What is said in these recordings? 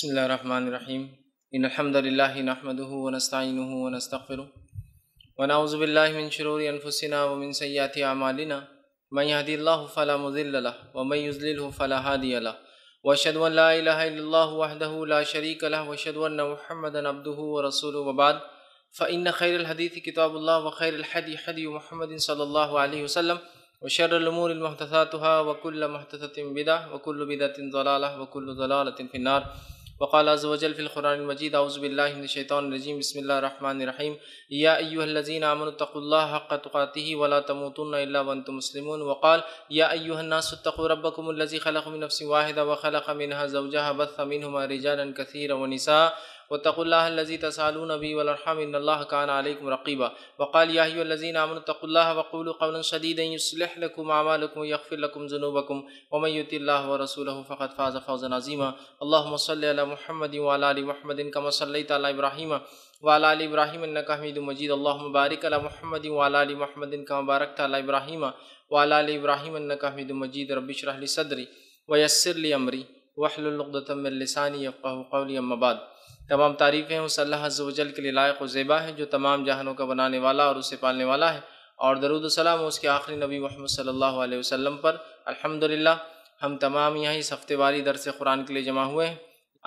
بسم اللہ الرحمن الرحیم ان ان ان الحمد للہ نحمده ونستعینه ونستغفره ونعوذ باللہ من من شرور انفسنا ومن ومن سیئات اعمالنا فلا فلا مضل له له له واشهد واشهد لا لا اله الا الله الله الله وحده شريك محمدا عبده ورسوله وبعد فان خير الحديث كتاب وخير الحدي حدي محمد صلى عليه وسلم وشر الامور محدثاتها وكل وكل وكل محدثه بدعه بدعه ضلاله ضلاله في النار وقال از وجل فی القرآن المجید اعوذ باللہ من الشیطان الرجیم بسم اللہ الرحمن الرحیم یا ایوہ الذین آمنوا تقو اللہ حق تقاته ولا تموتون الا وانتم مسلمون وقال یا ایوہ الناس تقو ربکم اللذی خلق من نفس واحدہ وخلق منها زوجہ بث منہما رجالا کثیرا ونساء واتقوا الله الذي تسالون به والارحام ان الله كان عليكم رقيبا وقال يا ايها الذين امنوا اتقوا الله وقولوا قولا سديدا يصلح لكم اعمالكم ويغفر لكم ذنوبكم ومن يطع الله ورسوله فقد فاز فوزا عظيما اللهم صل على محمد وعلى ال محمد كما صليت على ابراهيم وعلى آل إبراهيم إنك حميد مجيد اللهم بارك على محمد وعلى آل محمد كما باركت على إبراهيم وعلى آل إبراهيم إنك حميد مجيد رب اشرح لي صدري ويسر لي أمري واحلل عقدة من لساني يفقهوا قولي أما بعد تمام تعریفیں اس اللہ عز و جل کے لائق و زیبہ ہیں جو تمام جہنوں کا بنانے والا اور اسے پالنے والا ہے اور درود السلام اس کے آخری نبی محمد صلی اللہ علیہ وسلم پر الحمد ہم تمام یہاں اس ہفتے واری درس قرآن کے لیے جمع ہوئے ہیں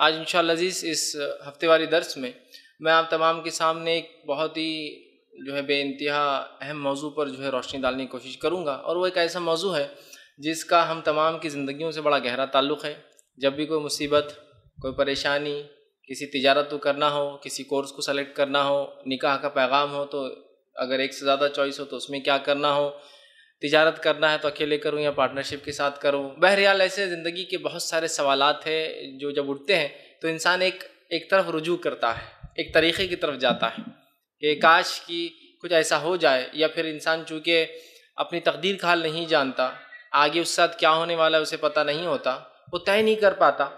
آج ان شاء عزیز اس ہفتے واری درس میں میں آپ تمام کے سامنے ایک بہت ہی جو ہے بے انتہا اہم موضوع پر جو ہے روشنی ڈالنے کی کوشش کروں گا اور وہ ایک ایسا موضوع ہے جس کا ہم تمام کی زندگیوں سے بڑا گہرا تعلق ہے جب بھی کوئی مصیبت کوئی پریشانی کسی تجارت کو کرنا ہو کسی کورس کو سلیکٹ کرنا ہو نکاح کا پیغام ہو تو اگر ایک سے زیادہ چوائس ہو تو اس میں کیا کرنا ہو تجارت کرنا ہے تو اکیلے کروں یا پارٹنرشپ کے ساتھ کروں بہرحال ایسے زندگی کے بہت سارے سوالات ہیں جو جب اٹھتے ہیں تو انسان ایک ایک طرف رجوع کرتا ہے ایک طریقے کی طرف جاتا ہے کہ کاش کی کچھ ایسا ہو جائے یا پھر انسان چونکہ اپنی تقدیر کھال نہیں جانتا آگے اس ساتھ کیا ہونے والا ہے اسے پتہ نہیں ہوتا وہ طے نہیں کر پاتا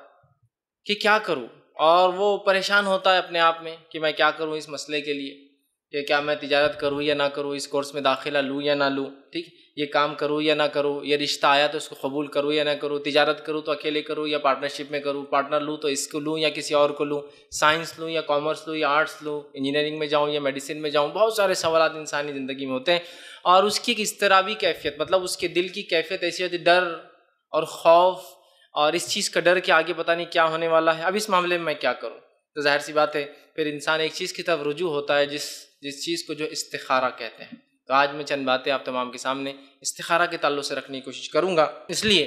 کہ کیا کروں اور وہ پریشان ہوتا ہے اپنے آپ میں کہ میں کیا کروں اس مسئلے کے لیے کہ کیا میں تجارت کروں یا نہ کروں اس کورس میں داخلہ لوں یا نہ لوں ٹھیک یہ کام کروں یا نہ کروں یہ رشتہ آیا تو اس کو قبول کروں یا نہ کروں تجارت کروں تو اکیلے کروں یا پارٹنرشپ میں کروں پارٹنر لوں تو اس کو لوں یا کسی اور کو لوں سائنس لوں یا کامرس لوں یا آرٹس لوں انجینئرنگ میں جاؤں یا میڈیسن میں جاؤں بہت سارے سوالات انسانی زندگی میں ہوتے ہیں اور اس کی ایک استرابی کیفیت مطلب اس کے دل کی کیفیت ایسی ہوتی ہے ڈر اور خوف اور اس چیز کا ڈر کہ آگے نہیں کیا ہونے والا ہے اب اس معاملے میں میں کیا کروں تو ظاہر سی بات ہے پھر انسان ایک چیز کی طرف رجوع ہوتا ہے جس جس چیز کو جو استخارہ کہتے ہیں تو آج میں چند باتیں آپ تمام کے سامنے استخارہ کے تعلق سے رکھنے کی کوشش کروں گا اس لیے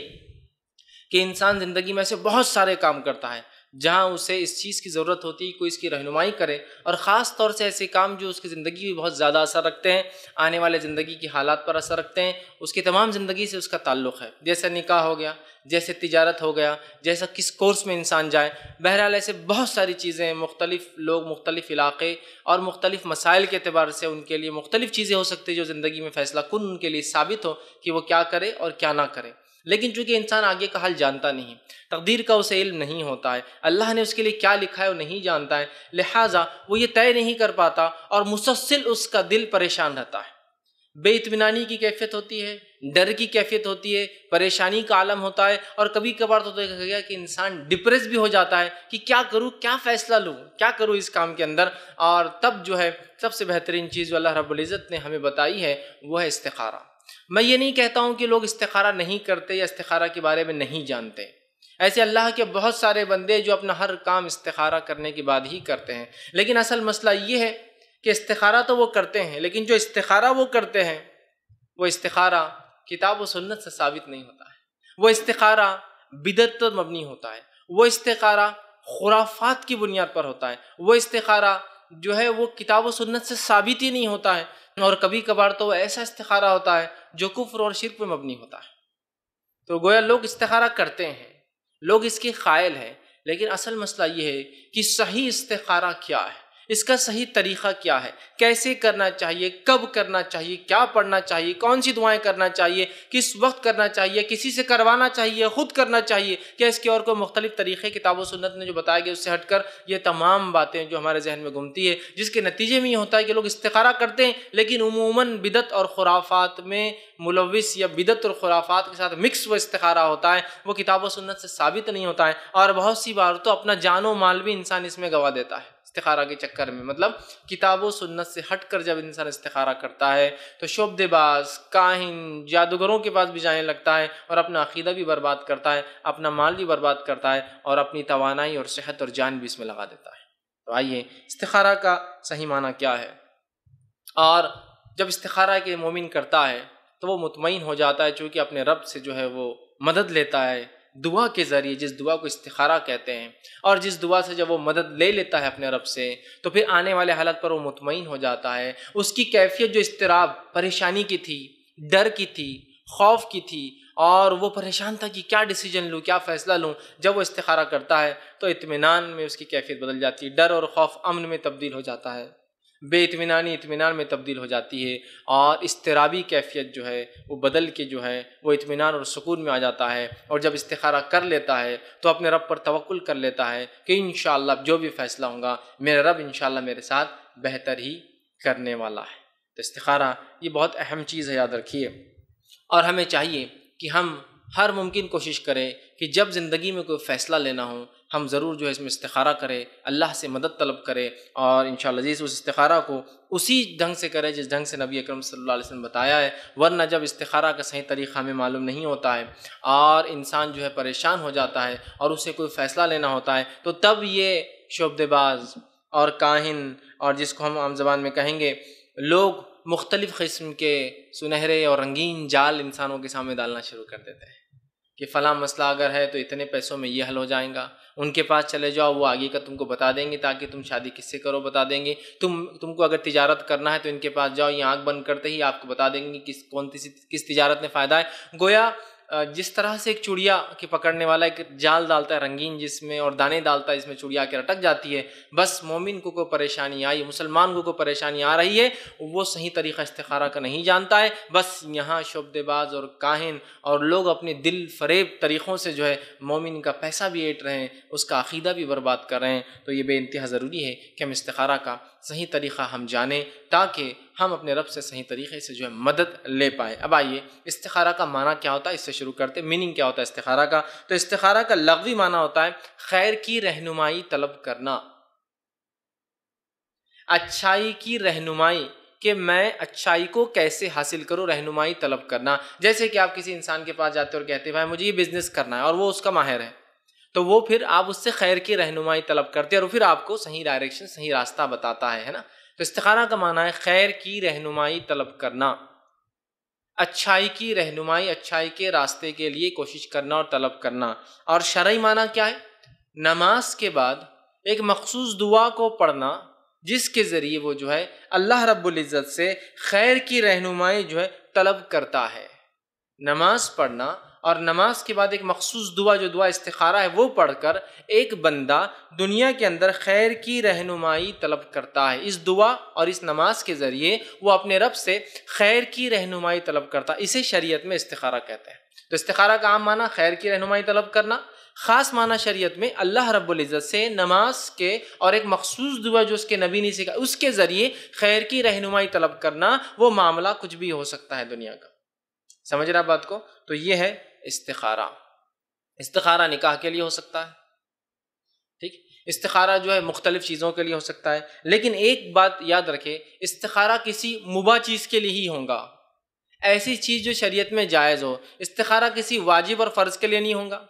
کہ انسان زندگی میں سے بہت سارے کام کرتا ہے جہاں اسے اس چیز کی ضرورت ہوتی ہے کوئی اس کی رہنمائی کرے اور خاص طور سے ایسے کام جو اس کی زندگی بھی بہت زیادہ اثر رکھتے ہیں آنے والے زندگی کی حالات پر اثر رکھتے ہیں اس کی تمام زندگی سے اس کا تعلق ہے جیسے نکاح ہو گیا جیسے تجارت ہو گیا جیسا کس کورس میں انسان جائے بہرحال ایسے بہت ساری چیزیں مختلف لوگ مختلف علاقے اور مختلف مسائل کے اعتبار سے ان کے لیے مختلف چیزیں ہو سکتی جو زندگی میں فیصلہ کن ان کے لیے ثابت ہو کہ وہ کیا کرے اور کیا نہ کرے لیکن چونکہ انسان آگے کا حل جانتا نہیں تقدیر کا اسے علم نہیں ہوتا ہے اللہ نے اس کے لیے کیا لکھا ہے وہ نہیں جانتا ہے لہٰذا وہ یہ طے نہیں کر پاتا اور مسلسل اس کا دل پریشان رہتا ہے بے اطمینانی کی کیفیت ہوتی ہے ڈر کی کیفیت ہوتی ہے پریشانی کا عالم ہوتا ہے اور کبھی کبھار تو دیکھا گیا کہ انسان ڈپریس بھی ہو جاتا ہے کہ کیا کروں کیا فیصلہ لوں کیا کروں اس کام کے اندر اور تب جو ہے سب سے بہترین چیز جو اللہ رب العزت نے ہمیں بتائی ہے وہ ہے استخارہ میں یہ نہیں کہتا ہوں کہ لوگ استخارہ نہیں کرتے یا استخارہ کے بارے میں نہیں جانتے ایسے اللہ کے بہت سارے بندے جو اپنا ہر کام استخارہ کرنے کے بعد ہی کرتے ہیں لیکن اصل مسئلہ یہ ہے کہ استخارہ تو وہ کرتے ہیں لیکن جو استخارہ وہ کرتے ہیں وہ استخارہ کتاب و سنت سے ثابت نہیں ہوتا ہے وہ استخارہ بدت پر مبنی ہوتا ہے وہ استخارہ خرافات کی بنیاد پر ہوتا ہے وہ استخارہ جو ہے وہ کتاب و سنت سے ثابت ہی نہیں ہوتا ہے اور کبھی کبھار تو وہ ایسا استخارہ ہوتا ہے جو کفر اور شرک پر مبنی ہوتا ہے تو گویا لوگ استخارہ کرتے ہیں لوگ اس کے قائل ہیں لیکن اصل مسئلہ یہ ہے کہ صحیح استخارہ کیا ہے اس کا صحیح طریقہ کیا ہے کیسے کرنا چاہیے کب کرنا چاہیے کیا پڑھنا چاہیے کون سی دعائیں کرنا چاہیے کس وقت کرنا چاہیے کسی سے کروانا چاہیے خود کرنا چاہیے کیا اس کے اور کوئی مختلف طریقے کتاب و سنت نے جو بتایا گیا اس سے ہٹ کر یہ تمام باتیں جو ہمارے ذہن میں گھومتی ہے جس کے نتیجے میں یہ ہوتا ہے کہ لوگ استخارہ کرتے ہیں لیکن عموماً بدت اور خرافات میں ملوث یا بدت اور خرافات کے ساتھ مکس وہ استخارہ ہوتا ہے وہ کتاب و سنت سے ثابت نہیں ہوتا ہے اور بہت سی بار تو اپنا جان و مال بھی انسان اس میں گوا دیتا ہے استخارہ کے چکر میں مطلب کتاب و سنت سے ہٹ کر جب انسان استخارہ کرتا ہے تو شعب دباس کاہن جادوگروں کے پاس بھی جانے لگتا ہے اور اپنا عقیدہ بھی برباد کرتا ہے اپنا مال بھی برباد کرتا ہے اور اپنی توانائی اور صحت اور جان بھی اس میں لگا دیتا ہے تو آئیے استخارہ کا صحیح معنی کیا ہے اور جب استخارہ کے مومن کرتا ہے تو وہ مطمئن ہو جاتا ہے چونکہ اپنے رب سے جو ہے وہ مدد لیتا ہے دعا کے ذریعے جس دعا کو استخارہ کہتے ہیں اور جس دعا سے جب وہ مدد لے لیتا ہے اپنے رب سے تو پھر آنے والے حالت پر وہ مطمئن ہو جاتا ہے اس کی کیفیت جو اضطراب پریشانی کی تھی ڈر کی تھی خوف کی تھی اور وہ پریشان تھا کہ کیا ڈیسیجن لوں کیا فیصلہ لوں جب وہ استخارہ کرتا ہے تو اطمینان میں اس کی کیفیت بدل جاتی ہے ڈر اور خوف امن میں تبدیل ہو جاتا ہے بے اطمینانی اطمینان میں تبدیل ہو جاتی ہے اور استرابی کیفیت جو ہے وہ بدل کے جو ہے وہ اطمینان اور سکون میں آ جاتا ہے اور جب استخارہ کر لیتا ہے تو اپنے رب پر توقل کر لیتا ہے کہ انشاءاللہ جو بھی فیصلہ ہوں گا میرا رب انشاءاللہ میرے ساتھ بہتر ہی کرنے والا ہے تو استخارہ یہ بہت اہم چیز ہے یاد رکھیے اور ہمیں چاہیے کہ ہم ہر ممکن کوشش کرے کہ جب زندگی میں کوئی فیصلہ لینا ہو ہم ضرور جو ہے اس میں استخارہ کرے اللہ سے مدد طلب کرے اور ان شاء اللہ عزیز استخارہ کو اسی ڈھنگ سے کرے جس ڈھنگ سے نبی اکرم صلی اللہ علیہ وسلم بتایا ہے ورنہ جب استخارہ کا صحیح طریقہ ہمیں معلوم نہیں ہوتا ہے اور انسان جو ہے پریشان ہو جاتا ہے اور اسے کوئی فیصلہ لینا ہوتا ہے تو تب یہ شعبے باز اور کاہن اور جس کو ہم عام زبان میں کہیں گے لوگ مختلف قسم کے سنہرے اور رنگین جال انسانوں کے سامنے ڈالنا شروع کر دیتے ہیں کہ فلاں مسئلہ اگر ہے تو اتنے پیسوں میں یہ حل ہو جائیں گا ان کے پاس چلے جاؤ وہ آگے کا تم کو بتا دیں گے تاکہ تم شادی کس سے کرو بتا دیں گے تم تم کو اگر تجارت کرنا ہے تو ان کے پاس جاؤ یہ آنکھ بند کرتے ہی آپ کو بتا دیں گے کس کون سی کس تجارت نے فائدہ ہے گویا جس طرح سے ایک چڑیا کے پکڑنے والا ایک جال ڈالتا ہے رنگین جس میں اور دانے ڈالتا ہے جس میں چڑیا کے رٹک جاتی ہے بس مومن کو کوئی پریشانی آئی مسلمان کو کوئی پریشانی آ رہی ہے وہ صحیح طریقہ استخارہ کا نہیں جانتا ہے بس یہاں شعبے باز اور کاہن اور لوگ اپنے دل فریب طریقوں سے جو ہے مومن کا پیسہ بھی ایٹ رہے ہیں اس کا عقیدہ بھی برباد کر رہے ہیں تو یہ بے انتہا ضروری ہے کہ ہم استخارہ کا صحیح طریقہ ہم جانیں تاکہ ہم اپنے رب سے صحیح طریقے سے جو ہے مدد لے پائیں اب آئیے استخارہ کا معنی کیا ہوتا ہے اس سے شروع کرتے میننگ کیا ہوتا ہے استخارہ کا تو استخارہ کا لغوی معنی ہوتا ہے خیر کی رہنمائی طلب کرنا اچھائی کی رہنمائی کہ میں اچھائی کو کیسے حاصل کروں رہنمائی طلب کرنا جیسے کہ آپ کسی انسان کے پاس جاتے اور کہتے ہیں بھائی مجھے یہ بزنس کرنا ہے اور وہ اس کا ماہر ہے تو وہ پھر آپ اس سے خیر کی رہنمائی طلب کرتے ہیں اور پھر آپ کو صحیح ڈائریکشن صحیح راستہ بتاتا ہے نا تو استخارہ کا معنی ہے خیر کی رہنمائی طلب کرنا اچھائی کی رہنمائی اچھائی کے راستے کے لیے کوشش کرنا اور طلب کرنا اور شرعی معنی کیا ہے نماز کے بعد ایک مخصوص دعا کو پڑھنا جس کے ذریعے وہ جو ہے اللہ رب العزت سے خیر کی رہنمائی جو ہے طلب کرتا ہے نماز پڑھنا اور نماز کے بعد ایک مخصوص دعا جو دعا استخارہ ہے وہ پڑھ کر ایک بندہ دنیا کے اندر خیر کی رہنمائی طلب کرتا ہے اس دعا اور اس نماز کے ذریعے وہ اپنے رب سے خیر کی رہنمائی طلب کرتا ہے اسے شریعت میں استخارہ کہتے ہیں تو استخارہ کا عام معنی خیر کی رہنمائی طلب کرنا خاص معنی شریعت میں اللہ رب العزت سے نماز کے اور ایک مخصوص دعا جو اس کے نبی نہیں سیکھا اس کے ذریعے خیر کی رہنمائی طلب کرنا وہ معاملہ کچھ بھی ہو سکتا ہے دنیا کا سمجھ رہا بات کو تو یہ ہے استخارہ استخارہ نکاح کے لیے ہو سکتا ہے ٹھیک استخارہ جو ہے مختلف چیزوں کے لیے ہو سکتا ہے لیکن ایک بات یاد رکھے استخارہ کسی مباح چیز کے لیے ہی ہوگا ایسی چیز جو شریعت میں جائز ہو استخارہ کسی واجب اور فرض کے لیے نہیں ہوگا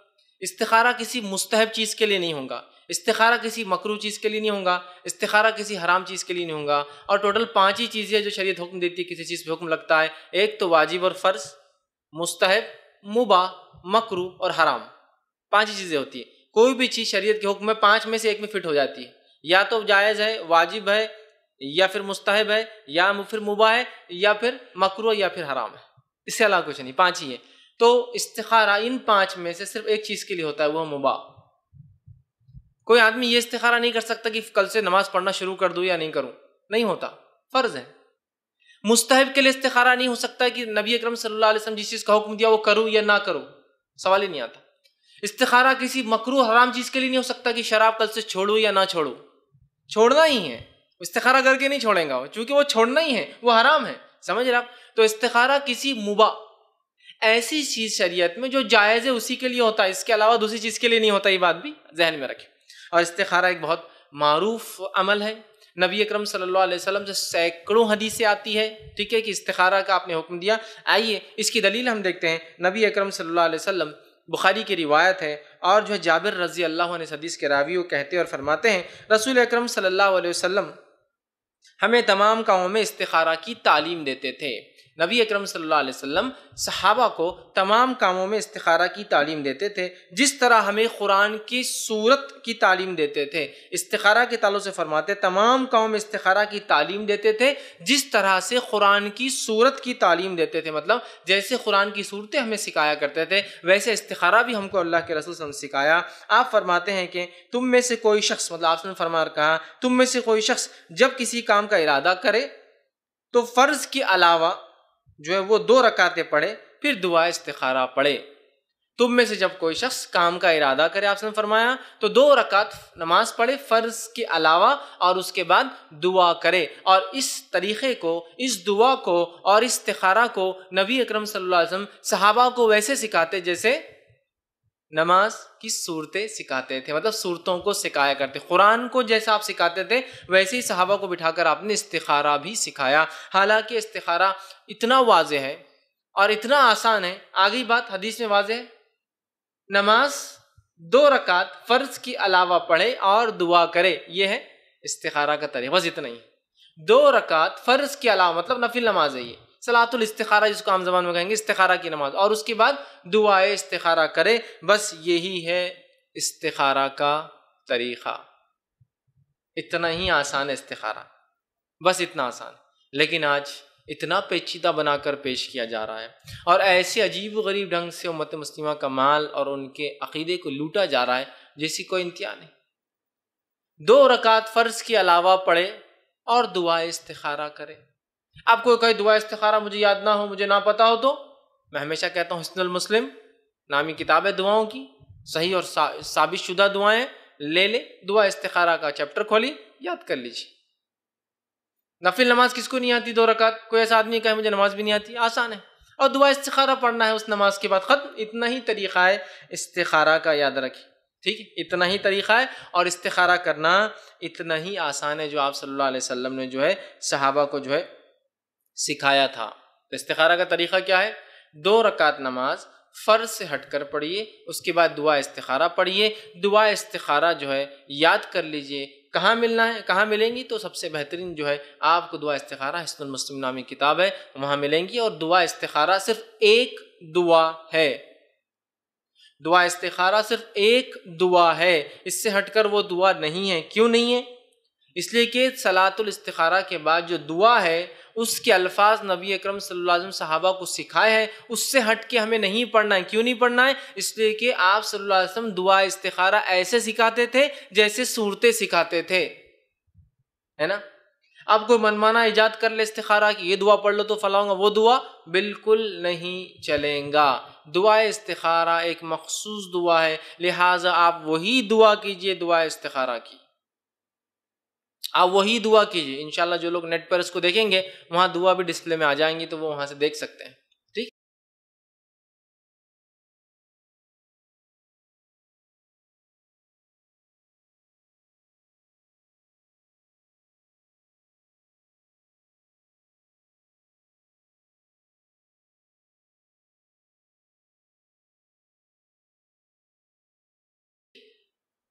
استخارہ کسی مستحب چیز کے لیے نہیں ہوگا استخارہ کسی مکرو چیز کے لیے نہیں ہوگا استخارہ کسی حرام چیز کے لیے نہیں ہوگا اور ٹوٹل پانچ ہی چیزیں جو شریعت حکم دیتی ہے کسی چیز پہ حکم لگتا ہے ایک تو واجب اور فرض مستحب مبا مکرو اور حرام پانچ ہی چیزیں ہوتی ہیں کوئی بھی چیز شریعت کے حکم میں پانچ میں سے ایک میں فٹ ہو جاتی ہے یا تو جائز ہے واجب ہے یا پھر مستحب ہے یا پھر مباح ہے یا پھر مکرو یا پھر حرام ہے اس سے علاوہ کچھ نہیں پانچ ہی ہے تو استخارہ ان پانچ میں سے صرف ایک چیز کے لیے ہوتا ہے وہ مبا کوئی آدمی یہ استخارہ نہیں کر سکتا کہ کل سے نماز پڑھنا شروع کر دوں یا نہیں کروں نہیں ہوتا فرض ہے مستحب کے لیے استخارہ نہیں ہو سکتا کہ نبی اکرم صلی اللہ علیہ وسلم جس چیز کا حکم دیا وہ کرو یا نہ کروں سوال ہی نہیں آتا استخارہ کسی مکرو حرام چیز کے لیے نہیں ہو سکتا کہ شراب کل سے چھوڑو یا نہ چھوڑو چھوڑنا ہی ہے استخارہ کر کے نہیں چھوڑیں گا وہ چونکہ وہ چھوڑنا ہی ہے وہ حرام ہے سمجھ رہا تو استخارہ کسی مبا ایسی چیز شریعت میں جو جائز ہے اسی کے لیے ہوتا ہے اس کے علاوہ دوسری چیز کے لیے نہیں ہوتا یہ بات بھی ذہن میں رکھیں اور استخارہ ایک بہت معروف عمل ہے نبی اکرم صلی اللہ علیہ وسلم سے سینکڑوں حدیثیں آتی ہے ٹھیک ہے کہ استخارہ کا آپ نے حکم دیا آئیے اس کی دلیل ہم دیکھتے ہیں نبی اکرم صلی اللہ علیہ وسلم بخاری کی روایت ہے اور جو ہے جابر رضی اللہ اس حدیث کے راویو کہتے اور فرماتے ہیں رسول اکرم صلی اللہ علیہ وسلم ہمیں تمام کاموں میں استخارہ کی تعلیم دیتے تھے نبی اکرم صلی اللہ علیہ وسلم صحابہ کو تمام کاموں میں استخارہ کی تعلیم دیتے تھے جس طرح ہمیں قرآن کی صورت کی تعلیم دیتے تھے استخارہ کے تعلق سے فرماتے تمام کاموں میں استخارہ کی تعلیم دیتے تھے جس طرح سے قرآن کی صورت کی تعلیم دیتے تھے مطلب جیسے قرآن کی صورتیں ہمیں سکھایا کرتے تھے ویسے استخارہ بھی ہم کو اللہ کے رسول سے سکھایا آپ فرماتے ہیں کہ تم میں سے کوئی شخص مطلب آپ نے فرما کہا تم میں سے کوئی شخص جب کسی کام کا ارادہ کرے تو فرض کے علاوہ جو ہے وہ دو رکاتے پڑھے پھر دعا استخارہ پڑھے تم میں سے جب کوئی شخص کام کا ارادہ کرے آپ نے فرمایا تو دو رکعت نماز پڑھے فرض کے علاوہ اور اس کے بعد دعا کرے اور اس طریقے کو اس دعا کو اور استخارہ کو نبی اکرم صلی اللہ علیہ وسلم صحابہ کو ویسے سکھاتے جیسے نماز کی صورتیں سکھاتے تھے مطلب صورتوں کو سکھایا کرتے قرآن کو جیسا آپ سکھاتے تھے ویسے ہی صحابہ کو بٹھا کر آپ نے استخارہ بھی سکھایا حالانکہ استخارہ اتنا واضح ہے اور اتنا آسان ہے آگے بات حدیث میں واضح ہے نماز دو رکعت فرض کی علاوہ پڑھے اور دعا کرے یہ ہے استخارہ کا طریقہ بس اتنا ہی دو رکعت فرض کے علاوہ مطلب نفل نماز ہے یہ سلات الاستخارہ جس کو عام زبان میں کہیں گے استخارہ کی نماز اور اس کے بعد دعائے استخارہ کرے بس یہی ہے استخارہ کا طریقہ اتنا ہی آسان ہے استخارہ بس اتنا آسان لیکن آج اتنا پیچیدہ بنا کر پیش کیا جا رہا ہے اور ایسے عجیب و غریب ڈھنگ سے امت مسلمہ کا مال اور ان کے عقیدے کو لوٹا جا رہا ہے جیسی کوئی انتہا نہیں دو رکعت فرض کے علاوہ پڑھے اور دعا استخارہ کرے آپ کو کوئی دعا استخارہ مجھے یاد نہ ہو مجھے نہ پتہ ہو تو میں ہمیشہ کہتا ہوں حسن المسلم نامی ہے دعاؤں کی صحیح اور ثابت شدہ دعائیں لے لیں دعا استخارہ کا چیپٹر کھولی یاد کر لیجیے نفل نماز کس کو نہیں آتی دو رکعت کوئی ایسا آدمی کہے مجھے نماز بھی نہیں آتی آسان ہے اور دعا استخارہ پڑھنا ہے اس نماز کے بعد ختم اتنا ہی طریقہ ہے استخارہ کا یاد رکھیں ٹھیک ہے اتنا ہی طریقہ ہے اور استخارہ کرنا اتنا ہی آسان ہے جو آپ صلی اللہ علیہ وسلم نے جو ہے صحابہ کو جو ہے سکھایا تھا تو استخارہ کا طریقہ کیا ہے دو رکعت نماز فرض سے ہٹ کر پڑھیے اس کے بعد دعا استخارہ پڑھیے دعا استخارہ جو ہے یاد کر لیجئے کہاں ملنا ہے کہاں ملیں گی تو سب سے بہترین جو ہے آپ کو دعا استخارہ حسن المسلم نامی کتاب ہے وہاں ملیں گی اور دعا استخارہ صرف ایک دعا ہے دعا استخارہ صرف ایک دعا ہے اس سے ہٹ کر وہ دعا نہیں ہے کیوں نہیں ہے اس لیے کہ سلاۃ الاستخارہ کے بعد جو دعا ہے اس کے الفاظ نبی اکرم صلی اللہ علیہ وسلم صحابہ کو سکھائے ہیں اس سے ہٹ کے ہمیں نہیں پڑھنا ہے کیوں نہیں پڑھنا ہے اس لیے کہ آپ صلی اللہ علیہ وسلم دعا استخارہ ایسے سکھاتے تھے جیسے صورتیں سکھاتے تھے ہے نا آپ کوئی منمانا ایجاد کر لے استخارہ کہ یہ دعا پڑھ لو تو فلاؤں گا وہ دعا بالکل نہیں چلیں گا دعا استخارہ ایک مخصوص دعا ہے لہٰذا آپ وہی دعا کیجئے دعا استخارہ کی آپ وہی دعا کیجیے انشاءاللہ جو لوگ نیٹ پر اس کو دیکھیں گے وہاں دعا بھی ڈسپلے میں آ جائیں گی تو وہ وہاں سے دیکھ سکتے ہیں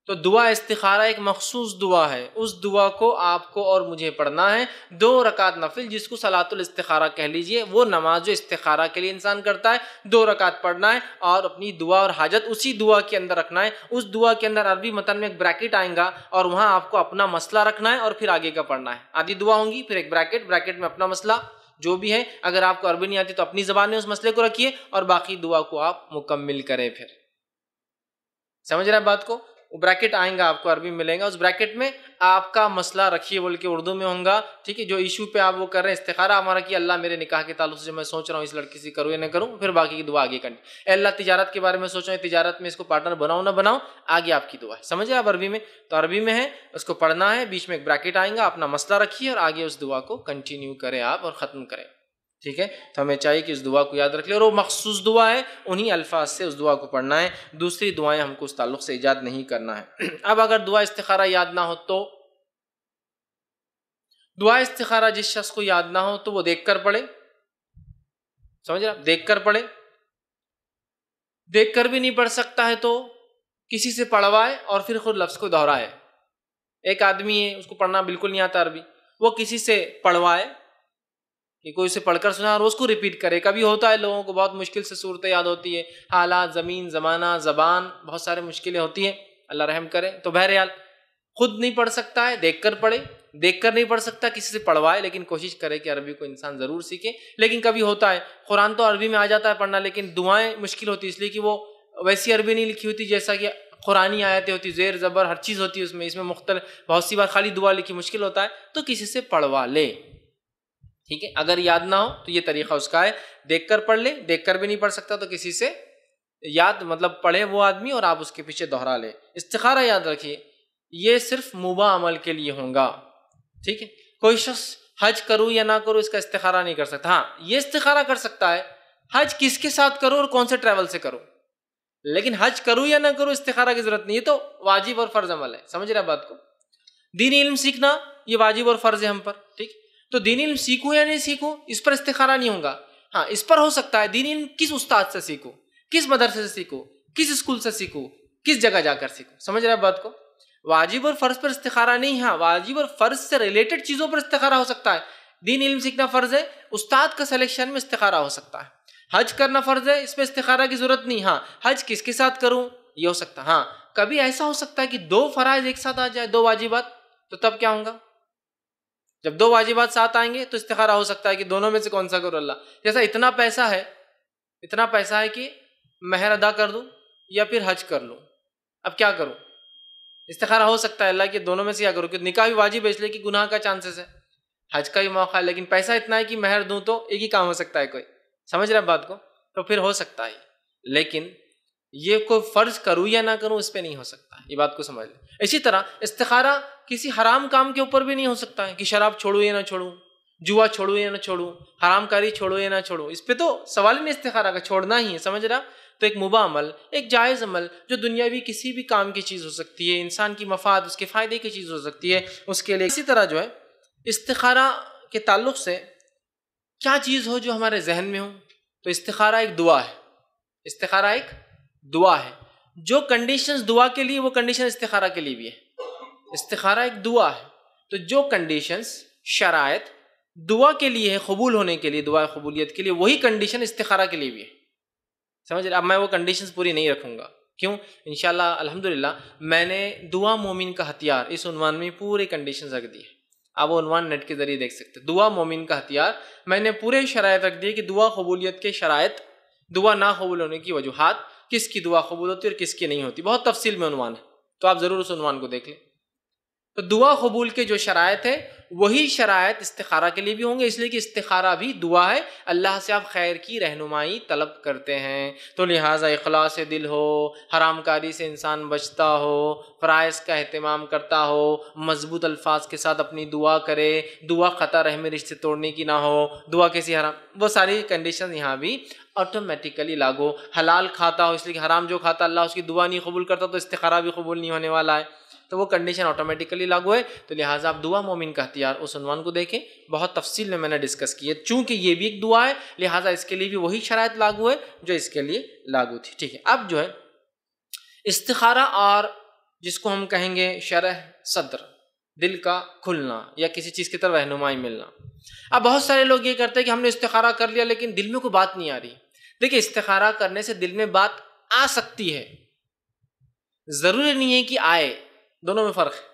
تو دعا استخارہ ایک مخصوص دعا ہے اس دعا کو آپ کو اور مجھے پڑھنا ہے دو رکعت نفل جس کو صلاة الاستخارہ کہہ لیجئے وہ نماز جو استخارہ کے لیے انسان کرتا ہے دو رکعت پڑھنا ہے اور اپنی دعا اور حاجت اسی دعا کے اندر رکھنا ہے اس دعا کے اندر عربی متن میں ایک بریکٹ آئیں گا اور وہاں آپ کو اپنا مسئلہ رکھنا ہے اور پھر آگے کا پڑھنا ہے آدھی دعا ہوں گی پھر ایک بریکٹ بریکٹ میں اپنا مسئلہ جو بھی ہے اگر آپ کو عربی نہیں آتی تو اپنی زبان میں اس مسئلے کو رکھیے اور باقی دعا کو آپ مکمل کریں پھر سمجھ رہا ہے بات کو وہ بریکٹ آئیں گا آپ کو عربی ملیں گا اس بریکٹ میں آپ کا مسئلہ رکھیے بول کے اردو میں ہوں گا ٹھیک ہے جو ایشو پہ آپ وہ کر رہے ہیں استخارہ ہمارا کہ اللہ میرے نکاح کے تعلق سے جو میں سوچ رہا ہوں اس لڑکی سے کروں یا نہ کروں پھر باقی کی دعا آگے کرنی اے اللہ تجارت کے بارے میں سوچ رہا ہوں تجارت میں اس کو پارٹنر بناؤں نہ بناؤں آگے آپ کی دعا ہے سمجھے آپ عربی میں تو عربی میں ہے اس کو پڑھنا ہے بیچ میں ایک بریکٹ آئیں گا اپنا مسئلہ رکھیے اور آگے اس دعا کو کنٹینیو کریں آپ اور ختم کریں ٹھیک ہے تو ہمیں چاہیے کہ اس دعا کو یاد رکھ لیں اور وہ مخصوص دعا ہے انہی الفاظ سے اس دعا کو پڑھنا ہے دوسری دعائیں ہم کو اس تعلق سے ایجاد نہیں کرنا ہے اب اگر دعا استخارہ یاد نہ ہو تو دعا استخارہ جس شخص کو یاد نہ ہو تو وہ دیکھ کر پڑھے سمجھ رہا دیکھ کر پڑھے دیکھ کر بھی نہیں پڑھ سکتا ہے تو کسی سے پڑھوائے اور پھر خود لفظ کو دہرائے ایک آدمی ہے اس کو پڑھنا بالکل نہیں آتا عربی وہ کسی سے پڑھوائے کہ کوئی اسے پڑھ کر سنا اور اس کو ریپیٹ کرے کبھی ہوتا ہے لوگوں کو بہت مشکل سے صورت یاد ہوتی ہے حالات زمین زمانہ زبان بہت سارے مشکلیں ہوتی ہیں اللہ رحم کرے تو بہرحال خود نہیں پڑھ سکتا ہے دیکھ کر پڑھے دیکھ کر نہیں پڑھ سکتا کسی سے پڑھوائے لیکن کوشش کرے کہ عربی کو انسان ضرور سیکھے لیکن کبھی ہوتا ہے قرآن تو عربی میں آ جاتا ہے پڑھنا لیکن دعائیں مشکل ہوتی اس لیے کہ وہ ویسی عربی نہیں لکھی ہوتی جیسا کہ قرآن آیتیں ہوتی زیر زبر ہر چیز ہوتی ہے اس میں اس میں مختلف بہت سی بار خالی دعا لکھی مشکل ہوتا ہے تو کسی سے پڑھوا لے ٹھیک ہے اگر یاد نہ ہو تو یہ طریقہ اس کا ہے دیکھ کر پڑھ لے دیکھ کر بھی نہیں پڑھ سکتا تو کسی سے یاد مطلب پڑھے وہ آدمی اور آپ اس کے پیچھے دوہرا لے استخارہ یاد رکھیے یہ صرف مبا عمل کے لیے ہوں گا ٹھیک ہے کوئی شخص حج کروں یا نہ کروں اس کا استخارہ نہیں کر سکتا ہاں یہ استخارہ کر سکتا ہے حج کس کے ساتھ کرو اور کون سے ٹریول سے کرو لیکن حج کروں یا نہ کرو استخارہ کی ضرورت نہیں ہے تو واجب اور فرض عمل ہے سمجھ رہے بات کو دینی علم سیکھنا یہ واجب اور فرض ہے ہم پر ٹھیک ہے تو دین علم سیکھوں یا نہیں سیکھوں اس پر استخارہ نہیں ہوگا ہاں اس پر ہو سکتا ہے دین علم کس استاد سے سیکھوں کس مدرسے سے سیکھوں کس اسکول سے سیکھوں کس جگہ جا کر سیکھوں سمجھ رہے بات کو واجب اور فرض پر استخارہ نہیں ہاں واجب اور فرض سے ریلیٹڈ چیزوں پر استخارہ ہو سکتا ہے دین علم سیکھنا فرض ہے استاد کا سلیکشن میں استخارہ ہو سکتا ہے حج کرنا فرض ہے اس میں استخارہ کی ضرورت نہیں ہاں حج کس کے ساتھ کروں یہ ہو سکتا ہے ہاں کبھی ایسا ہو سکتا ہے کہ دو فرائض ایک ساتھ آ جائے دو واجبات تو تب کیا ہوں گا جب دو واجبات ساتھ آئیں گے تو استخارہ ہو سکتا ہے کہ دونوں میں سے کون سا کرو اللہ جیسا اتنا پیسہ ہے اتنا پیسہ ہے کہ مہر ادا کر دوں یا پھر حج کر لوں اب کیا کروں استخارہ ہو سکتا ہے اللہ کہ دونوں میں سے کیا کروں کہ نکاح بھی واجب ہے اس لیے کہ گناہ کا چانسز ہے حج کا بھی موقع ہے لیکن پیسہ اتنا ہے کہ مہر دوں تو ایک ہی کام ہو سکتا ہے کوئی سمجھ رہے بات کو تو پھر ہو سکتا ہے لیکن یہ کوئی فرض کروں یا نہ کروں اس پہ نہیں ہو سکتا یہ بات کو سمجھ لیں اسی طرح استخارہ کسی حرام کام کے اوپر بھی نہیں ہو سکتا ہے کہ شراب چھوڑوں یا نہ چھوڑوں جوا چھوڑوں یا نہ چھوڑوں حرام کاری چھوڑو یا نہ چھوڑوں اس پہ تو سوال نہیں استخارہ کا چھوڑنا ہی ہے سمجھ رہا تو ایک مبا عمل ایک جائز عمل جو دنیاوی کسی بھی کام کی چیز ہو سکتی ہے انسان کی مفاد اس کے فائدے کی چیز ہو سکتی ہے اس کے لیے اسی طرح جو ہے استخارہ کے تعلق سے کیا چیز ہو جو ہمارے ذہن میں ہو تو استخارہ ایک دعا ہے استخارہ ایک دعا ہے جو کنڈیشنز دعا کے لیے وہ کنڈیشن استخارہ کے لیے بھی ہے استخارہ ایک دعا ہے تو جو کنڈیشنز شرائط دعا کے لیے ہے قبول ہونے کے لیے دعا قبولیت کے لیے وہی کنڈیشن استخارہ کے لیے بھی ہے سمجھ رہے اب میں وہ کنڈیشن پوری نہیں رکھوں گا کیوں ان شاء اللہ الحمد للہ میں نے دعا مومن کا ہتھیار اس عنوان میں پورے کنڈیشنز رکھ دی ہے آپ وہ عنوان نیٹ کے ذریعے دیکھ سکتے دعا مومن کا ہتھیار میں نے پورے شرائط رکھ دی ہے کہ دعا قبولیت کے شرائط دعا نہ قبول ہونے کی وجوہات کس کی دعا قبول ہوتی ہے اور کس کی نہیں ہوتی بہت تفصیل میں عنوان ہے تو آپ ضرور اس عنوان کو دیکھ لیں تو دعا قبول کے جو شرائط ہے وہی شرائط استخارہ کے لیے بھی ہوں گے اس لیے کہ استخارہ بھی دعا ہے اللہ سے آپ خیر کی رہنمائی طلب کرتے ہیں تو لہٰذا اخلاص دل ہو حرام کاری سے انسان بچتا ہو فرائض کا اہتمام کرتا ہو مضبوط الفاظ کے ساتھ اپنی دعا کرے دعا خطا رحم رشتے توڑنے کی نہ ہو دعا کیسی حرام وہ ساری کنڈیشن یہاں بھی آٹومیٹیکلی لاگو حلال کھاتا ہو اس لیے کہ حرام جو کھاتا اللہ اس کی دعا نہیں قبول کرتا تو استخارہ بھی قبول نہیں ہونے والا ہے تو وہ کنڈیشن آٹومیٹیکلی لاگو ہے تو لہٰذا آپ دعا مومن کا ہتھیار اس عنوان کو دیکھیں بہت تفصیل میں میں نے ڈسکس کی ہے چونکہ یہ بھی ایک دعا ہے لہٰذا اس کے لیے بھی وہی شرائط لاگو ہے جو اس کے لیے لاگو تھی ٹھیک ہے اب جو ہے استخارہ اور جس کو ہم کہیں گے شرح صدر دل کا کھلنا یا کسی چیز کی طرف رہنمائی ملنا اب بہت سارے لوگ یہ کرتے ہیں کہ ہم نے استخارہ کر لیا لیکن دل میں کوئی بات نہیں آ رہی دیکھیں استخارہ کرنے سے دل میں بات آ سکتی ہے ضروری نہیں ہے کہ آئے دونوں میں فرق ہے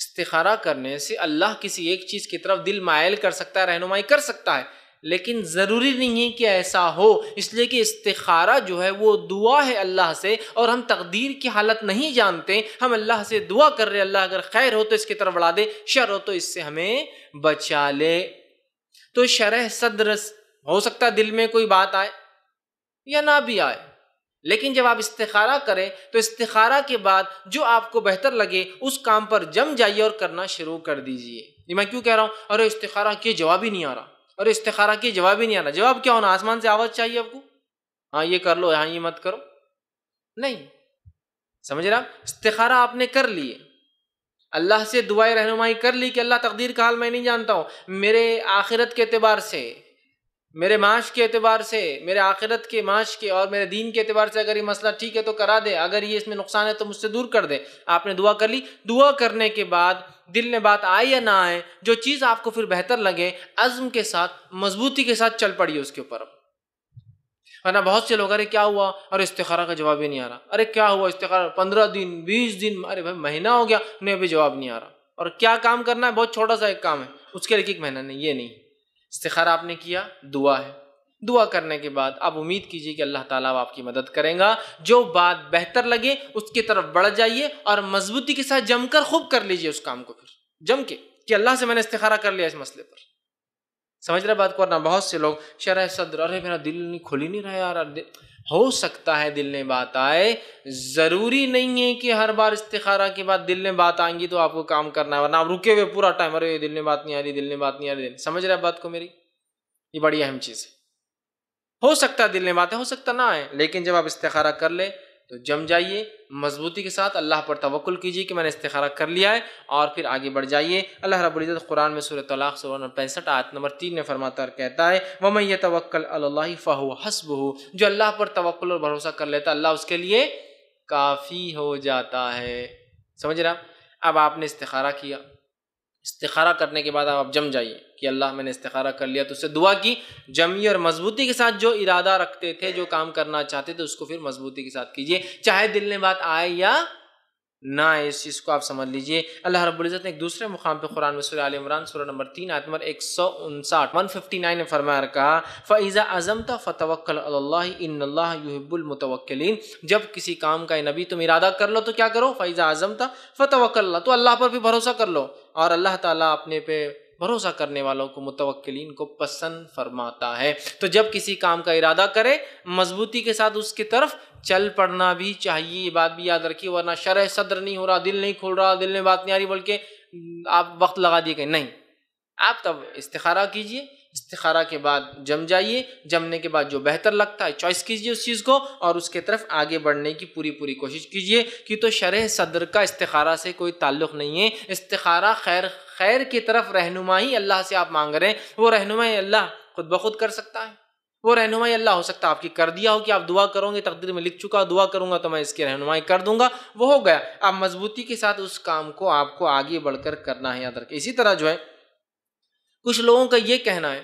استخارہ کرنے سے اللہ کسی ایک چیز کی طرف دل مائل کر سکتا ہے رہنمائی کر سکتا ہے لیکن ضروری نہیں ہے کہ ایسا ہو اس لیے کہ استخارہ جو ہے وہ دعا ہے اللہ سے اور ہم تقدیر کی حالت نہیں جانتے ہم اللہ سے دعا کر رہے اللہ اگر خیر ہو تو اس کی طرف بڑھا دے شر ہو تو اس سے ہمیں بچا لے تو شرح صدر ہو سکتا ہے دل میں کوئی بات آئے یا نہ بھی آئے لیکن جب آپ استخارہ کریں تو استخارہ کے بعد جو آپ کو بہتر لگے اس کام پر جم جائیے اور کرنا شروع کر دیجئے یہ میں کیوں کہہ رہا ہوں ارے استخارہ کیے جواب ہی نہیں آ رہا ارے استخارہ کیے جواب ہی نہیں آ رہا جواب کیا ہونا آسمان سے آواز چاہیے آپ کو ہاں یہ کر لو ہاں یہ مت کرو نہیں سمجھ رہا استخارہ آپ نے کر لیے اللہ سے دعائیں رہنمائی کر لی کہ اللہ تقدیر کا حال میں نہیں جانتا ہوں میرے آخرت کے اعتبار سے میرے معاش کے اعتبار سے میرے آخرت کے معاش کے اور میرے دین کے اعتبار سے اگر یہ مسئلہ ٹھیک ہے تو کرا دے اگر یہ اس میں نقصان ہے تو مجھ سے دور کر دے آپ نے دعا کر لی دعا کرنے کے بعد دل میں بات آئے یا نہ آئے جو چیز آپ کو پھر بہتر لگے عزم کے ساتھ مضبوطی کے ساتھ چل پڑیے اس کے اوپر ورنہ بہت سے لوگ ارے کیا ہوا اور استخارہ کا جواب ہی نہیں آ رہا ارے کیا ہوا استخارہ پندرہ دن بیس دن ارے بھائی مہینہ ہو گیا انہیں ابھی جواب نہیں آ رہا اور کیا کام کرنا ہے بہت چھوٹا سا ایک کام ہے اس کے لیے کہ ایک مہینہ نہیں یہ نہیں آپ نے کیا دعا ہے دعا کرنے کے بعد آپ امید کیجیے کہ اللہ تعالیٰ آپ کی مدد کریں گا جو بات بہتر لگے اس کی طرف بڑھ جائیے اور مضبوطی کے ساتھ جم کر خوب کر لیجئے اس کام کو پھر جم کے کہ اللہ سے میں نے استخارہ کر لیا اس مسئلے پر سمجھ رہے بات کو نہ بہت سے لوگ شرح صدر ارے میرا دل کھلی نہیں رہا ہو سکتا ہے دل میں بات آئے ضروری نہیں ہے کہ ہر بار استخارہ کے بعد دل میں بات آئیں گی تو آپ کو کام کرنا ہے ورنہ آپ رکے ہوئے پورا ٹائم ارے دل میں بات نہیں آ رہی دل میں بات نہیں آ رہی سمجھ رہے بات کو میری یہ بڑی اہم چیز ہے ہو سکتا ہے دل میں بات ہے ہو سکتا نہ آئے لیکن جب آپ استخارہ کر لیں تو جم جائیے مضبوطی کے ساتھ اللہ پر توقل کیجیے کہ میں نے استخارہ کر لیا ہے اور پھر آگے بڑھ جائیے اللہ رب العزت قرآن میں سورة طلاق سورة پینسٹھ آیت نمبر تین نے اور کہتا ہے وَمَنْ يَتَوَقَّلْ یہ اللَّهِ فَهُوَ حَسْبُهُ حسب جو اللہ پر توقل اور بھروسہ کر لیتا اللہ اس کے لیے کافی ہو جاتا ہے سمجھ رہا اب آپ نے استخارہ کیا استخارہ کرنے کے بعد آپ جم جائیے کہ اللہ میں نے استخارہ کر لیا تو اس سے دعا کی جمی اور مضبوطی کے ساتھ جو ارادہ رکھتے تھے جو کام کرنا چاہتے تھے اس کو پھر مضبوطی کے ساتھ کیجیے چاہے دل میں بات آئے یا نہ اس چیز کو آپ سمجھ لیجیے اللہ رب العزت نے ایک دوسرے مقام پہ قرآن عالیہ عمران سورہ نمبر تین آیت نمبر ایک سو انسٹھ ون ففٹی نائن نے فرمایا رہا فیضا اعظم تھا فتوقل اللہ ان اللہ جب کسی کام کا نبی تم ارادہ کر لو تو کیا کرو فیضا اعظم تھا فتوق اللہ تو اللہ پر بھی بھروسہ کر لو اور اللہ تعالیٰ اپنے پہ بھروسہ کرنے والوں کو متوقعین کو پسند فرماتا ہے تو جب کسی کام کا ارادہ کرے مضبوطی کے ساتھ اس کی طرف چل پڑنا بھی چاہیے یہ بات بھی یاد رکھی ورنہ شرح صدر نہیں ہو رہا دل نہیں کھل رہا دل میں بات نہیں آ رہی بلکہ آپ وقت لگا دیے کہ نہیں آپ تب استخارہ کیجئے استخارہ کے بعد جم جائیے جمنے کے بعد جو بہتر لگتا ہے چوائس کیجیے اس چیز کو اور اس کے طرف آگے بڑھنے کی پوری پوری کوشش کیجیے کیونکہ تو شرح صدر کا استخارہ سے کوئی تعلق نہیں ہے استخارہ خیر خیر کی طرف رہنمائی اللہ سے آپ مانگ رہے ہیں وہ رہنمائی اللہ خود بخود کر سکتا ہے وہ رہنمائی اللہ ہو سکتا ہے آپ کی کر دیا ہو کہ آپ دعا کرو گے تقدیر میں لکھ چکا دعا کروں گا تو میں اس کی رہنمائی کر دوں گا وہ ہو گیا آپ مضبوطی کے ساتھ اس کام کو آپ کو آگے بڑھ کر کرنا ہے یاد رکھے اسی طرح جو ہے کچھ لوگوں کا یہ کہنا ہے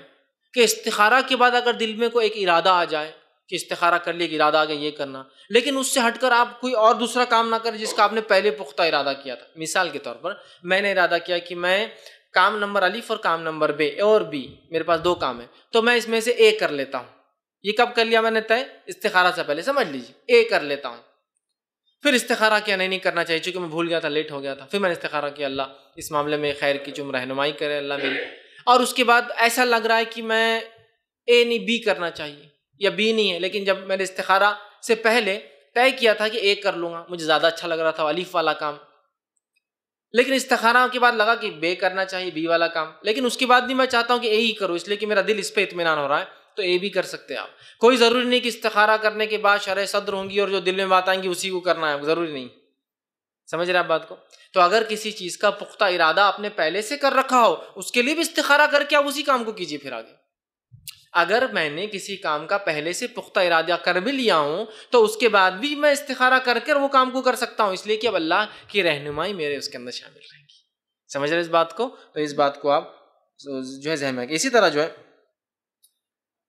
کہ استخارہ کے بعد اگر دل میں کوئی ایک ارادہ آ جائے کہ استخارہ کر لیا ارادہ آ گیا یہ کرنا لیکن اس سے ہٹ کر آپ کوئی اور دوسرا کام نہ کریں جس کا آپ نے پہلے پختہ ارادہ کیا تھا مثال کے طور پر میں نے ارادہ کیا کہ میں کام نمبر الف اور کام نمبر بے اور بی میرے پاس دو کام ہیں تو میں اس میں سے اے کر لیتا ہوں یہ کب کر لیا میں نے طے استخارہ سے پہلے سمجھ لیجیے اے کر لیتا ہوں پھر استخارہ کیا نہیں کرنا چاہیے چونکہ میں بھول گیا تھا لیٹ ہو گیا تھا پھر میں نے استخارہ کیا اللہ اس معاملے میں خیر کی جم رہنمائی کرے اللہ میری اور اس کے بعد ایسا لگ رہا ہے کہ میں اے نہیں بی کرنا چاہیے یا بی نہیں ہے لیکن جب میں نے استخارہ سے پہلے طے کیا تھا کہ اے کر لوں گا مجھے زیادہ اچھا لگ رہا تھا الف والا کام لیکن استخارہ کے بعد لگا کہ بے کرنا چاہیے بی والا کام لیکن اس کے بعد بھی میں چاہتا ہوں کہ اے ہی کرو اس لیے کہ میرا دل اس پہ اطمینان ہو رہا ہے تو اے بھی کر سکتے آپ کوئی ضروری نہیں کہ استخارہ کرنے کے بعد شرح صدر ہوں گی اور جو دل میں بات آئیں گی اسی کو کرنا ہے ضروری نہیں سمجھ بات کو تو اگر کسی چیز کا پختہ ارادہ آپ نے پہلے سے کر رکھا ہو اس کے لیے بھی استخارہ کر کے آپ اسی کام کو کیجیے پھر آگے اگر میں نے کسی کام کا پہلے سے پختہ ارادہ کر بھی لیا ہوں تو اس کے بعد بھی میں استخارہ کر وہ کام کو کر سکتا ہوں اس لیے کہ اب اللہ کی رہنمائی میرے اس کے اندر شامل رہیں گی سمجھ رہے اس بات کو تو اس بات کو آپ جو ہے ذہن اسی طرح جو ہے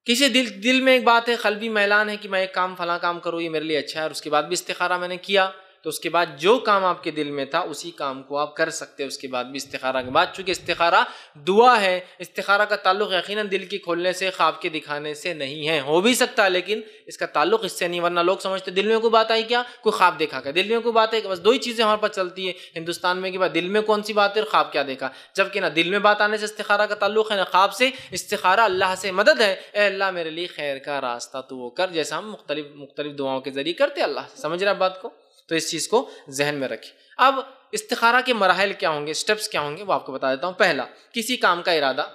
کسی دل دل میں ایک بات ہے قلبی میلان ہے کہ میں ایک کام فلاں کام کروں یہ میرے لیے اچھا ہے اور اس کے بعد بھی استخارہ میں نے کیا تو اس کے بعد جو کام آپ کے دل میں تھا اسی کام کو آپ کر سکتے اس کے بعد بھی استخارہ کے بعد چونکہ استخارہ دعا ہے استخارہ کا تعلق یقیناً دل کی کھولنے سے خواب کے دکھانے سے نہیں ہے ہو بھی سکتا ہے لیکن اس کا تعلق اس سے نہیں ورنہ لوگ سمجھتے دل میں کوئی بات آئی کیا کوئی خواب دیکھا کیا دل میں کوئی بات ہے بس دو ہی چیزیں ہمارے پاس چلتی ہیں ہندوستان میں کہ بات دل میں کون سی بات ہے اور خواب کیا دیکھا جب کہ نہ دل میں بات آنے سے استخارہ کا تعلق ہے نہ خواب سے استخارہ اللہ سے مدد ہے اے اللہ میرے لیے خیر کا راستہ تو وہ کر جیسا ہم مختلف مختلف دعاؤں کے ذریعے کرتے اللہ سے سمجھ رہے ہیں بات کو تو اس چیز کو ذہن میں رکھیں اب استخارہ کے مراحل کیا ہوں گے اسٹیپس کیا ہوں گے وہ آپ کو بتا دیتا ہوں پہلا کسی کام کا ارادہ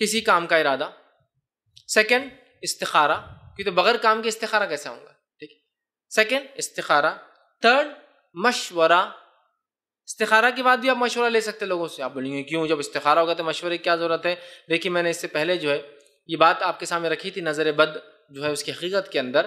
کسی کام کا ارادہ سیکنڈ استخارہ کیونکہ بغیر کام کے استخارہ کیسے ہوں گا سیکنڈ استخارہ تھرڈ مشورہ استخارہ کے بعد بھی آپ مشورہ لے سکتے لوگوں سے آپ بولیں گے کیوں جب استخارہ ہوگا تو مشورے کیا ضرورت ہے دیکھیے میں نے اس سے پہلے جو ہے یہ بات آپ کے سامنے رکھی تھی نظر بد جو ہے اس کی حقیقت کے اندر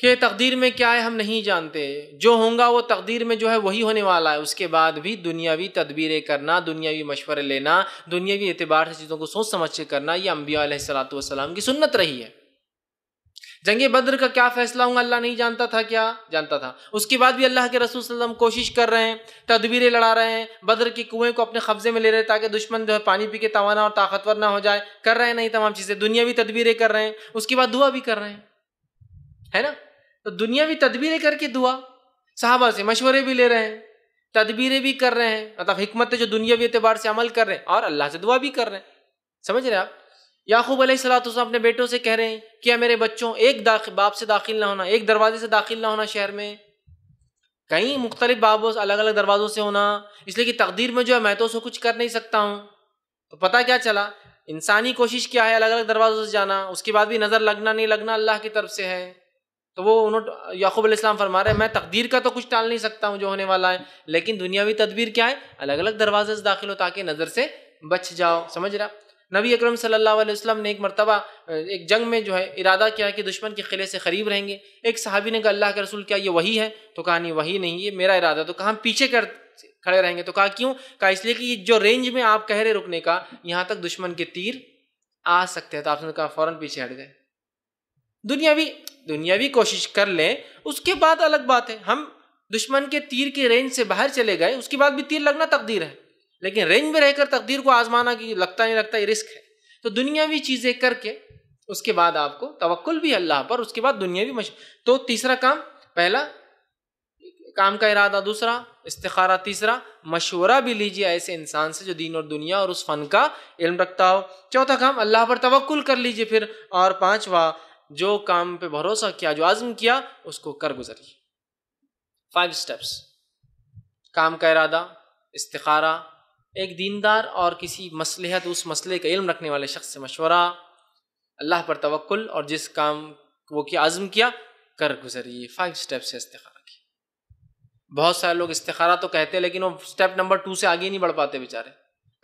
کہ تقدیر میں کیا ہے ہم نہیں جانتے جو ہوں گا وہ تقدیر میں جو ہے وہی ہونے والا ہے اس کے بعد بھی دنیاوی تدبیریں کرنا دنیاوی مشورے لینا دنیاوی اعتبار سے چیزوں کو سوچ سمجھ کے کرنا یہ انبیاء علیہ السلاۃ والسلام کی سنت رہی ہے جنگ بدر کا کیا فیصلہ ہوں گا اللہ نہیں جانتا تھا کیا جانتا تھا اس کے بعد بھی اللہ کے رسول صلی اللہ علیہ وسلم کوشش کر رہے ہیں تدبیریں لڑا رہے ہیں بدر کے کنویں کو اپنے قبضے میں لے رہے ہیں تاکہ دشمن جو ہے پانی پی کے توانا اور طاقتور نہ ہو جائے کر رہے ہیں نہیں تمام چیزیں دنیاوی تدبیریں کر رہے ہیں اس کے بعد دعا بھی کر رہے ہیں ہے نا تو دنیا بھی تدبیریں کر کے دعا صحابہ سے مشورے بھی لے رہے ہیں تدبیریں بھی کر رہے ہیں مطلب حکمت جو دنیاوی اعتبار سے عمل کر رہے ہیں اور اللہ سے دعا بھی کر رہے ہیں سمجھ رہے آپ یعقوب علیہ السلاۃ تو اپنے بیٹوں سے کہہ رہے ہیں کیا میرے بچوں ایک باپ سے داخل نہ ہونا ایک دروازے سے داخل نہ ہونا شہر میں کئی مختلف بابوں سے الگ الگ دروازوں سے ہونا اس لیے کہ تقدیر میں جو ہے میں تو اسے کچھ کر نہیں سکتا ہوں تو پتہ کیا چلا انسانی کوشش کیا ہے الگ الگ دروازوں سے جانا اس کے بعد بھی نظر لگنا نہیں لگنا اللہ کی طرف سے ہے تو وہ انہوں یعقوب علیہ السلام فرما رہے ہیں میں تقدیر کا تو کچھ ٹال نہیں سکتا ہوں جو ہونے والا ہے لیکن دنیاوی تدبیر کیا ہے الگ الگ دروازے سے داخل ہو تاکہ نظر سے بچ جاؤ سمجھ رہا نبی اکرم صلی اللہ علیہ وسلم نے ایک مرتبہ ایک جنگ میں جو ہے ارادہ کیا کہ دشمن کے قلعے سے قریب رہیں گے ایک صحابی نے کہا اللہ کے رسول کیا یہ وہی ہے تو کہا نہیں وہی نہیں یہ میرا ارادہ تو کہاں پیچھے کر کھڑے رہیں گے تو کہا کیوں کہا اس لیے کہ جو رینج میں آپ کہہ رہے رکنے کا یہاں تک دشمن کے تیر آ سکتے ہیں تو آپ نے کہا فوراً پیچھے ہٹ گئے دنیاوی دنیاوی کوشش کر لیں اس کے بعد الگ بات ہے ہم دشمن کے تیر کی رینج سے باہر چلے گئے اس کے بعد بھی تیر لگنا تقدیر ہے لیکن رینج میں رہ کر تقدیر کو آزمانا کی لگتا نہیں لگتا یہ رسک ہے تو دنیاوی چیزیں کر کے اس کے بعد آپ کو توکل بھی اللہ پر اس کے بعد دنیاوی مش تو تیسرا کام پہلا کام کا ارادہ دوسرا استخارہ تیسرا مشورہ بھی لیجیے ایسے انسان سے جو دین اور دنیا اور اس فن کا علم رکھتا ہو چوتھا کام اللہ پر توکل کر لیجیے پھر اور پانچواں جو کام پہ بھروسہ کیا جو عزم کیا اس کو کر گزریے فائیو اسٹیپس کام کا ارادہ استخارہ ایک دیندار اور کسی مسلحت اس مسئلے کا علم رکھنے والے شخص سے مشورہ اللہ پر توکل اور جس کام وہ کیا عزم کیا کر گزریے فائیو ہے استخارہ کی بہت سارے لوگ استخارہ تو کہتے ہیں لیکن وہ اسٹیپ نمبر ٹو سے آگے نہیں بڑھ پاتے بیچارے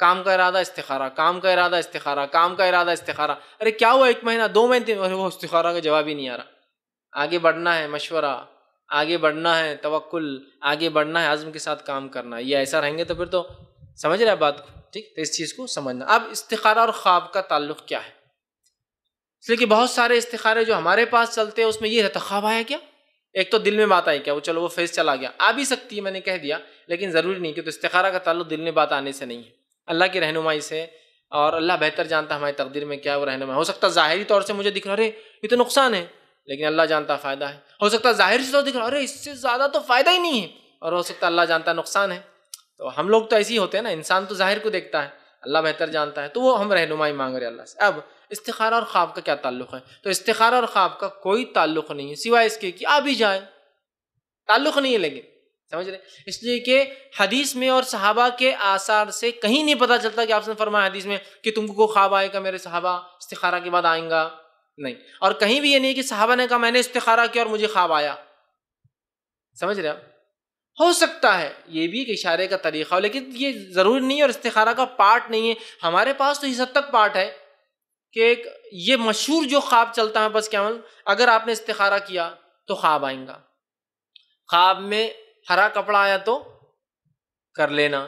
کام کا ارادہ استخارہ کام کا ارادہ استخارہ کام کا ارادہ استخارہ ارے کیا ہوا ایک مہینہ دو مہینے ارے وہ استخارہ کا جواب ہی نہیں آ رہا آگے بڑھنا ہے مشورہ آگے بڑھنا ہے توکل آگے بڑھنا ہے عزم کے ساتھ کام کرنا یہ ایسا رہیں گے تو پھر تو سمجھ رہے بات کو ٹھیک اس چیز کو سمجھنا اب استخارہ اور خواب کا تعلق کیا ہے اس لیے کہ بہت سارے استخارے جو ہمارے پاس چلتے ہیں اس میں یہ رہتا خواب آیا کیا ایک تو دل میں بات آئی کیا وہ چلو وہ فیس چلا گیا آ بھی سکتی ہے میں نے کہہ دیا لیکن ضروری نہیں کہ تو استخارہ کا تعلق دل میں بات آنے سے نہیں ہے اللہ کی رہنمائی سے اور اللہ بہتر جانتا ہماری تقدیر میں کیا وہ رہنما ہو سکتا ظاہری طور سے مجھے دکھ رہا ارے یہ تو نقصان ہے لیکن اللہ جانتا فائدہ ہے ہو سکتا ظاہر سے دکھ رہا ارے اس سے زیادہ تو فائدہ ہی نہیں ہے اور ہو سکتا اللہ جانتا نقصان ہے تو ہم لوگ تو ایسے ہی ہوتے ہیں نا انسان تو ظاہر کو دیکھتا ہے اللہ بہتر جانتا ہے تو وہ ہم رہنمائی مانگ رہے اللہ سے اب استخارہ اور خواب کا کیا تعلق ہے تو استخارہ اور خواب کا کوئی تعلق نہیں ہے سوائے اس کے کہ آپ ہی جائے تعلق نہیں ہے لیکن سمجھ رہے اس لیے کہ حدیث میں اور صحابہ کے آثار سے کہیں نہیں پتا چلتا کہ آپ نے فرمایا حدیث میں کہ تم کو خواب آئے گا میرے صحابہ استخارہ کے بعد آئیں گا نہیں اور کہیں بھی یہ نہیں کہ صحابہ نے کہا میں نے استخارہ کیا اور مجھے خواب آیا سمجھ رہے آپ ہو سکتا ہے یہ بھی ایک اشارے کا طریقہ ہو لیکن یہ ضرور نہیں ہے اور استخارہ کا پارٹ نہیں ہے ہمارے پاس تو اس حد تک پارٹ ہے کہ ایک یہ مشہور جو خواب چلتا ہے بس کیا مل مطلب؟ اگر آپ نے استخارہ کیا تو خواب آئیں گا خواب میں ہرا کپڑا آیا تو کر لینا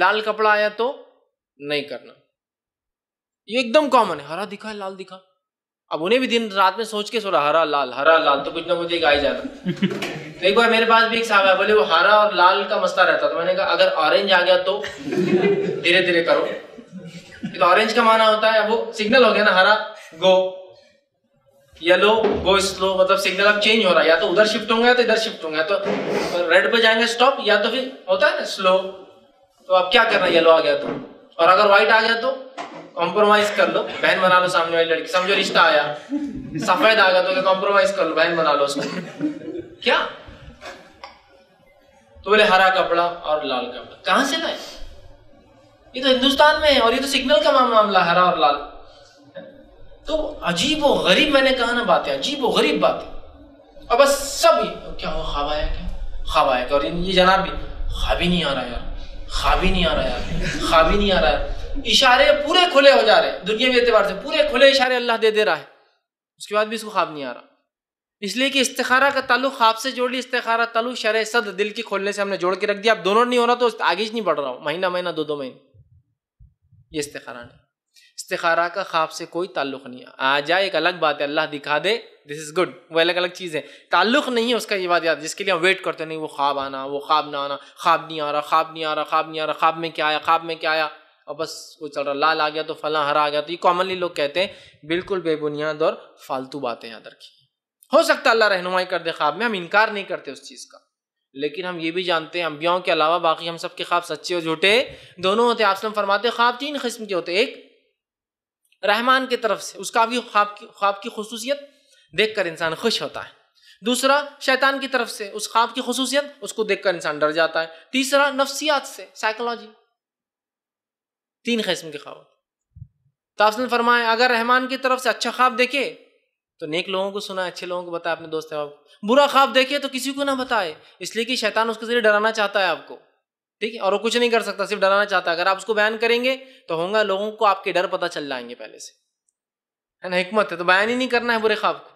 لال کپڑا آیا تو نہیں کرنا یہ ایک دم کامن ہے ہرا دکھا دکھا لال اب انہیں بھی دن رات میں سوچ کے سو رہا ہرا لال ہرا لال تو کچھ نہ کچھ ایک آئی جاتا تو ایک بار میرے پاس بھی ایک صاحب ہے بولے وہ ہرا اور لال کا مسئلہ رہتا تو میں نے کہا اگر آرنج آ گیا تو دھیرے دھیرے کرو آرنج کا معنی ہوتا ہے وہ سگنل ہو گیا نا ہرا گو یلو گو سلو مطلب سگنل اب چینج ہو رہا ہے یا تو ادھر شفٹ ہوں گے تو ادھر شفٹ ہوں تو ریڈ پہ جائیں گے اسٹاپ یا تو تو پھر ہوتا ہے نا سلو اب کیا کرنا یلو آ گیا تو اور اگر وائٹ آ گیا تو کمپرومائز کر لو بہن بنا لو سامنے والی لڑکی سمجھو رشتہ آیا سفید آ گیا تو کمپرومائز کر لو بہن بنا لو اس کو کیا تو بولے ہرا کپڑا اور لال کپڑا کہاں سے لائے یہ تو ہندوستان میں ہے اور یہ تو سگنل کا معاملہ ہرا اور لال تو عجیب و غریب میں نے کہا نا باتیں عجیب و غریب باتیں اور بس سب ہی کیا ہوا خواب آیا کیا خواب آیا کیا اور یہ جناب بھی خواب ہی نہیں آ رہا یار خواب ہی نہیں آ رہا یار خواب ہی نہیں آ رہا ہے اشارے پورے کھلے ہو جا رہے ہیں دنیا کے اعتبار سے پورے کھلے اشارے اللہ دے دے رہا ہے اس کے بعد بھی اس کو خواب نہیں آ رہا اس لیے کہ استخارہ کا تعلق خواب سے جوڑ لی استخارہ تعلق شرح صد دل کی کھولنے سے ہم نے جوڑ کے رکھ دیا اب دونوں نہیں ہو رہا تو آگے نہیں بڑھ رہا ہوں مہینہ مہینہ دو دو مہینے یہ استخارہ نہیں استخارہ کا خواب سے کوئی تعلق نہیں آ جائے ایک الگ بات ہے اللہ دکھا دے دس از گڈ وہ الگ الگ چیز ہے تعلق نہیں ہے اس کا یہ بات یاد جس کے لیے ہم ویٹ کرتے نہیں وہ خواب آنا وہ خواب نہ آنا خواب نہیں آ رہا خواب نہیں آ رہا خواب نہیں آ رہا خواب میں کیا آیا خواب میں کیا آیا اور بس وہ چل رہا لال آ گیا تو فلاں ہرا آ گیا تو یہ کامنلی لوگ کہتے ہیں بالکل بے بنیاد اور فالتو باتیں یاد رکھی ہو سکتا اللہ رہنمائی کر دے خواب میں ہم انکار نہیں کرتے اس چیز کا لیکن ہم یہ بھی جانتے ہیں ابیاؤں کے علاوہ باقی ہم سب کے خواب سچے اور جھوٹے دونوں ہوتے ہیں آپس فرماتے خواب تین قسم کے ہوتے ایک رحمان کی طرف سے اس کا بھی خواب کی خواب کی خصوصیت دیکھ کر انسان خوش ہوتا ہے دوسرا شیطان کی طرف سے اس خواب کی خصوصیت اس کو دیکھ کر انسان ڈر جاتا ہے تیسرا نفسیات سے سائیکولوجی تین قسم کے خواب تاثر فرمائے اگر رحمان کی طرف سے اچھا خواب دیکھے تو نیک لوگوں کو سنا اچھے لوگوں کو بتایا اپنے دوست احباب برا خواب دیکھے تو کسی کو نہ بتائے اس لیے کہ شیطان اس کے ذریعے ڈرانا چاہتا ہے آپ کو ٹھیک ہے اور وہ کچھ نہیں کر سکتا صرف ڈرانا چاہتا ہے اگر آپ اس کو بیان کریں گے تو ہوں گا لوگوں کو آپ کے ڈر پتہ چل جائیں گے پہلے سے ہے نا حکمت ہے تو بیان ہی نہیں کرنا ہے برے خواب کو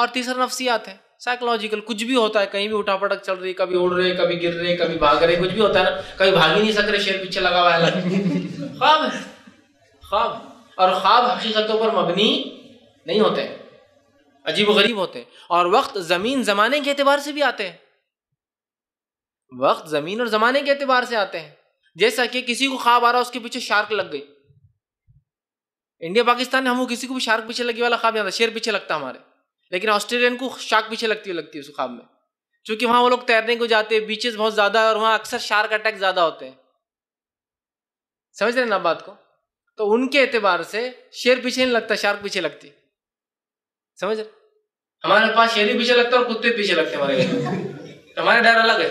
اور تیسرا نفسیات ہے سائیکولوجیکل کچھ بھی ہوتا ہے کہیں بھی اٹھا پٹک چل رہی کبھی اڑ رہے کبھی گر رہے کبھی بھاگ رہے کچھ بھی ہوتا ہے نا کبھی بھاگ ہی نہیں سک رہے شیر پیچھے لگا ہوا ہے خواب ہے خواب اور خواب حقیقتوں پر مبنی نہیں ہوتے عجیب و غریب ہوتے ہیں اور وقت زمین زمانے کے اعتبار سے بھی آتے ہیں وقت زمین اور زمانے کے اعتبار سے آتے ہیں جیسا کہ کسی کو خواب آ رہا اس کے پیچھے شارک لگ گئی انڈیا پاکستان ہم کسی کو بھی شارک پیچھے لگی والا خواب نہیں آتا شیر پیچھے لگتا ہمارے لیکن آسٹریلین کو شارک پیچھے لگتی لگتی ہے اس خواب میں چونکہ وہاں وہ لوگ تیرنے کو جاتے ہیں بیچز بہت زیادہ ہے اور وہاں اکثر شارک اٹیک زیادہ ہوتے ہیں سمجھ رہے ہیں نا بات کو تو ان کے اعتبار سے شیر پیچھے نہیں لگتا شارک پیچھے لگتی سمجھ رہے ہمارے پاس شیر پیچھے لگتا ہے اور کتے پیچھے لگتے ہیں ہمارے ہمارے ڈر الگ ہے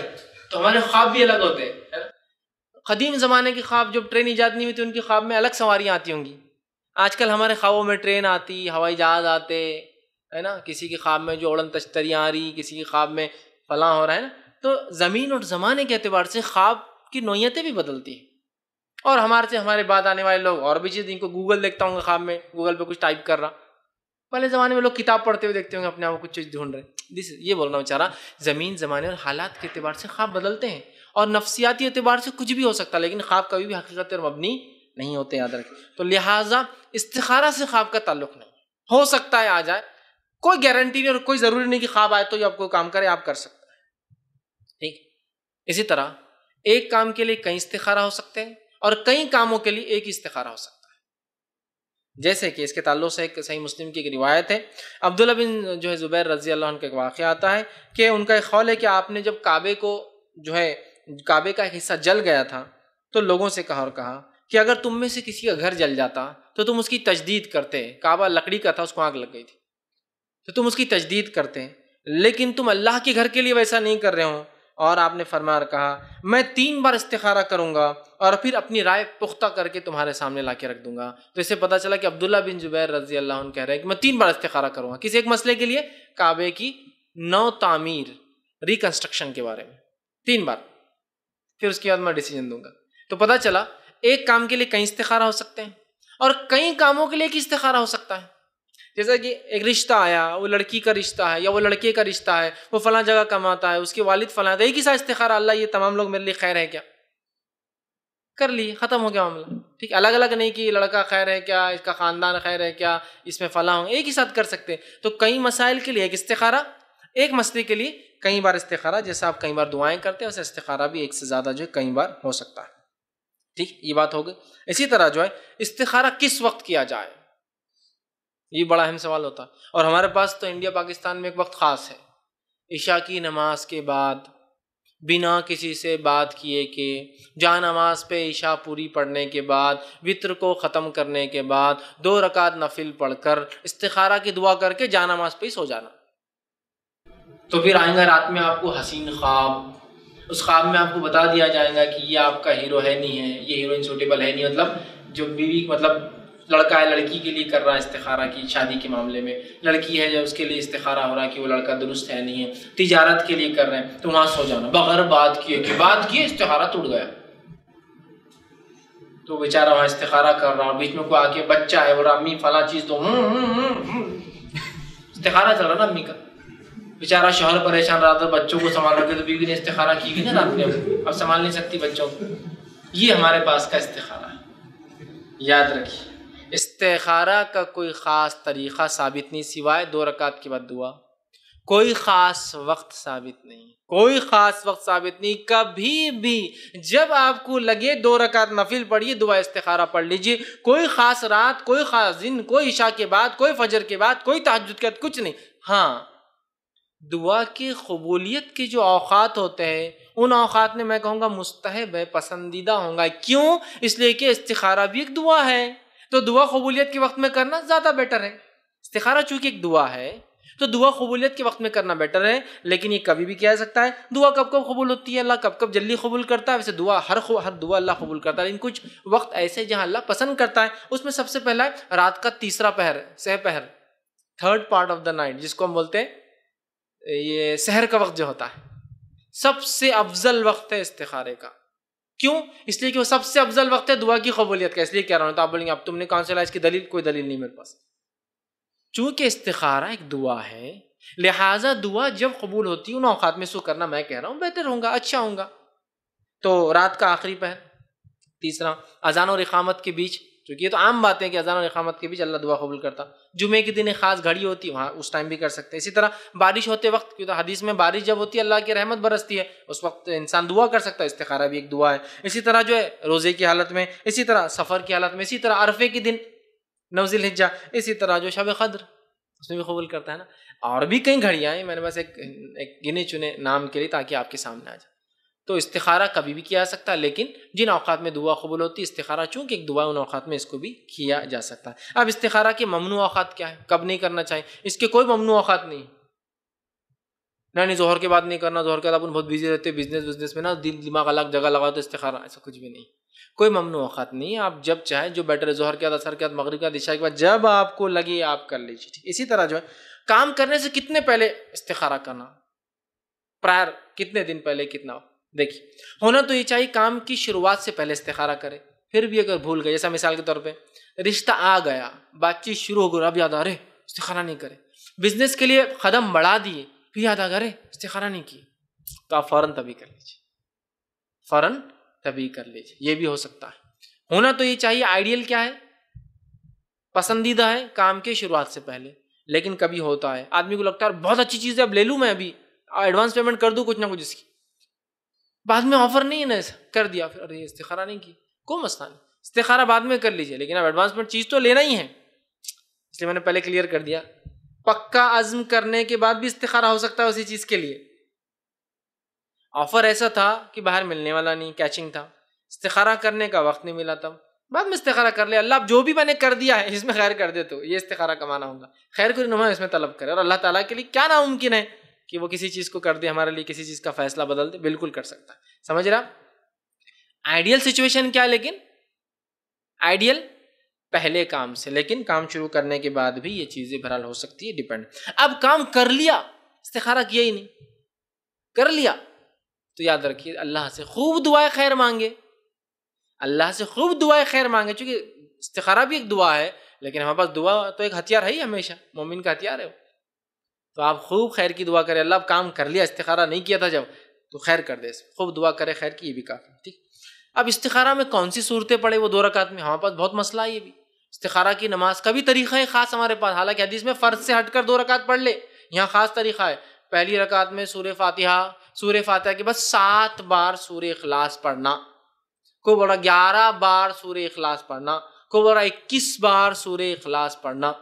تو ہمارے خواب بھی الگ ہوتے ہیں قدیم زمانے کے خواب جب ٹرین ایجاد نہیں ہوئی تھی ان کے خواب میں الگ سواریاں آتی ہوں گی آج کل ہمارے خوابوں میں ٹرین آتی ہوائی جہاز آتے ہے نا کسی کے خواب میں جو اڑن تشتریاں آ رہی کسی کے خواب میں فلاں ہو رہا ہے نا تو زمین اور زمانے کے اعتبار سے خواب کی نوعیتیں بھی بدلتی ہیں اور ہمارے سے ہمارے بعد آنے والے لوگ اور بھی چیز ان کو گوگل دیکھتا ہوں گا خواب میں گوگل پہ کچھ ٹائپ کر رہا پہلے زمانے میں لوگ کتاب پڑھتے ہوئے دیکھتے ہوں گے اپنے آپ کو کچھ چیز ڈھونڈ رہے ہیں یہ بولنا بچارا زمین زمانے اور حالات کے اعتبار سے خواب بدلتے ہیں اور نفسیاتی اعتبار سے کچھ بھی ہو سکتا ہے لیکن خواب کبھی بھی حقیقت اور مبنی نہیں ہوتے یاد رکھے تو لہٰذا استخارہ سے خواب کا تعلق نہیں ہو سکتا ہے آ جائے کوئی گارنٹی نہیں اور کوئی ضروری نہیں کہ خواب آئے تو یہ آپ کو کام کرے آپ کر سکتا ہے ٹھیک اسی طرح ایک کام کے لیے کئی استخارہ ہو سکتے ہیں اور کئی کاموں کے لیے ایک استخارہ ہو سکتا ہے جیسے کہ اس کے تعلق سے ایک صحیح مسلم کی ایک روایت ہے عبداللہ بن جو ہے زبیر رضی اللہ عنہ کا ایک واقعہ آتا ہے کہ ان کا ایک خول ہے کہ آپ نے جب کعبے کو جو ہے کعبے کا ایک حصہ جل گیا تھا تو لوگوں سے کہا اور کہا کہ اگر تم میں سے کسی کا گھر جل جاتا تو تم اس کی تجدید کرتے کعبہ لکڑی کا تھا اس کو آگ لگ گئی تھی تو تم اس کی تجدید کرتے ہیں لیکن تم اللہ کے گھر کے لیے ویسا نہیں کر رہے ہو اور آپ نے فرمار کہا میں تین بار استخارہ کروں گا اور پھر اپنی رائے پختہ کر کے تمہارے سامنے لا کے رکھ دوں گا تو اسے پتا چلا کہ عبداللہ بن زبیر رضی اللہ عنہ کہہ رہے ہیں کہ میں تین بار استخارہ کروں گا کسی ایک مسئلے کے لیے کعبے کی نو تعمیر ریکنسٹرکشن کے بارے میں تین بار پھر اس کے بعد میں ڈیسیجن دوں گا تو پتہ چلا ایک کام کے لیے کئی استخارہ ہو سکتے ہیں اور کئی کاموں کے لیے ایک استخارہ ہو سکتا ہے جیسا کہ ایک رشتہ آیا وہ لڑکی کا رشتہ ہے یا وہ لڑکے کا رشتہ ہے وہ فلاں جگہ کماتا ہے اس کے والد فلاں ایک ہی سا استخارہ اللہ یہ تمام لوگ میرے لیے خیر ہے کیا کر لی ختم ہو گیا معاملہ ٹھیک الگ الگ نہیں کہ لڑکا خیر ہے کیا اس کا خاندان خیر ہے کیا اس میں فلاں ہوں ایک ہی ساتھ کر سکتے تو کئی مسائل کے لیے ایک استخارہ ایک مسئلے کے لیے کئی بار استخارہ جیسا آپ کئی بار دعائیں کرتے ہیں ویسے استخارہ بھی ایک سے زیادہ جو ہے کئی بار ہو سکتا ہے ٹھیک یہ بات ہو گئی اسی طرح جو ہے استخارہ کس وقت کیا جائے یہ بڑا اہم سوال ہوتا اور ہمارے پاس تو انڈیا پاکستان میں ایک وقت خاص ہے عشاء کی نماز کے بعد بنا کسی سے بات کیے کہ جا نماز پہ عشاء پوری پڑھنے کے بعد وطر کو ختم کرنے کے بعد دو رکعت نفل پڑھ کر استخارہ کی دعا کر کے جا نماز پہ ہی سو جانا تو پھر آئیں گا رات میں آپ کو حسین خواب اس خواب میں آپ کو بتا دیا جائے گا کہ یہ آپ کا ہیرو ہے نہیں ہے یہ ہیروئن سوٹیبل ہے نہیں مطلب جو بیوی مطلب لڑکا ہے لڑکی کے لیے کر رہا ہے استخارہ کی شادی کے معاملے میں لڑکی ہے جب اس کے لیے استخارہ ہو رہا ہے کہ وہ لڑکا درست ہے نہیں ہے تجارت کے لیے کر رہے ہیں تو وہاں سو جانا بغیر بات بات کیے کیے کہ استخارہ ٹوٹ گیا تو بیچارہ وہاں استخارہ کر رہا بیچ میں کوئی آ کے بچہ ہے اور امی فلاں چیز تو استخارہ چل رہا نا امی کا بیچارہ شوہر پریشان رہا تھا بچوں کو سنبھالو گے تو بیوی نے استخارہ کی گئی نا رات میں اب سنبھال نہیں سکتی بچوں کو یہ ہمارے پاس کا استخارہ ہے یاد رکھیے استخارہ کا کوئی خاص طریقہ ثابت نہیں سوائے دو رکعت کے بعد دعا کوئی خاص وقت ثابت نہیں کوئی خاص وقت ثابت نہیں کبھی بھی جب آپ کو لگے دو رکعت نفل پڑھیے دعا استخارہ پڑھ لیجئے کوئی خاص رات کوئی خاص دن کوئی عشاء کے بعد کوئی فجر کے بعد کوئی تحجد کے بعد کچھ نہیں ہاں دعا کی قبولیت کے جو اوقات ہوتے ہیں ان اوقات میں میں کہوں گا مستحب ہے پسندیدہ ہوں گا کیوں اس لیے کہ استخارہ بھی ایک دعا ہے تو دعا قبولیت کے وقت میں کرنا زیادہ بیٹر ہے استخارہ چونکہ ایک دعا ہے تو دعا قبولیت کے وقت میں کرنا بیٹر ہے لیکن یہ کبھی بھی کہہ سکتا ہے دعا کب کب قبول ہوتی ہے اللہ کب کب جلدی قبول کرتا ہے ویسے دعا ہر ہر دعا اللہ قبول کرتا ہے لیکن کچھ وقت ایسے جہاں اللہ پسند کرتا ہے اس میں سب سے پہلا ہے رات کا تیسرا پہر سہ پہر third part of the night جس کو ہم بولتے ہیں یہ سحر کا وقت جو ہوتا ہے سب سے افضل وقت ہے استخارے کا کیوں اس لیے کہ وہ سب سے افضل وقت ہے دعا کی قبولیت کا اس لیے کہہ رہا ہوں تو آپ بولیں گے اب تم نے کون سلا اس کی دلیل کوئی دلیل نہیں میرے پاس چونکہ استخارہ ایک دعا ہے لہٰذا دعا جب قبول ہوتی ہے ان اوقات میں سو کرنا میں کہہ رہا ہوں بہتر ہوں گا اچھا ہوں گا تو رات کا آخری پہر تیسرا اذان اور اقامت کے بیچ چونکہ یہ تو عام بات ہے کہ اذان اور اقامت کے بیچ اللہ دعا قبول کرتا جمعے کے دن ایک خاص گھڑی ہوتی وہاں اس ٹائم بھی کر سکتے ہیں اسی طرح بارش ہوتے وقت کیونکہ حدیث میں بارش جب ہوتی ہے اللہ کی رحمت برستی ہے اس وقت انسان دعا کر سکتا ہے استخارہ بھی ایک دعا ہے اسی طرح جو ہے روزے کی حالت میں اسی طرح سفر کی حالت میں اسی طرح عرفے کے دن نوزل حجا اسی طرح جو شب قدر اس میں بھی قبول کرتا ہے نا اور بھی کئی گھڑیاں ہیں میں نے بس ایک ایک گنے چنے نام کے لیے تاکہ آپ کے سامنے آ جائے تو استخارہ کبھی بھی کیا سکتا ہے لیکن جن اوقات میں دعا قبول ہوتی استخارہ چونکہ ایک دعا ان اوقات میں اس کو بھی کیا جا سکتا ہے اب استخارہ کے ممنوع اوقات کیا ہے کب نہیں کرنا چاہیے اس کے کوئی ممنوع اوقات نہیں نہ نہیں ظہر کے بعد نہیں کرنا ظہر کے بعد اپن بہت بزی رہتے ہیں بزنس میں نا دل دماغ الگ جگہ لگا تو استخارہ ایسا کچھ بھی نہیں کوئی ممنوع اوقات نہیں آپ جب چاہیں جو بیٹر ہے ظہر کے بعد اثر کے بعد مغرب کے بعد عشاء کے بعد جب آپ کو لگی آپ کر لیجیے ٹھیک اسی طرح جو ہے کام کرنے سے کتنے پہلے استخارہ کرنا پرائر کتنے دن پہلے کتنا دیکھیے ہونا تو یہ چاہیے کام کی شروعات سے پہلے استخارہ کرے پھر بھی اگر بھول گئے جیسا مثال کے طور پہ رشتہ آ گیا بات چیت شروع ہو گئی اب آ رہے استخارہ نہیں کرے بزنس کے لیے قدم بڑھا دیے یاد آ کرے استخارہ نہیں کیے آپ فوراً فوراً تبھی کر لیجیے یہ بھی ہو سکتا ہے ہونا تو یہ چاہیے آئیڈیل کیا ہے پسندیدہ ہے کام کے شروعات سے پہلے لیکن کبھی ہوتا ہے آدمی کو لگتا ہے بہت اچھی چیز ہے اب لے لوں میں ابھی ایڈوانس پیمنٹ کر دوں کچھ نہ کچھ اس کی بعد میں آفر نہیں ہے نا کر دیا پھر ارے استخارہ نہیں کی کوئی مسئلہ نہیں استخارہ بعد میں کر لیجیے لیکن اب ایڈوانسمنٹ چیز تو لینا ہی ہے اس لیے میں نے پہلے کلیئر کر دیا پکا عزم کرنے کے بعد بھی استخارہ ہو سکتا ہے اسی چیز کے لیے آفر ایسا تھا کہ باہر ملنے والا نہیں کیچنگ تھا استخارہ کرنے کا وقت نہیں ملا تھا بعد میں استخارہ کر لیا اللہ اب جو بھی میں نے کر دیا ہے اس میں خیر کر دے تو یہ استخارہ کمانا ہوگا خیر کوئی نمایاں اس میں طلب کرے اور اللہ تعالیٰ کے لیے کیا ناممکن ہے کہ وہ کسی چیز کو کر دے ہمارے لیے کسی چیز کا فیصلہ بدل دے بالکل کر سکتا ہے سمجھ رہا آئیڈیل سچویشن کیا لیکن آئیڈیل پہلے کام سے لیکن کام شروع کرنے کے بعد بھی یہ چیزیں بھرحال ہو سکتی ہے اب کام کر لیا استخارہ کیا ہی نہیں کر لیا تو یاد رکھیے اللہ سے خوب دعائیں خیر مانگے اللہ سے خوب دعائیں خیر مانگے چونکہ استخارہ بھی ایک دعا ہے لیکن ہمارے پاس دعا تو ایک ہتھیار ہے ہی ہمیشہ مومن کا ہتھیار ہے وہ تو آپ خوب خیر کی دعا کریں اللہ اب کام کر لیا استخارہ نہیں کیا تھا جب تو خیر کر دے خوب دعا کرے خیر کی یہ بھی کافی ٹھیک اب استخارہ میں کون سی صورتیں پڑے وہ دو رکعت میں ہمارے پاس بہت مسئلہ ہے یہ بھی استخارہ کی نماز کا بھی طریقہ ہے خاص ہمارے پاس حالانکہ حدیث میں فرض سے ہٹ کر دو رکعت پڑھ لے یہاں خاص طریقہ ہے پہلی رکعت میں سور فاتحہ سور فاتحہ کے بس سات بار سور اخلاص پڑھنا کو بڑا گیارہ بار سور اخلاص پڑھنا کو بڑا اکیس بار سور اخلاص پڑھنا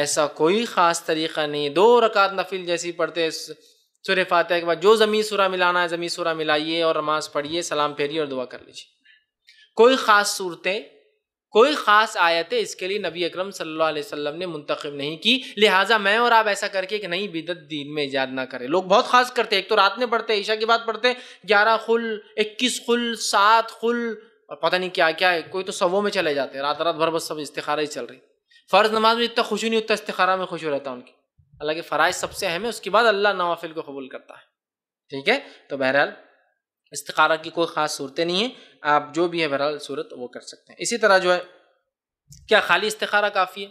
ایسا کوئی خاص طریقہ نہیں دو رکعت نفل جیسی پڑھتے سورہ فاتحہ کے بعد جو زمین سورہ ملانا ہے زمین سورہ ملائیے اور نماز پڑھیے سلام پھیریے اور دعا کر لیجیے کوئی خاص صورتیں کوئی خاص آیتیں اس کے لیے نبی اکرم صلی اللہ علیہ وسلم نے منتخب نہیں کی لہٰذا میں اور آپ ایسا کر کے ایک نئی بدت دین میں اجاد نہ کریں لوگ بہت خاص کرتے ہیں ایک تو رات میں پڑھتے ہیں عشاء کے بعد پڑھتے ہیں گیارہ خل اکیس خل سات خل اور پتہ نہیں کیا کیا ہے کوئی تو سووں میں چلے جاتے ہیں رات رات بھر بس سب استخارہ ہی چل رہی فرض نماز میں اتنا خوشی نہیں اتنا استخارہ میں خوشی رہتا ان کی اللہ کے فرائض سب سے اہم ہے اس کے بعد اللہ نوافل کو قبول کرتا ہے ٹھیک ہے تو بہرحال استخارہ کی کوئی خاص صورتیں نہیں ہیں آپ جو بھی ہے بہرحال صورت وہ کر سکتے ہیں اسی طرح جو ہے کیا خالی استخارہ کافی ہے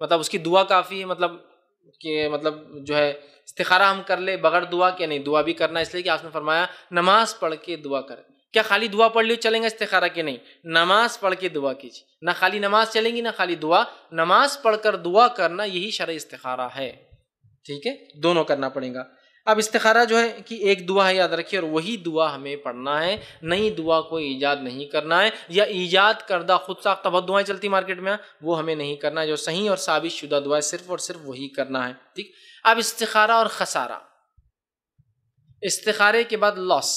مطلب اس کی دعا کافی ہے مطلب کہ مطلب جو ہے استخارہ ہم کر لے بغیر دعا کیا نہیں دعا بھی کرنا اس لیے کہ آپ نے فرمایا نماز پڑھ کے دعا کریں کیا خالی دعا پڑھ لی چلیں گے استخارہ کے نہیں نماز پڑھ کے دعا کیجیے نہ خالی نماز چلیں گی نہ خالی دعا نماز پڑھ کر دعا کرنا یہی شرع استخارہ ہے ٹھیک ہے دونوں کرنا پڑے گا اب استخارہ جو ہے کہ ایک دعا ہے یاد رکھیے اور وہی دعا ہمیں پڑھنا ہے نئی دعا کو ایجاد نہیں کرنا ہے یا ایجاد کردہ خود ساختہ بہت دعائیں چلتی مارکیٹ میں وہ ہمیں نہیں کرنا ہے جو صحیح اور ثابت شدہ دعا ہے صرف اور صرف وہی کرنا ہے ٹھیک اب استخارہ اور خسارہ استخارے کے بعد لاس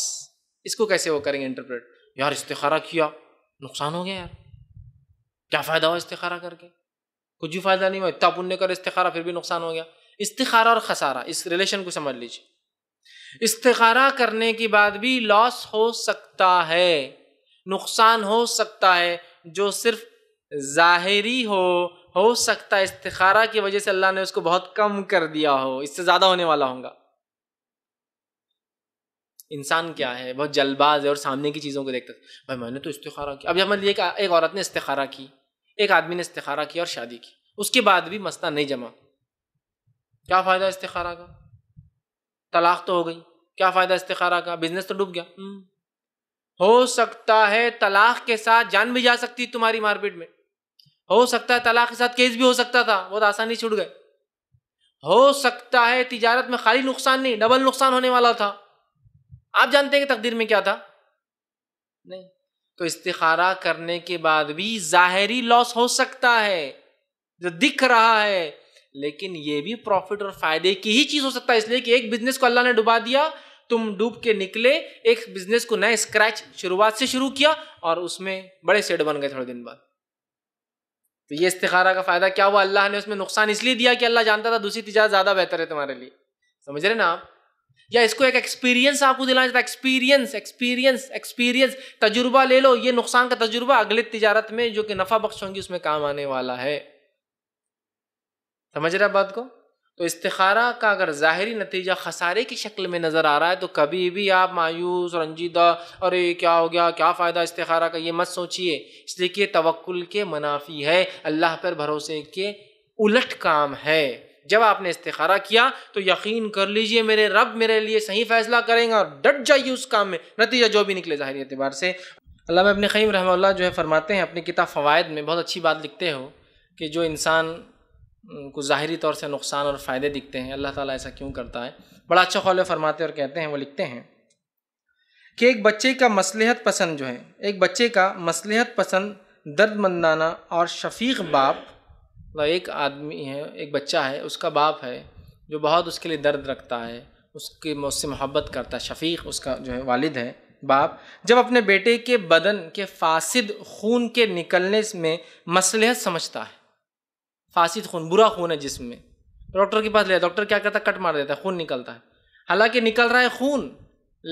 اس کو کیسے وہ کریں گے انٹرپریٹ یار استخارہ کیا نقصان ہو گیا یار کیا فائدہ ہو استخارہ کر کے کچھ بھی فائدہ نہیں ہوا اتنا پنیہ کر استخارہ پھر بھی نقصان ہو گیا استخارہ اور خسارہ اس ریلیشن کو سمجھ لیجیے استخارہ کرنے کے بعد بھی لاس ہو سکتا ہے نقصان ہو سکتا ہے جو صرف ظاہری ہو ہو سکتا ہے استخارہ کی وجہ سے اللہ نے اس کو بہت کم کر دیا ہو اس سے زیادہ ہونے والا ہوں گا انسان کیا ہے بہت جلباز باز اور سامنے کی چیزوں کو دیکھتا تھا میں نے تو استخارہ کیا اب جب ایک عورت نے استخارہ کی ایک آدمی نے استخارہ کیا اور شادی کی اس کے بعد بھی مستہ نہیں جمع کیا فائدہ استخارہ کا طلاق تو ہو گئی کیا فائدہ استخارہ کا بزنس تو ڈوب گیا ہو سکتا ہے طلاق کے ساتھ جان بھی جا سکتی تمہاری مارپیٹ میں ہو سکتا ہے طلاق کے ساتھ کیس بھی ہو سکتا تھا بہت آسانی چھوٹ گئے ہو سکتا ہے تجارت میں خالی نقصان نہیں ڈبل نقصان ہونے والا تھا آپ جانتے ہیں کہ تقدیر میں کیا تھا نہیں تو استخارہ کرنے کے بعد بھی ظاہری لاس ہو سکتا ہے جو دکھ رہا ہے لیکن یہ بھی پروفٹ اور فائدے کی ہی چیز ہو سکتا ہے اس لیے کہ ایک بزنس کو اللہ نے ڈبا دیا تم ڈوب کے نکلے ایک بزنس کو نئے اسکریچ شروعات سے شروع کیا اور اس میں بڑے سیڈ بن گئے تھوڑے دن بعد تو یہ استخارہ کا فائدہ کیا ہوا اللہ نے اس میں نقصان اس لیے دیا کہ اللہ جانتا تھا دوسری تجارت زیادہ بہتر ہے تمہارے لیے سمجھ رہے نا آپ یا اس کو ایک ایکسپیرینس آپ کو دلانا چاہتا ہے ایکسپیرینس ایکسپیرینس ایکسپیرینس تجربہ لے لو یہ نقصان کا تجربہ اگلے تجارت میں جو کہ نفع بخش ہوں گی اس میں کام آنے والا ہے سمجھ رہا بات کو تو استخارہ کا اگر ظاہری نتیجہ خسارے کی شکل میں نظر آ رہا ہے تو کبھی بھی آپ مایوس رنجیدہ اور یہ کیا ہو گیا کیا فائدہ استخارہ کا یہ مت سوچیے اس لیے کہ یہ کے منافی ہے اللہ پر بھروسے کے الٹ کام ہے جب آپ نے استخارہ کیا تو یقین کر لیجئے میرے رب میرے لیے صحیح فیصلہ کریں گا اور ڈٹ جائیے اس کام میں نتیجہ جو بھی نکلے ظاہری اعتبار سے علامہ اپنے قیم رحمہ اللہ جو ہے فرماتے ہیں اپنی کتاب فوائد میں بہت اچھی بات لکھتے ہو کہ جو انسان کو ظاہری طور سے نقصان اور فائدے دکھتے ہیں اللہ تعالیٰ ایسا کیوں کرتا ہے بڑا اچھا قول فرماتے اور کہتے ہیں وہ لکھتے ہیں کہ ایک بچے کا مصلحت پسند جو ہے ایک بچے کا مصلحت پسند درد مندانہ اور شفیق باپ مطلب ایک آدمی ہے ایک بچہ ہے اس کا باپ ہے جو بہت اس کے لیے درد رکھتا ہے اس کی اس سے محبت کرتا ہے شفیق اس کا جو ہے والد ہے باپ جب اپنے بیٹے کے بدن کے فاسد خون کے نکلنے میں مصلحت سمجھتا ہے فاسد خون برا خون ہے جسم میں ڈاکٹر کی پاس لے ڈاکٹر کیا کرتا ہے کٹ مار دیتا ہے خون نکلتا ہے حالانکہ نکل رہا ہے خون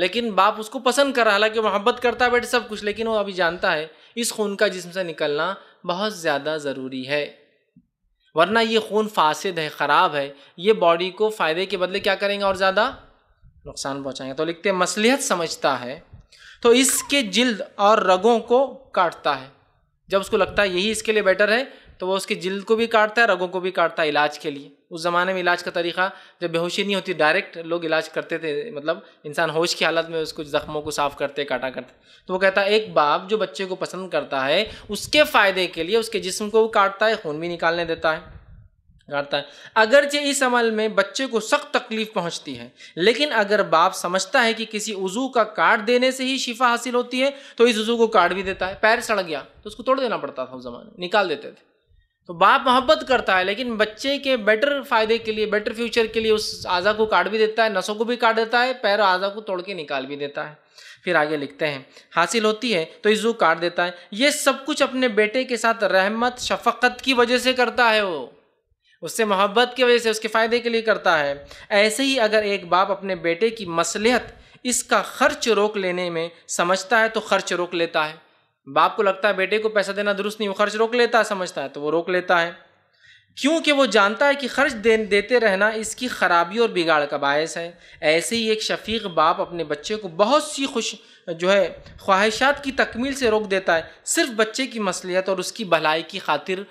لیکن باپ اس کو پسند کر رہا ہے حالانکہ محبت کرتا ہے بیٹے سب کچھ لیکن وہ ابھی جانتا ہے اس خون کا جسم سے نکلنا بہت زیادہ ضروری ہے ورنہ یہ خون فاسد ہے خراب ہے یہ باڈی کو فائدے کے بدلے کیا کریں گے اور زیادہ نقصان پہنچائیں گے تو لکھتے ہیں مصلیحت سمجھتا ہے تو اس کے جلد اور رگوں کو کاٹتا ہے جب اس کو لگتا ہے یہی اس کے لیے بیٹر ہے تو وہ اس کی جلد کو بھی کاٹتا ہے رگوں کو بھی کاٹتا ہے علاج کے لیے اس زمانے میں علاج کا طریقہ جب بے ہوشی نہیں ہوتی ڈائریکٹ لوگ علاج کرتے تھے مطلب انسان ہوش کی حالت میں اس کو زخموں کو صاف کرتے کاٹا کرتے تو وہ کہتا ہے ایک باپ جو بچے کو پسند کرتا ہے اس کے فائدے کے لیے اس کے جسم کو وہ کاٹتا ہے خون بھی نکالنے دیتا ہے کاٹتا ہے اگرچہ اس عمل میں بچے کو سخت تکلیف پہنچتی ہے لیکن اگر باپ سمجھتا ہے کہ کسی عضو کا کاٹ دینے سے ہی شفا حاصل ہوتی ہے تو اس عضو کو کاٹ بھی دیتا ہے پیر سڑ گیا تو اس کو توڑ دینا پڑتا تھا اس زمانے نکال دیتے تھے تو باپ محبت کرتا ہے لیکن بچے کے بیٹر فائدے کے لیے بیٹر فیوچر کے لیے اس اعضا کو کاٹ بھی دیتا ہے نسوں کو بھی کاٹ دیتا ہے پیر اعضا کو توڑ کے نکال بھی دیتا ہے پھر آگے لکھتے ہیں حاصل ہوتی ہے تو عزو کاٹ دیتا ہے یہ سب کچھ اپنے بیٹے کے ساتھ رحمت شفقت کی وجہ سے کرتا ہے وہ اس سے محبت کی وجہ سے اس کے فائدے کے لیے کرتا ہے ایسے ہی اگر ایک باپ اپنے بیٹے کی مصلحت اس کا خرچ روک لینے میں سمجھتا ہے تو خرچ روک لیتا ہے باپ کو لگتا ہے بیٹے کو پیسہ دینا درست نہیں وہ خرچ روک لیتا ہے سمجھتا ہے تو وہ روک لیتا ہے کیونکہ وہ جانتا ہے کہ خرچ دیتے رہنا اس کی خرابی اور بگاڑ کا باعث ہے ایسے ہی ایک شفیق باپ اپنے بچے کو بہت سی خوش جو ہے خواہشات کی تکمیل سے روک دیتا ہے صرف بچے کی مصلیت اور اس کی بھلائی کی خاطر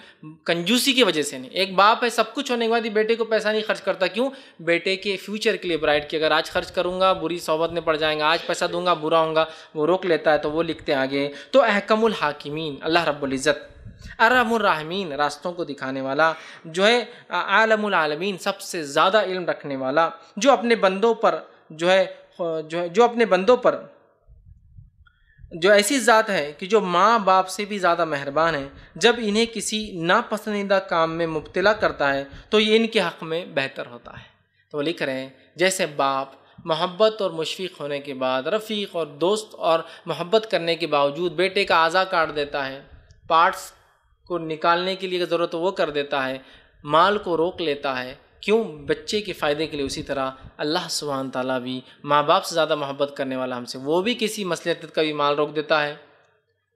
کنجوسی کی وجہ سے نہیں ایک باپ ہے سب کچھ ہونے کے بعد ہی بیٹے کو پیسہ نہیں خرچ کرتا کیوں بیٹے کے فیوچر کے لیے برائٹ کی اگر آج خرچ کروں گا بری صحبت میں پڑ جائیں گا آج پیسہ دوں گا برا ہوں گا وہ روک لیتا ہے تو وہ لکھتے ہیں آگے تو احکم الحاکمین اللہ رب العزت ارحم الرحمین راستوں کو دکھانے والا جو ہے عالم العالمین سب سے زیادہ علم رکھنے والا جو اپنے بندوں پر جو ہے جو اپنے بندوں پر جو ایسی ذات ہے کہ جو ماں باپ سے بھی زیادہ مہربان ہیں جب انہیں کسی ناپسندیدہ کام میں مبتلا کرتا ہے تو یہ ان کے حق میں بہتر ہوتا ہے تو لکھ رہے ہیں جیسے باپ محبت اور مشفیق ہونے کے بعد رفیق اور دوست اور محبت کرنے کے باوجود بیٹے کا آزا کاٹ دیتا ہے پارٹس کو نکالنے کے لیے ضرورت وہ کر دیتا ہے مال کو روک لیتا ہے کیوں بچے کے فائدے کے لیے اسی طرح اللہ سبحانہ تعالیٰ بھی ماں باپ سے زیادہ محبت کرنے والا ہم سے وہ بھی کسی مسئلے تک کبھی مال روک دیتا ہے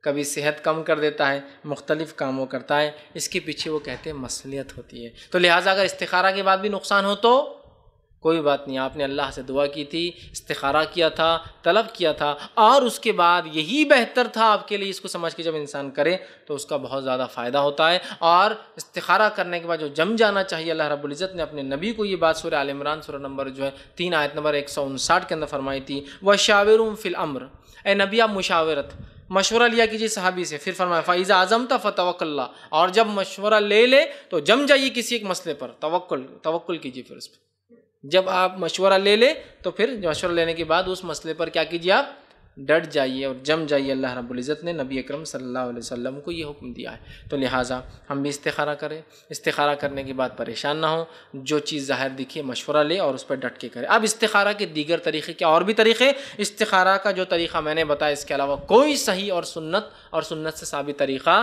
کبھی صحت کم کر دیتا ہے مختلف کام وہ کرتا ہے اس کے پیچھے وہ کہتے ہیں مصلیت ہوتی ہے تو لہٰذا اگر استخارہ کے بعد بھی نقصان ہو تو کوئی بات نہیں آپ نے اللہ سے دعا کی تھی استخارہ کیا تھا طلب کیا تھا اور اس کے بعد یہی بہتر تھا آپ کے لیے اس کو سمجھ کے جب انسان کرے تو اس کا بہت زیادہ فائدہ ہوتا ہے اور استخارہ کرنے کے بعد جو جم جانا چاہیے اللہ رب العزت نے اپنے نبی کو یہ بات سورِ عالمران سورہ نمبر جو ہے تین آیت نمبر ایک سو انساٹھ کے اندر فرمائی تھی وَشَاوِرُمْ فِي الْأَمْرِ اے نبی مشاورت مشورہ لیا کیجیے صحابی سے پھر فرمایا فَإِذَا اعظم تھا اللَّهِ اللہ اور جب مشورہ لے لے تو جم جائیے کسی ایک مسئلے پر توقل کیجئے کیجیے پھر اس پہ جب آپ مشورہ لے لیں تو پھر مشورہ لینے کے بعد اس مسئلے پر کیا کیجیے آپ ڈٹ جائیے اور جم جائیے اللہ رب العزت نے نبی اکرم صلی اللہ علیہ وسلم کو یہ حکم دیا ہے تو لہٰذا ہم بھی استخارہ کریں استخارہ کرنے کے بعد پریشان نہ ہوں جو چیز ظاہر دکھے مشورہ لے اور اس پہ ڈٹ کے کرے اب استخارہ کے دیگر طریقے کیا اور بھی طریقے استخارہ کا جو طریقہ میں نے بتایا اس کے علاوہ کوئی صحیح اور سنت اور سنت سے ثابت طریقہ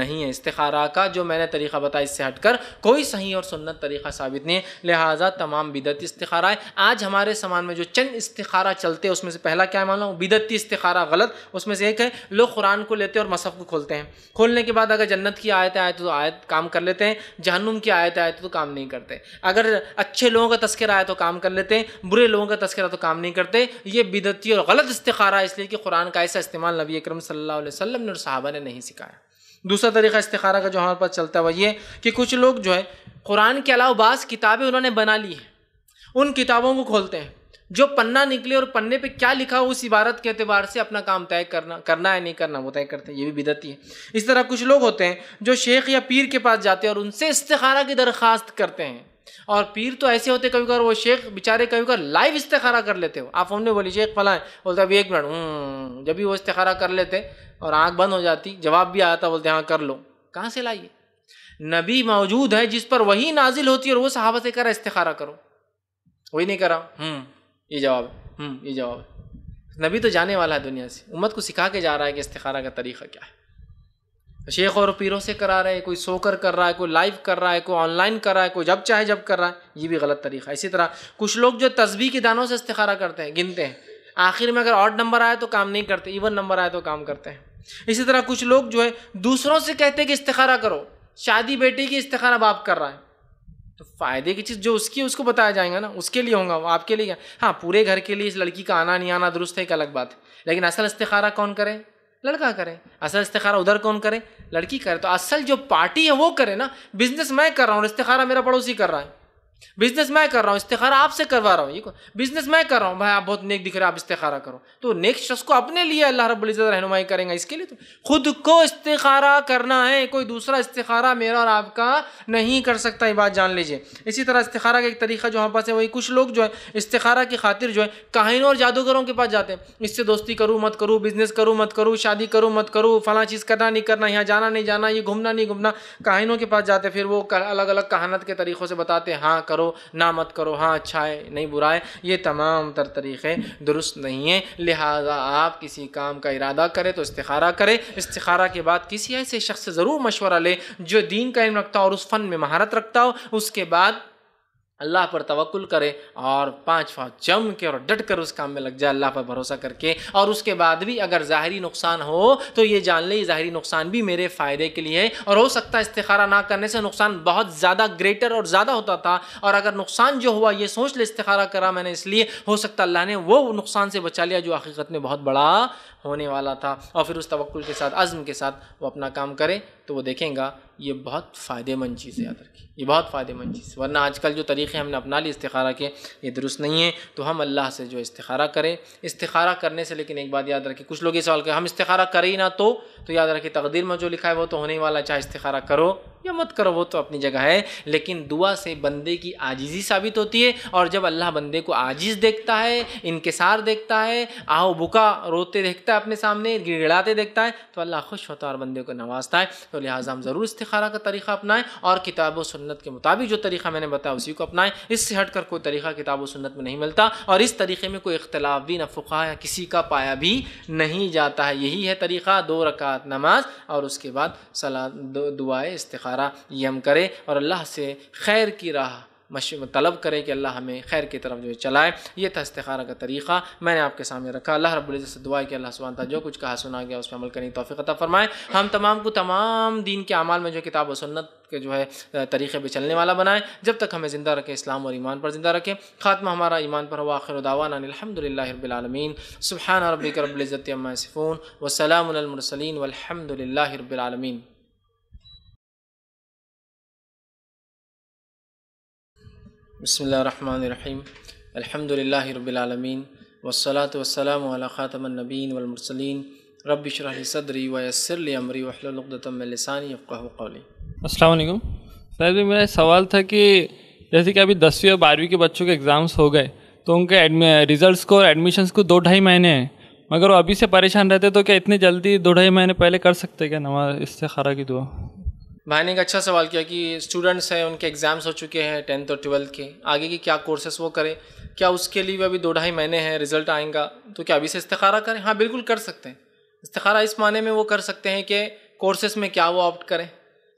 نہیں ہے استخارہ کا جو میں نے طریقہ بتایا اس سے ہٹ کر کوئی صحیح اور سنت طریقہ ثابت نہیں ہے لہٰذا تمام بدعت استخارہ ہے آج ہمارے سامان میں جو چند استخارہ چلتے ہیں اس میں سے پہلا کیا معلوم بدعتی استخارہ غلط اس میں سے ایک ہے لوگ قرآن کو لیتے اور مصحف کو کھولتے ہیں کھولنے کے بعد اگر جنت کی آیت آئے تو آیت کام کر لیتے ہیں جہنم کی آیت آئے تو کام نہیں کرتے اگر اچھے لوگوں کا تذکرہ آئے تو کام کر لیتے ہیں برے لوگوں کا تذکر آئے تو کام نہیں کرتے یہ بیدتی اور غلط استخارہ اس لیے کہ قرآن کا ایسا استعمال نبی اکرم صلی اللہ علیہ وسلم نے اور صحابہ نے نہیں سکھایا دوسرا طریقہ استخارہ کا جو ہمارے پاس چلتا ہے وہ یہ کہ کچھ لوگ جو ہے قرآن کے علاوہ بعض کتابیں انہوں نے بنا لی ہیں ان کتابوں کو کھولتے ہیں جو پنہ نکلے اور پنے پہ کیا لکھا ہو اس عبارت کے اعتبار سے اپنا کام طے کرنا کرنا ہے نہیں کرنا وہ طے کرتے ہیں یہ بھی بدعتی ہے اس طرح کچھ لوگ ہوتے ہیں جو شیخ یا پیر کے پاس جاتے ہیں اور ان سے استخارہ کی درخواست کرتے ہیں اور پیر تو ایسے ہوتے کبھی کبھار وہ شیخ بیچارے کبھی کبھار لائیو استخارہ کر لیتے ہو آپ ہم نے بولی شیخ فلاں بولتے ابھی ایک منٹ جب بھی وہ استخارہ کر لیتے اور آنکھ بند ہو جاتی جواب بھی آتا بولتے ہاں کر لو کہاں سے لائیے نبی موجود ہے جس پر وہی نازل ہوتی ہے اور وہ صحابہ سے کرا استخارہ کرو وہی نہیں کرا ہوں یہ جواب ہے یہ جواب ہے نبی تو جانے والا ہے دنیا سے امت کو سکھا کے جا رہا ہے کہ استخارہ کا طریقہ کیا ہے شیخ اور پیروں سے کرا رہے ہیں کوئی سو کر کر رہا ہے کوئی لائیو کر رہا ہے کوئی آن لائن کر رہا ہے کوئی جب چاہے جب کر رہا ہے یہ بھی غلط طریقہ ہے اسی طرح کچھ لوگ جو ہے کی کے دانوں سے استخارہ کرتے ہیں گنتے ہیں آخر میں اگر آٹھ نمبر آئے تو کام نہیں کرتے ایون نمبر آئے تو کام کرتے ہیں اسی طرح کچھ لوگ جو ہے دوسروں سے کہتے ہیں کہ استخارہ کرو شادی بیٹی کی استخارہ باپ کر رہا ہے تو فائدے کی چیز جو اس کی اس کو بتایا جائے گا نا اس کے لیے ہوں گا وہ آپ کے لیے ہاں پورے گھر کے لیے اس لڑکی کا آنا نہیں آنا درست ہے ایک الگ بات ہے لیکن اصل استخارہ کون کرے لڑکا کرے اصل استخارہ ادھر کون کرے لڑکی کرے تو اصل جو پارٹی ہے وہ کرے نا بزنس میں کر رہا ہوں اور استخارہ میرا پڑوسی کر رہا ہے بزنس میں کر رہا ہوں استخارہ آپ سے کروا رہا ہوں یہ بزنس میں کر رہا ہوں بھائی آپ بہت نیک دکھ رہے آپ استخارہ کرو تو نیک شخص کو اپنے لیے اللہ رب العزت رہنمائی کریں گا اس کے لیے تو خود کو استخارہ کرنا ہے کوئی دوسرا استخارہ میرا اور آپ کا نہیں کر سکتا یہ بات جان لیجئے اسی طرح استخارہ کا ایک طریقہ جو ہمارے پاس ہے وہی کچھ لوگ جو ہے استخارہ کی خاطر جو ہے کہینوں اور جادوگروں کے پاس جاتے ہیں اس سے دوستی کروں مت کروں بزنس کروں مت کروں شادی کروں مت کروں فلاں چیز کرنا نہیں کرنا یہاں جانا نہیں جانا یہ گھومنا نہیں گھومنا کہینوں کے پاس جاتے پھر وہ الگ الگ کہانت کے طریقوں سے بتاتے ہاں کرو نہ مت کرو ہاں اچھا ہے نہیں برا ہے یہ تمام تر طریقے درست نہیں ہیں لہٰذا آپ کسی کام کا ارادہ کرے تو استخارہ کرے استخارہ کے بعد کسی ایسے شخص سے ضرور مشورہ لے جو دین کا علم رکھتا ہو اور اس فن میں مہارت رکھتا ہو اس کے بعد اللہ پر توقل کرے اور پانچ فاؤں جم کے اور ڈٹ کر اس کام میں لگ جائے اللہ پر بھروسہ کر کے اور اس کے بعد بھی اگر ظاہری نقصان ہو تو یہ جان لے یہ ظاہری نقصان بھی میرے فائدے کے لیے ہے اور ہو سکتا ہے استخارہ نہ کرنے سے نقصان بہت زیادہ گریٹر اور زیادہ ہوتا تھا اور اگر نقصان جو ہوا یہ سوچ لے استخارہ کرا میں نے اس لیے ہو سکتا اللہ نے وہ نقصان سے بچا لیا جو حقیقت میں بہت بڑا ہونے والا تھا اور پھر اس توقل کے ساتھ عزم کے ساتھ وہ اپنا کام کرے تو وہ دیکھیں گا یہ بہت فائدہ مند چیز ہے یاد رکھیں یہ بہت فائدہ مند چیز ہے ورنہ آج کل جو طریقے ہم نے اپنا لی استخارہ کے یہ درست نہیں ہیں تو ہم اللہ سے جو استخارہ کریں استخارہ کرنے سے لیکن ایک بات یاد رکھیں کچھ لوگ یہ سوال کریں ہم استخارہ کریں نہ تو یاد رکھیں تقدیر میں جو لکھا ہے وہ تو ہونے والا چاہے استخارہ کرو یا مت کرو وہ تو اپنی جگہ ہے لیکن دعا سے بندے کی عاجزی ثابت ہوتی ہے اور جب اللہ بندے کو آجیز دیکھتا ہے انکسار دیکھتا ہے آہو بکا روتے دیکھتا ہے اپنے سامنے گڑگڑاتے دیکھتا ہے تو اللہ خوش ہوتا ہے اور بندے کو نوازتا ہے تو لہٰذا ہم ضرور استخارہ کا طریقہ اپنائیں اور کتاب و سنت کے مطابق جو طریقہ میں نے بتایا اسی کو اپنائیں اس سے ہٹ کر کوئی طریقہ کتاب و سنت میں نہیں ملتا اور اس طریقے میں کوئی اختلاف بھی نہ فقہ یا کسی کا پایا بھی نہیں جاتا ہے یہی ہے طریقہ دو رکعت نماز اور اس کے بعد دعائے استخارہ یہ ہم کریں اور اللہ سے خیر کی راہ طلب کرے کہ اللہ ہمیں خیر کی طرف جو چلائے یہ استخارہ کا طریقہ میں نے آپ کے سامنے رکھا اللہ رب العزت سے دعا کہ اللہ سبحانہ جو کچھ کہا سنا گیا اس پر عمل کریں عطا فرمائے ہم تمام کو تمام دین کے عمال میں جو کتاب و سنت کے جو ہے طریقے پہ چلنے والا بنائیں جب تک ہمیں زندہ رکھے اسلام اور ایمان پر زندہ رکھے خاتمہ ہمارا ایمان پر ہوا آخر دعوانا الحمد للہ العالمین سبحان ربک رب العزت وسلام المرسلین الحمد للہ العالمین بسم اللہ الرحمن الحمد للہ رب العالمین والصلاة والسلام خاتم النبین والمرسلین رب شرح صدری ویسر امری وحل ولاکۃمنبین من لسانی افقہ قولی السلام علیکم صاحب جی، میرا سوال تھا کہ جیسے کہ ابھی دسویں اور بارہویں کے بچوں کے اگزامس ہو گئے تو ان کے ریزلٹس کو اور ایڈمیشنس کو دو ڈھائی مہینے ہیں مگر وہ ابھی سے پریشان رہتے تو کیا اتنی جلدی دو ڈھائی مہینے پہلے کر سکتے کیا نماز اس سے خرا کی دعا بھائی نے ایک اچھا سوال کیا کہ اسٹوڈنٹس ہیں ان کے ایگزامس ہو چکے ہیں ٹینتھ اور ٹویلتھ کے آگے کی کیا کورسز وہ کریں کیا اس کے لیے بھی ابھی دو ڈھائی مہینے ہیں رزلٹ آئیں گا تو کیا ابھی سے استخارہ کریں ہاں بالکل کر سکتے ہیں استخارہ اس معنی میں وہ کر سکتے ہیں کہ کورسز میں کیا وہ آپٹ کریں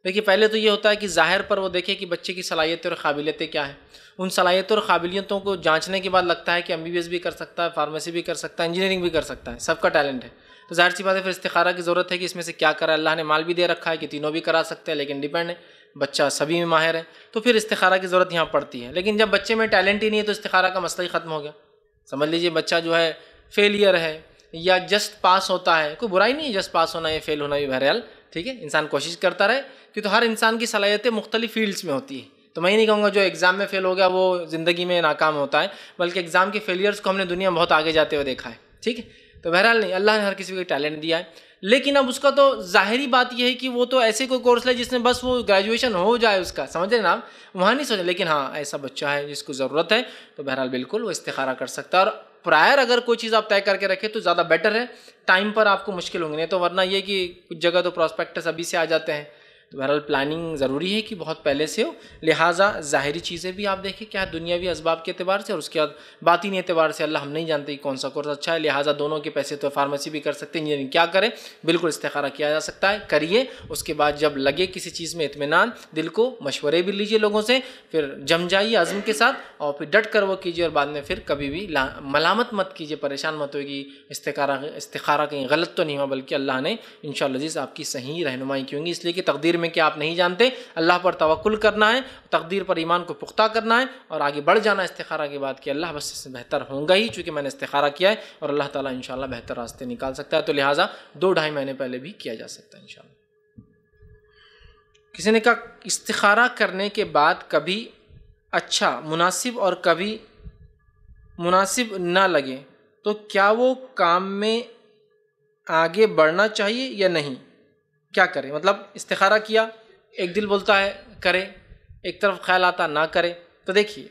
دیکھیے پہلے تو یہ ہوتا ہے کہ ظاہر پر وہ دیکھیں کہ بچے کی صلاحیتیں اور قابلیتیں کیا ہیں ان صلاحیتوں اور قابلیتوں کو جانچنے کے بعد لگتا ہے کہ ایم بی بی ایس بھی کر سکتا ہے فارمیسی بھی کر سکتا ہے انجینئرنگ بھی کر سکتا ہے سب کا ٹیلنٹ ہے تو ظاہر سی بات ہے پھر استخارہ کی ضرورت ہے کہ اس میں سے کیا کرا اللہ نے مال بھی دے رکھا ہے کہ تینوں بھی کرا سکتے ہیں لیکن ڈیپینڈ ہے بچہ سبھی میں ماہر ہے تو پھر استخارہ کی ضرورت یہاں پڑتی ہے لیکن جب بچے میں ٹیلنٹ ہی نہیں ہے تو استخارہ کا مسئلہ ہی ختم ہو گیا سمجھ لیجیے بچہ جو ہے فیلئر ہے یا جسٹ پاس ہوتا ہے کوئی برائی نہیں ہے جسٹ پاس ہونا یا فیل ہونا بھی بہرحال ٹھیک ہے انسان کوشش کرتا رہے کیونکہ ہر انسان کی صلاحیتیں مختلف فیلڈس میں ہوتی ہیں تو میں ہی نہیں کہوں گا جو ایگزام میں فیل ہو گیا وہ زندگی میں ناکام ہوتا ہے بلکہ ایگزام کے فیلئرس کو ہم نے دنیا بہت آگے جاتے ہوئے دیکھا ہے ٹھیک ہے تو بہرحال نہیں اللہ نے ہر کسی کو ٹیلنٹ دیا ہے لیکن اب اس کا تو ظاہری بات یہ ہے کہ وہ تو ایسے کوئی کورس لے جس میں بس وہ گریجویشن ہو جائے اس کا سمجھے نا وہاں نہیں سوچے لیکن ہاں ایسا بچہ ہے جس کو ضرورت ہے تو بہرحال بالکل وہ استخارہ کر سکتا ہے اور پرائر اگر کوئی چیز آپ طے کر کے رکھے تو زیادہ بیٹر ہے ٹائم پر آپ کو مشکل ہوں گے نہیں تو ورنہ یہ کہ کچھ جگہ تو پراسپیکٹس ابھی سے آ جاتے ہیں تو بہرحال پلاننگ ضروری ہے کہ بہت پہلے سے ہو لہٰذا ظاہری چیزیں بھی آپ دیکھیں کیا دنیاوی اسباب کے اعتبار سے اور اس کے بعد باطین اعتبار سے اللہ ہم نہیں جانتے کہ کون سا کورس اچھا ہے لہٰذا دونوں کے پیسے تو فارمیسی بھی کر سکتے ہیں انجینئرنگ کیا کریں بالکل استخارہ کیا جا سکتا ہے کریے اس کے بعد جب لگے کسی چیز میں اطمینان دل کو مشورے بھی لیجیے لوگوں سے پھر جم جائیے عزم کے ساتھ اور پھر ڈٹ کر وہ کیجیے اور بعد میں پھر کبھی بھی ملامت مت کیجیے پریشان مت ہوگی استخارہ استخارہ کہیں غلط تو نہیں ہوا بلکہ اللہ نے ان شاء اللہ عزیز آپ کی صحیح رہنمائی کیوں گی اس لیے کہ تقدیر میں میں آپ نہیں جانتے اللہ پر توقل کرنا ہے تقدیر پر ایمان کو پختہ کرنا ہے اور آگے بڑھ جانا استخارہ کے بعد کہ اللہ بس سے بہتر ہوں گا ہی چونکہ میں نے استخارہ کیا ہے اور اللہ تعالیٰ انشاءاللہ بہتر راستے نکال سکتا ہے تو لہٰذا دو ڈھائی مہینے بھی کیا جا سکتا ہے انشاءاللہ کسی نے کہا استخارہ کرنے کے بعد کبھی اچھا مناسب اور کبھی مناسب نہ لگے تو کیا وہ کام میں آگے بڑھنا چاہیے یا نہیں کیا کریں مطلب استخارہ کیا ایک دل بولتا ہے کریں ایک طرف خیال آتا نہ کریں تو دیکھیے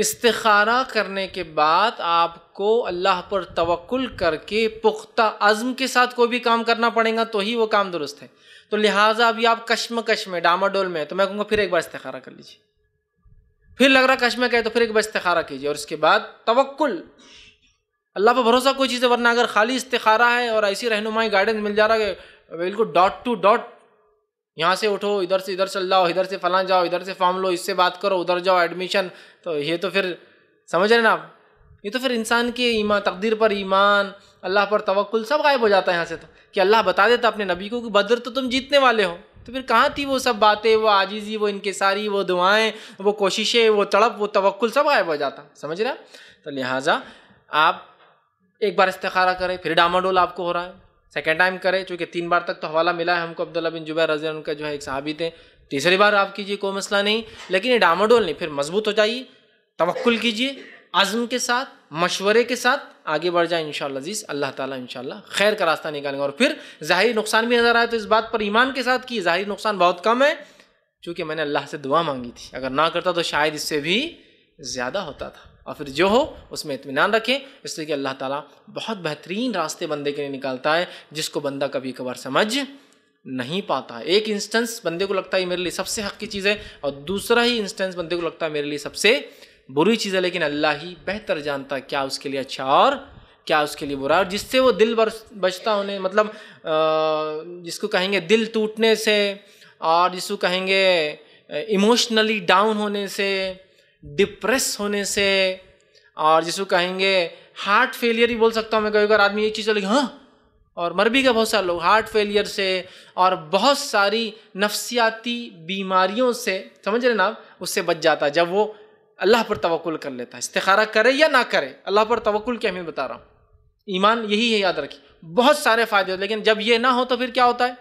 استخارہ کرنے کے بعد آپ کو اللہ پر توکل کر کے پختہ عزم کے ساتھ کوئی بھی کام کرنا پڑے گا تو ہی وہ کام درست ہے تو لہٰذا ابھی آپ کشم کشمیں ڈاما ڈول میں تو میں کہوں گا پھر ایک بار استخارہ کر لیجیے پھر لگ رہا کشمہ کہے تو پھر ایک بار استخارہ کیجیے اور اس کے بعد توکل اللہ پر بھروسہ کوئی ہے ورنہ اگر خالی استخارہ ہے اور ایسی رہنمائی گائیڈنس مل جا رہا ہے بالکل ڈاٹ ٹو ڈاٹ یہاں سے اٹھو ادھر سے ادھر چل جاؤ ادھر سے فلاں جاؤ ادھر سے فارم لو اس سے بات کرو ادھر جاؤ ایڈمیشن تو یہ تو پھر سمجھ رہے نا آپ یہ تو پھر انسان کے ایمان تقدیر پر ایمان اللہ پر توقل سب غائب ہو جاتا ہے یہاں سے تو کہ اللہ بتا دیتا اپنے نبی کو کہ بدر تو تم جیتنے والے ہو تو پھر کہاں تھی وہ سب باتیں وہ آجیزی وہ انکساری وہ دعائیں وہ کوششیں وہ تڑپ وہ توقل سب غائب ہو جاتا سمجھ رہے تو لہٰذا آپ ایک بار استخارہ کریں پھر ڈول آپ کو ہو رہا ہے سیکنڈ ٹائم کرے چونکہ تین بار تک تو حوالہ ملا ہے ہم کو عبداللہ بن جبیر رضی اللہ عنہ کا جو ہے ایک صحابی تھے تیسری بار آپ کیجیے کوئی مسئلہ نہیں لیکن یہ ڈاماڈول نہیں پھر مضبوط ہو جائیے توقل کیجیے عزم کے ساتھ مشورے کے ساتھ آگے بڑھ جائیں انشاءاللہ عزیز اللہ تعالیٰ انشاءاللہ خیر کا راستہ نکالیں گے اور پھر ظاہری نقصان بھی نظر آئے تو اس بات پر ایمان کے ساتھ کی ظاہری نقصان بہت کم ہے چونکہ میں نے اللہ سے دعا مانگی تھی اگر نہ کرتا تو شاید اس سے بھی زیادہ ہوتا تھا اور پھر جو ہو اس میں اطمینان رکھیں اس لیے کہ اللہ تعالیٰ بہت بہترین راستے بندے کے لیے نکالتا ہے جس کو بندہ کبھی کبھار سمجھ نہیں پاتا ہے ایک انسٹنس بندے کو لگتا ہے میرے لیے سب سے حق کی چیز ہے اور دوسرا ہی انسٹنس بندے کو لگتا ہے میرے لیے سب سے بری چیز ہے لیکن اللہ ہی بہتر جانتا ہے کیا اس کے لیے اچھا اور کیا اس کے لیے برا اور جس سے وہ دل بچتا ہونے مطلب جس کو کہیں گے دل ٹوٹنے سے اور جس کو کہیں گے ایموشنلی ڈاؤن ہونے سے ڈپریس ہونے سے اور جس کو کہیں گے ہارٹ فیلئر ہی بول سکتا ہوں میں کبھی اگر آدمی یہ چیز چلے گی ہاں اور مر بھی گئے بہت سارے لوگ ہارٹ فیلئر سے اور بہت ساری نفسیاتی بیماریوں سے سمجھ رہے نا اس سے بچ جاتا ہے جب وہ اللہ پر توکل کر لیتا ہے استخارہ کرے یا نہ کرے اللہ پر توکل کی اہمیت بتا رہا ہوں ایمان یہی ہے یاد رکھیے بہت سارے فائدے ہوتے لیکن جب یہ نہ ہو تو پھر کیا ہوتا ہے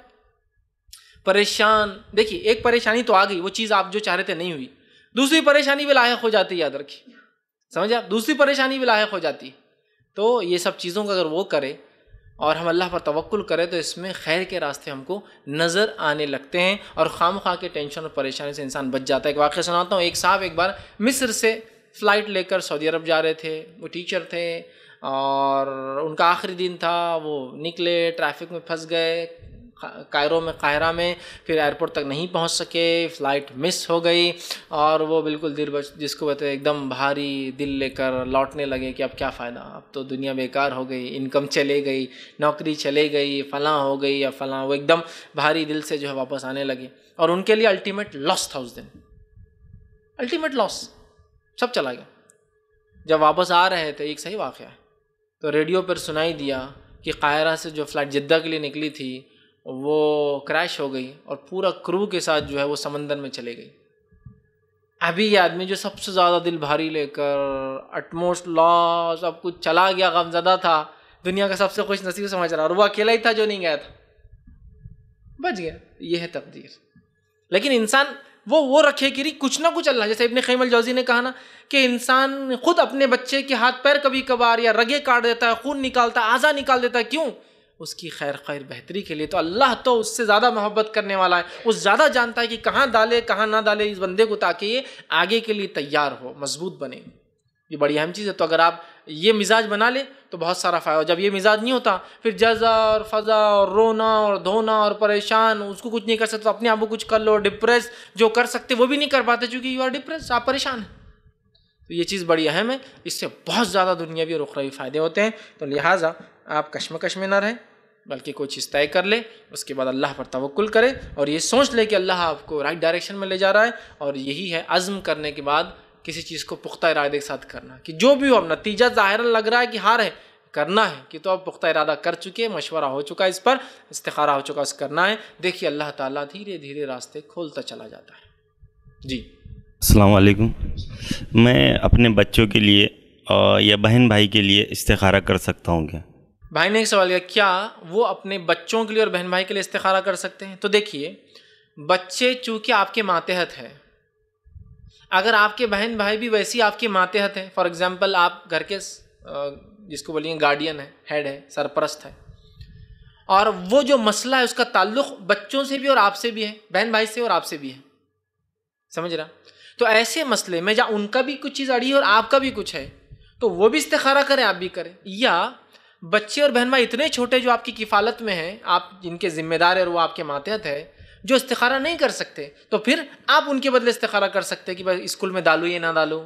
پریشان دیکھیے ایک پریشانی تو آ گئی وہ چیز آپ جو چاہ رہے تھے نہیں ہوئی دوسری پریشانی بھی لاحق ہو جاتی ہے یاد سمجھے سمجھا دوسری پریشانی بھی لاحق ہو جاتی تو یہ سب چیزوں کا اگر وہ کرے اور ہم اللہ پر توقل کرے تو اس میں خیر کے راستے ہم کو نظر آنے لگتے ہیں اور خام خواہ کے ٹینشن اور پریشانی سے انسان بچ جاتا ہے ایک واقعہ سناتا ہوں ایک صاحب ایک بار مصر سے فلائٹ لے کر سعودی عرب جا رہے تھے وہ ٹیچر تھے اور ان کا آخری دن تھا وہ نکلے ٹریفک میں پھنس گئے کائرو میں قاہرہ میں پھر ایئرپورٹ تک نہیں پہنچ سکے فلائٹ مس ہو گئی اور وہ بالکل دل بچ جس کو بتائے ایک دم بھاری دل لے کر لوٹنے لگے کہ اب کیا فائدہ اب تو دنیا بیکار ہو گئی انکم چلے گئی نوکری چلے گئی فلاں ہو گئی یا فلاں وہ ایک دم بھاری دل سے جو ہے واپس آنے لگے اور ان کے لیے الٹیمیٹ لاس تھا اس دن الٹیمیٹ لاس سب چلا گیا جب واپس آ رہے تھے ایک صحیح واقعہ تو ریڈیو پر سنائی دیا کہ قائرہ سے جو فلائٹ جدہ کے لیے نکلی تھی وہ کریش ہو گئی اور پورا کرو کے ساتھ جو ہے وہ سمندر میں چلے گئی ابھی یہ آدمی جو سب سے زیادہ دل بھاری لے کر اٹموسٹ لا سب کچھ چلا گیا غم زدہ تھا دنیا کا سب سے خوش نصیب سمجھ رہا اور وہ اکیلا ہی تھا جو نہیں گیا تھا بچ گیا یہ ہے تقدیر لیکن انسان وہ وہ رکھے گری کچھ نہ کچھ اللہ جیسے ابن خیم الجوزی نے کہا نا کہ انسان خود اپنے بچے کے ہاتھ پیر کبھی کبھار یا رگے کاٹ دیتا ہے خون نکالتا ہے آزا نکال دیتا ہے کیوں اس کی خیر خیر بہتری کے لیے تو اللہ تو اس سے زیادہ محبت کرنے والا ہے اس زیادہ جانتا ہے کہ کہاں ڈالے کہاں نہ ڈالے اس بندے کو تاکہ یہ آگے کے لیے تیار ہو مضبوط بنے یہ بڑی اہم چیز ہے تو اگر آپ یہ مزاج بنا لیں تو بہت سارا فائدہ جب یہ مزاج نہیں ہوتا پھر جزا اور فضا اور رونا اور دھونا اور پریشان اس کو کچھ نہیں کر سکتا اپنے آپ کو کچھ کر لو ڈپریس جو کر سکتے وہ بھی نہیں کر پاتے چونکہ یو آر ڈپریس آپ پریشان ہیں تو یہ چیز بڑی اہم ہے اس سے بہت زیادہ دنیاوی اخروی فائدے ہوتے ہیں تو لہٰذا آپ کشم میں نہ رہیں بلکہ کوئی چیز طے کر لے اس کے بعد اللہ پر توقل کرے اور یہ سوچ لے کہ اللہ آپ کو رائٹ ڈائریکشن میں لے جا رہا ہے اور یہی ہے عزم کرنے کے بعد کسی چیز کو پختہ ارادے کے ساتھ کرنا کہ جو بھی ہو اب نتیجہ ظاہر لگ رہا ہے کہ ہار ہے کرنا ہے کہ تو اب پختہ ارادہ کر چکے مشورہ ہو چکا ہے اس پر استخارہ ہو چکا اس کرنا ہے دیکھیے اللہ تعالیٰ دھیرے دھیرے راستے کھولتا چلا جاتا ہے جی السلام علیکم میں اپنے بچوں کے لیے یا بہن بھائی کے لیے استخارہ کر سکتا ہوں کیا بھائی نے ایک سوال کیا کیا وہ اپنے بچوں کے لیے اور بہن بھائی کے لیے استخارہ کر سکتے ہیں تو دیکھیے بچے چونکہ آپ کے ماتحت ہے اگر آپ کے بہن بھائی بھی ویسی آپ کے ماتحت ہیں فار ایگزامپل آپ گھر کے جس کو بولیں گارڈین ہے ہیڈ ہے سرپرست ہے اور وہ جو مسئلہ ہے اس کا تعلق بچوں سے بھی اور آپ سے بھی ہے بہن بھائی سے اور آپ سے بھی ہے سمجھ رہا تو ایسے مسئلے میں جہاں ان کا بھی کچھ چیز اڑی اور آپ کا بھی کچھ ہے تو وہ بھی استخارہ کریں آپ بھی کریں یا بچے اور بہن بھائی اتنے چھوٹے جو آپ کی کفالت میں ہیں آپ جن کے ذمہ دار ہیں اور وہ آپ کے ماتحت ہے جو استخارہ نہیں کر سکتے تو پھر آپ ان کے بدلے استخارہ کر سکتے کہ بھائی اسکول میں ڈالو یہ نہ ڈالو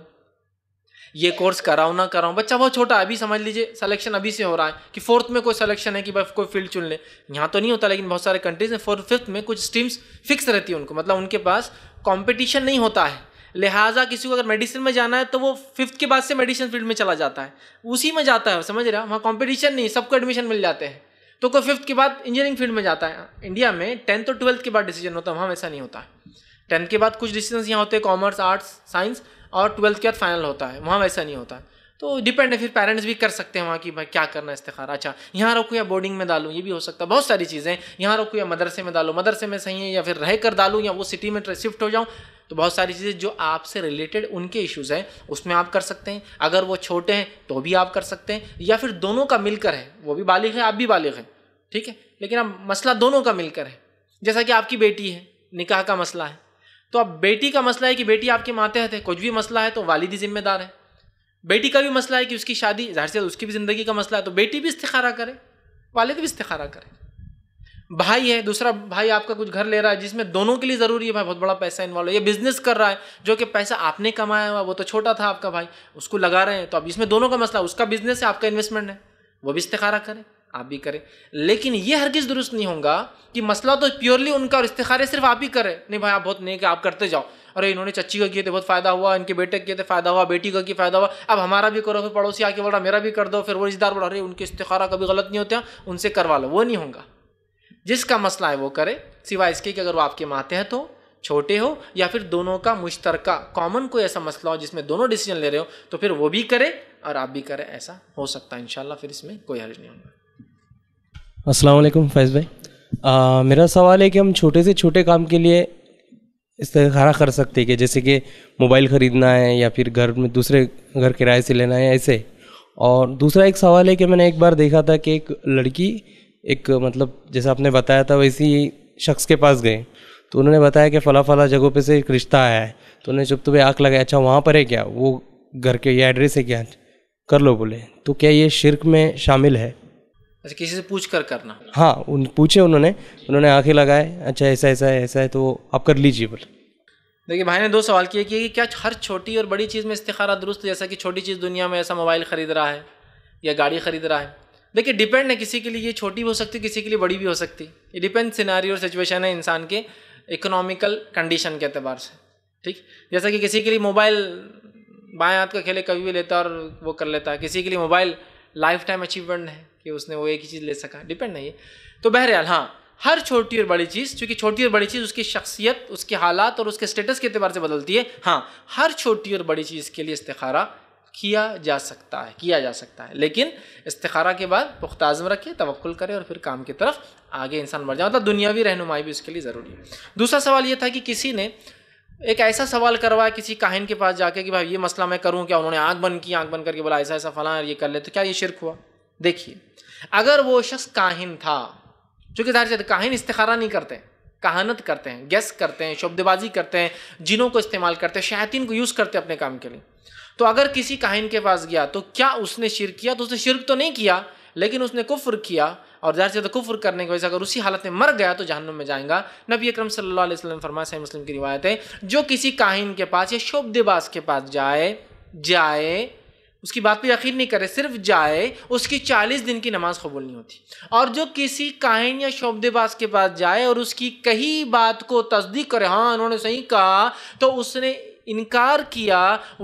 یہ کورس کراؤں نہ کراؤں بچہ بہت چھوٹا ابھی سمجھ لیجیے سلیکشن ابھی سے ہو رہا ہے کہ فورتھ میں کوئی سلیکشن ہے کہ بھائی کوئی فیلڈ چن لیں یہاں تو نہیں ہوتا لیکن بہت سارے کنٹریز میں فورتھ ففتھ میں کچھ اسٹریمس فکس رہتی ہیں ان کو مطلب ان کے پاس کمپٹیشن نہیں ہوتا ہے لہٰذا کسی کو اگر میڈیسن میں جانا ہے تو وہ ففتھ کے بعد سے میڈیسن فیلڈ میں چلا جاتا ہے اسی میں جاتا ہے سمجھ رہا وہاں کمپٹیشن نہیں سب کو ایڈمیشن مل جاتے ہیں تو کوئی ففتھ کے بعد انجینئرنگ فیلڈ میں جاتا ہے انڈیا میں ٹینتھ اور ٹویلتھ کے بعد ڈیسیجن ہوتا ہے وہاں ویسا نہیں ہوتا ہے ٹینتھ کے بعد کچھ ڈیسیجنس یہاں ہوتے ہیں کامرس آرٹس سائنس اور ٹویلتھ کے بعد فائنل ہوتا ہے وہاں ویسا نہیں ہوتا ہے تو ڈپینڈ ہے پھر پیرنٹس بھی کر سکتے ہیں وہاں کہ بھائی کیا کرنا استخارہ اچھا یہاں رکو یا بورڈنگ میں ڈالوں یہ بھی ہو سکتا ہے بہت ساری چیزیں یہاں رکو یا مدرسے میں ڈالوں مدرسے میں صحیح ہے یا پھر رہ کر ڈالوں یا وہ سٹی میں شفٹ ہو جاؤں تو بہت ساری چیزیں جو آپ سے ریلیٹڈ ان کے ایشوز ہیں اس میں آپ کر سکتے ہیں اگر وہ چھوٹے ہیں تو بھی آپ کر سکتے ہیں یا پھر دونوں کا مل کر ہے وہ بھی بالغ ہیں آپ بھی بالغ ہیں ٹھیک ہے لیکن اب مسئلہ دونوں کا مل کر ہے جیسا کہ آپ کی بیٹی ہے نکاح کا مسئلہ ہے تو اب بیٹی کا مسئلہ ہے کہ بیٹی آپ کے ماتحت ہے کچھ بھی مسئلہ ہے تو والدی ذمہ دار ہے بیٹی کا بھی مسئلہ ہے کہ اس کی شادی ظاہر سے اس کی بھی زندگی کا مسئلہ ہے تو بیٹی بھی استخارہ کرے والد بھی استخارہ کرے بھائی ہے دوسرا بھائی آپ کا کچھ گھر لے رہا ہے جس میں دونوں کے لیے ضروری ہے بھائی بہت بڑا پیسہ انوالو یہ بزنس کر رہا ہے جو کہ پیسہ آپ نے کمایا ہوا وہ تو چھوٹا تھا آپ کا بھائی اس کو لگا رہے ہیں تو اب اس میں دونوں کا مسئلہ اس کا بزنس ہے آپ کا انویسٹمنٹ ہے وہ بھی استخارہ کریں آپ بھی کریں لیکن یہ ہرگز درست نہیں ہوگا کہ مسئلہ تو پیورلی ان کا استخارے صرف آپ ہی کریں نہیں بھائی آپ بہت نہیں کہ آپ کرتے جاؤ ارے انہوں نے چچی کا کیے تھے بہت فائدہ ہوا ان کے بیٹے کیے تھے فائدہ ہوا بیٹی کا کیا فائدہ ہوا اب ہمارا بھی کرو پھر پڑوسی آ کے بول رہا میرا بھی کر دو پھر وہ رشتے دار بڑھا رہے ان کے استخارہ کبھی غلط نہیں ہوتے ہیں ان سے کروا لو وہ نہیں ہوگا جس کا مسئلہ ہے وہ کرے سوائے اس کے کہ اگر وہ آپ کے ماتحت ہو چھوٹے ہو یا پھر دونوں کا مشترکہ کامن کوئی ایسا مسئلہ ہو جس میں دونوں ڈیسیجن لے رہے ہو تو پھر وہ بھی کرے اور آپ بھی کریں ایسا ہو سکتا ہے انشاءاللہ پھر اس میں کوئی حرج نہیں ہوگا السلام علیکم فیض بھائی میرا سوال ہے کہ ہم چھوٹے سے چھوٹے کام کے لیے استخارہ کر سکتے کہ جیسے کہ موبائل خریدنا ہے یا پھر گھر میں دوسرے گھر کرائے سے لینا ہے ایسے اور دوسرا ایک سوال ہے کہ میں نے ایک بار دیکھا تھا کہ ایک لڑکی ایک مطلب جیسے آپ نے بتایا تھا ویسی شخص کے پاس گئے تو انہوں نے بتایا کہ فلاں فلاں جگہوں پہ سے ایک رشتہ آیا ہے تو انہوں نے چپ تو آنکھ لگایا اچھا وہاں پر ہے کیا وہ گھر کے یہ ایڈریس ہے کیا کر لو بولے تو کیا یہ شرک میں شامل ہے اچھا کسی سے پوچھ کر کرنا ہاں پوچھے انہوں نے انہوں نے آنکھیں لگائے اچھا ایسا ایسا ہے ایسا ہے تو آپ کر لیجیے بولے دیکھیے بھائی نے دو سوال کیے کہ کیا ہر چھوٹی اور بڑی چیز میں استخارہ درست جیسا کہ چھوٹی چیز دنیا میں ایسا موبائل خرید رہا ہے یا گاڑی خرید رہا ہے دیکھیے ڈیپینڈ ہے کسی کے لیے یہ چھوٹی بھی ہو سکتی کسی کے لیے بڑی بھی ہو سکتی یہ ڈپینڈ سیناری اور سچویشن ہے انسان کے اکنامیکل کنڈیشن کے اعتبار سے ٹھیک جیسا کہ کسی کے لیے موبائل بائیں ہاتھ کا کھیلے کبھی بھی لیتا اور وہ کر لیتا ہے کسی کے لیے موبائل لائف ٹائم اچیومنٹ ہے کہ اس نے وہ ایک ہی چیز لے سکا ہے ڈپینڈ ہے یہ تو بہرحال ہاں ہر چھوٹی اور بڑی چیز چونکہ چھوٹی اور بڑی چیز اس کی شخصیت اس کے حالات اور اس کے اسٹیٹس کے اعتبار سے بدلتی ہے ہاں ہر چھوٹی اور بڑی چیز کے لیے استخارہ کیا جا سکتا ہے کیا جا سکتا ہے لیکن استخارہ کے بعد پختہ عزم رکھے توقل کرے اور پھر کام کی طرف آگے انسان بڑھ جائے مطلب دنیاوی رہنمائی بھی اس کے لیے ضروری ہے دوسرا سوال یہ تھا کہ کسی نے ایک ایسا سوال کروایا کسی کاہن کے پاس جا کے کہ بھائی یہ مسئلہ میں کروں کیا انہوں نے آنکھ بن کی آنکھ بن کر کے بولا ایسا ایسا فلاں یہ کر لے تو کیا یہ شرک ہوا دیکھیے اگر وہ شخص کاہن تھا چونکہ کاہن استخارہ نہیں کرتے کہانت کرتے ہیں گیس کرتے ہیں شبد بازی کرتے ہیں جنوں کو استعمال کرتے ہیں شیاطین کو یوز کرتے ہیں اپنے کام کے لیے تو اگر کسی کاہن کے پاس گیا تو کیا اس نے شرک کیا تو اس نے شرک تو نہیں کیا لیکن اس نے کفر کیا اور ظاہر سے تو کفر کرنے کی وجہ سے اگر اسی حالت میں مر گیا تو جہنم میں جائیں گا نبی اکرم صلی اللہ علیہ وسلم فرما صحیح مسلم کی روایت ہے جو کسی کاہن کے پاس یا شعب دباز کے پاس جائے جائے اس کی بات پہ یقین نہیں کرے صرف جائے اس کی چالیس دن کی نماز قبول نہیں ہوتی اور جو کسی کائن یا شعبد باز کے پاس جائے اور اس کی کہی بات کو تصدیق کرے ہاں انہوں نے صحیح کہا تو اس نے انکار کیا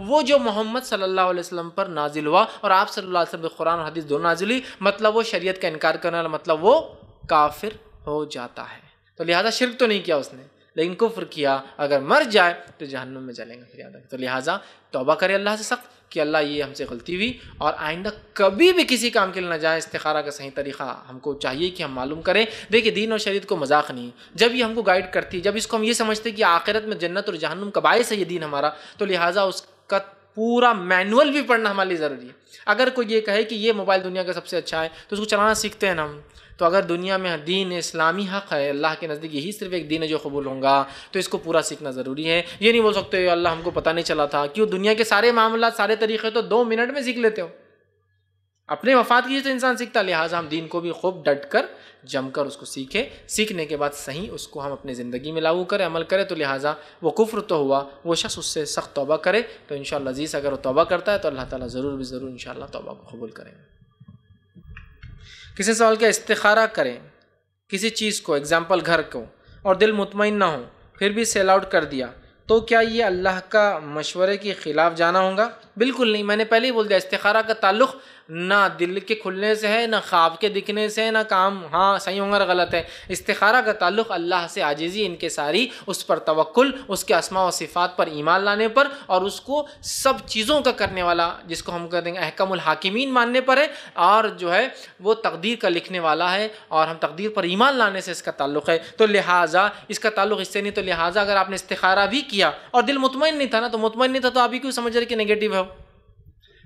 وہ جو محمد صلی اللہ علیہ وسلم پر نازل ہوا اور آپ صلی اللہ علیہ وسلم قرآن حدیث دو نازل مطلب وہ شریعت کا انکار کرنے والا مطلب وہ کافر ہو جاتا ہے تو لہٰذا شرک تو نہیں کیا اس نے لیکن کفر کیا اگر مر جائے تو جہنم میں جلیں گا تو لہٰذا توبہ کرے اللہ سے سخت کہ اللہ یہ ہم سے غلطی ہوئی اور آئندہ کبھی بھی کسی کام کے لیے نہ جائیں استخارہ کا صحیح طریقہ ہم کو چاہیے کہ ہم معلوم کریں دیکھیں دین اور شریعت کو مذاق نہیں جب یہ ہم کو گائیڈ کرتی جب اس کو ہم یہ سمجھتے کہ آخرت میں جنت اور جہنم کا باعث ہے یہ دین ہمارا تو لہٰذا اس کا پورا مینول بھی پڑھنا ہمارے لیے ضروری ہے اگر کوئی یہ کہے کہ یہ موبائل دنیا کا سب سے اچھا ہے تو اس کو چلانا سیکھتے ہیں ہم تو اگر دنیا میں دین اسلامی حق ہے اللہ کے نزدیک یہی صرف ایک دین ہے جو قبول ہوں گا تو اس کو پورا سیکھنا ضروری ہے یہ نہیں بول سکتے اللہ ہم کو پتہ نہیں چلا تھا کیوں دنیا کے سارے معاملات سارے طریقے تو دو منٹ میں سیکھ لیتے ہو اپنے وفات کی تو انسان سیکھتا لہٰذا ہم دین کو بھی خوب ڈٹ کر جم کر اس کو سیکھے سیکھنے کے بعد صحیح اس کو ہم اپنے زندگی میں لاگو کریں عمل کریں تو لہٰذا وہ کفر تو ہوا وہ شخص اس سے سخت توبہ کرے تو انشاءاللہ عزیز اگر وہ توبہ کرتا ہے تو اللہ تعالیٰ ضرور بھی ضرور انشاءاللہ توبہ کو قبول کریں گے کسی سوال کا استخارہ کریں کسی چیز کو اگزامپل گھر کو اور دل مطمئن نہ ہو پھر بھی سیل آؤٹ کر دیا تو کیا یہ اللہ کا مشورے کے خلاف جانا ہوگا بالکل نہیں میں نے پہلے ہی بول دیا استخارہ کا تعلق نہ دل کے کھلنے سے ہے نہ خواب کے دکھنے سے ہے نہ کام ہاں صحیح ہوں گا غلط ہے استخارہ کا تعلق اللہ سے عاجزی ان کے ساری اس پر توکل اس کے اسماع و صفات پر ایمان لانے پر اور اس کو سب چیزوں کا کرنے والا جس کو ہم کہہ دیں گے احکم الحاکمین ماننے پر ہے اور جو ہے وہ تقدیر کا لکھنے والا ہے اور ہم تقدیر پر ایمان لانے سے اس کا تعلق ہے تو لہٰذا اس کا تعلق اس سے نہیں تو لہٰذا اگر آپ نے استخارہ بھی کیا اور دل مطمئن نہیں تھا نا تو مطمئن نہیں تھا تو آپ ہی کیوں سمجھ رہے کہ نگیٹو ہے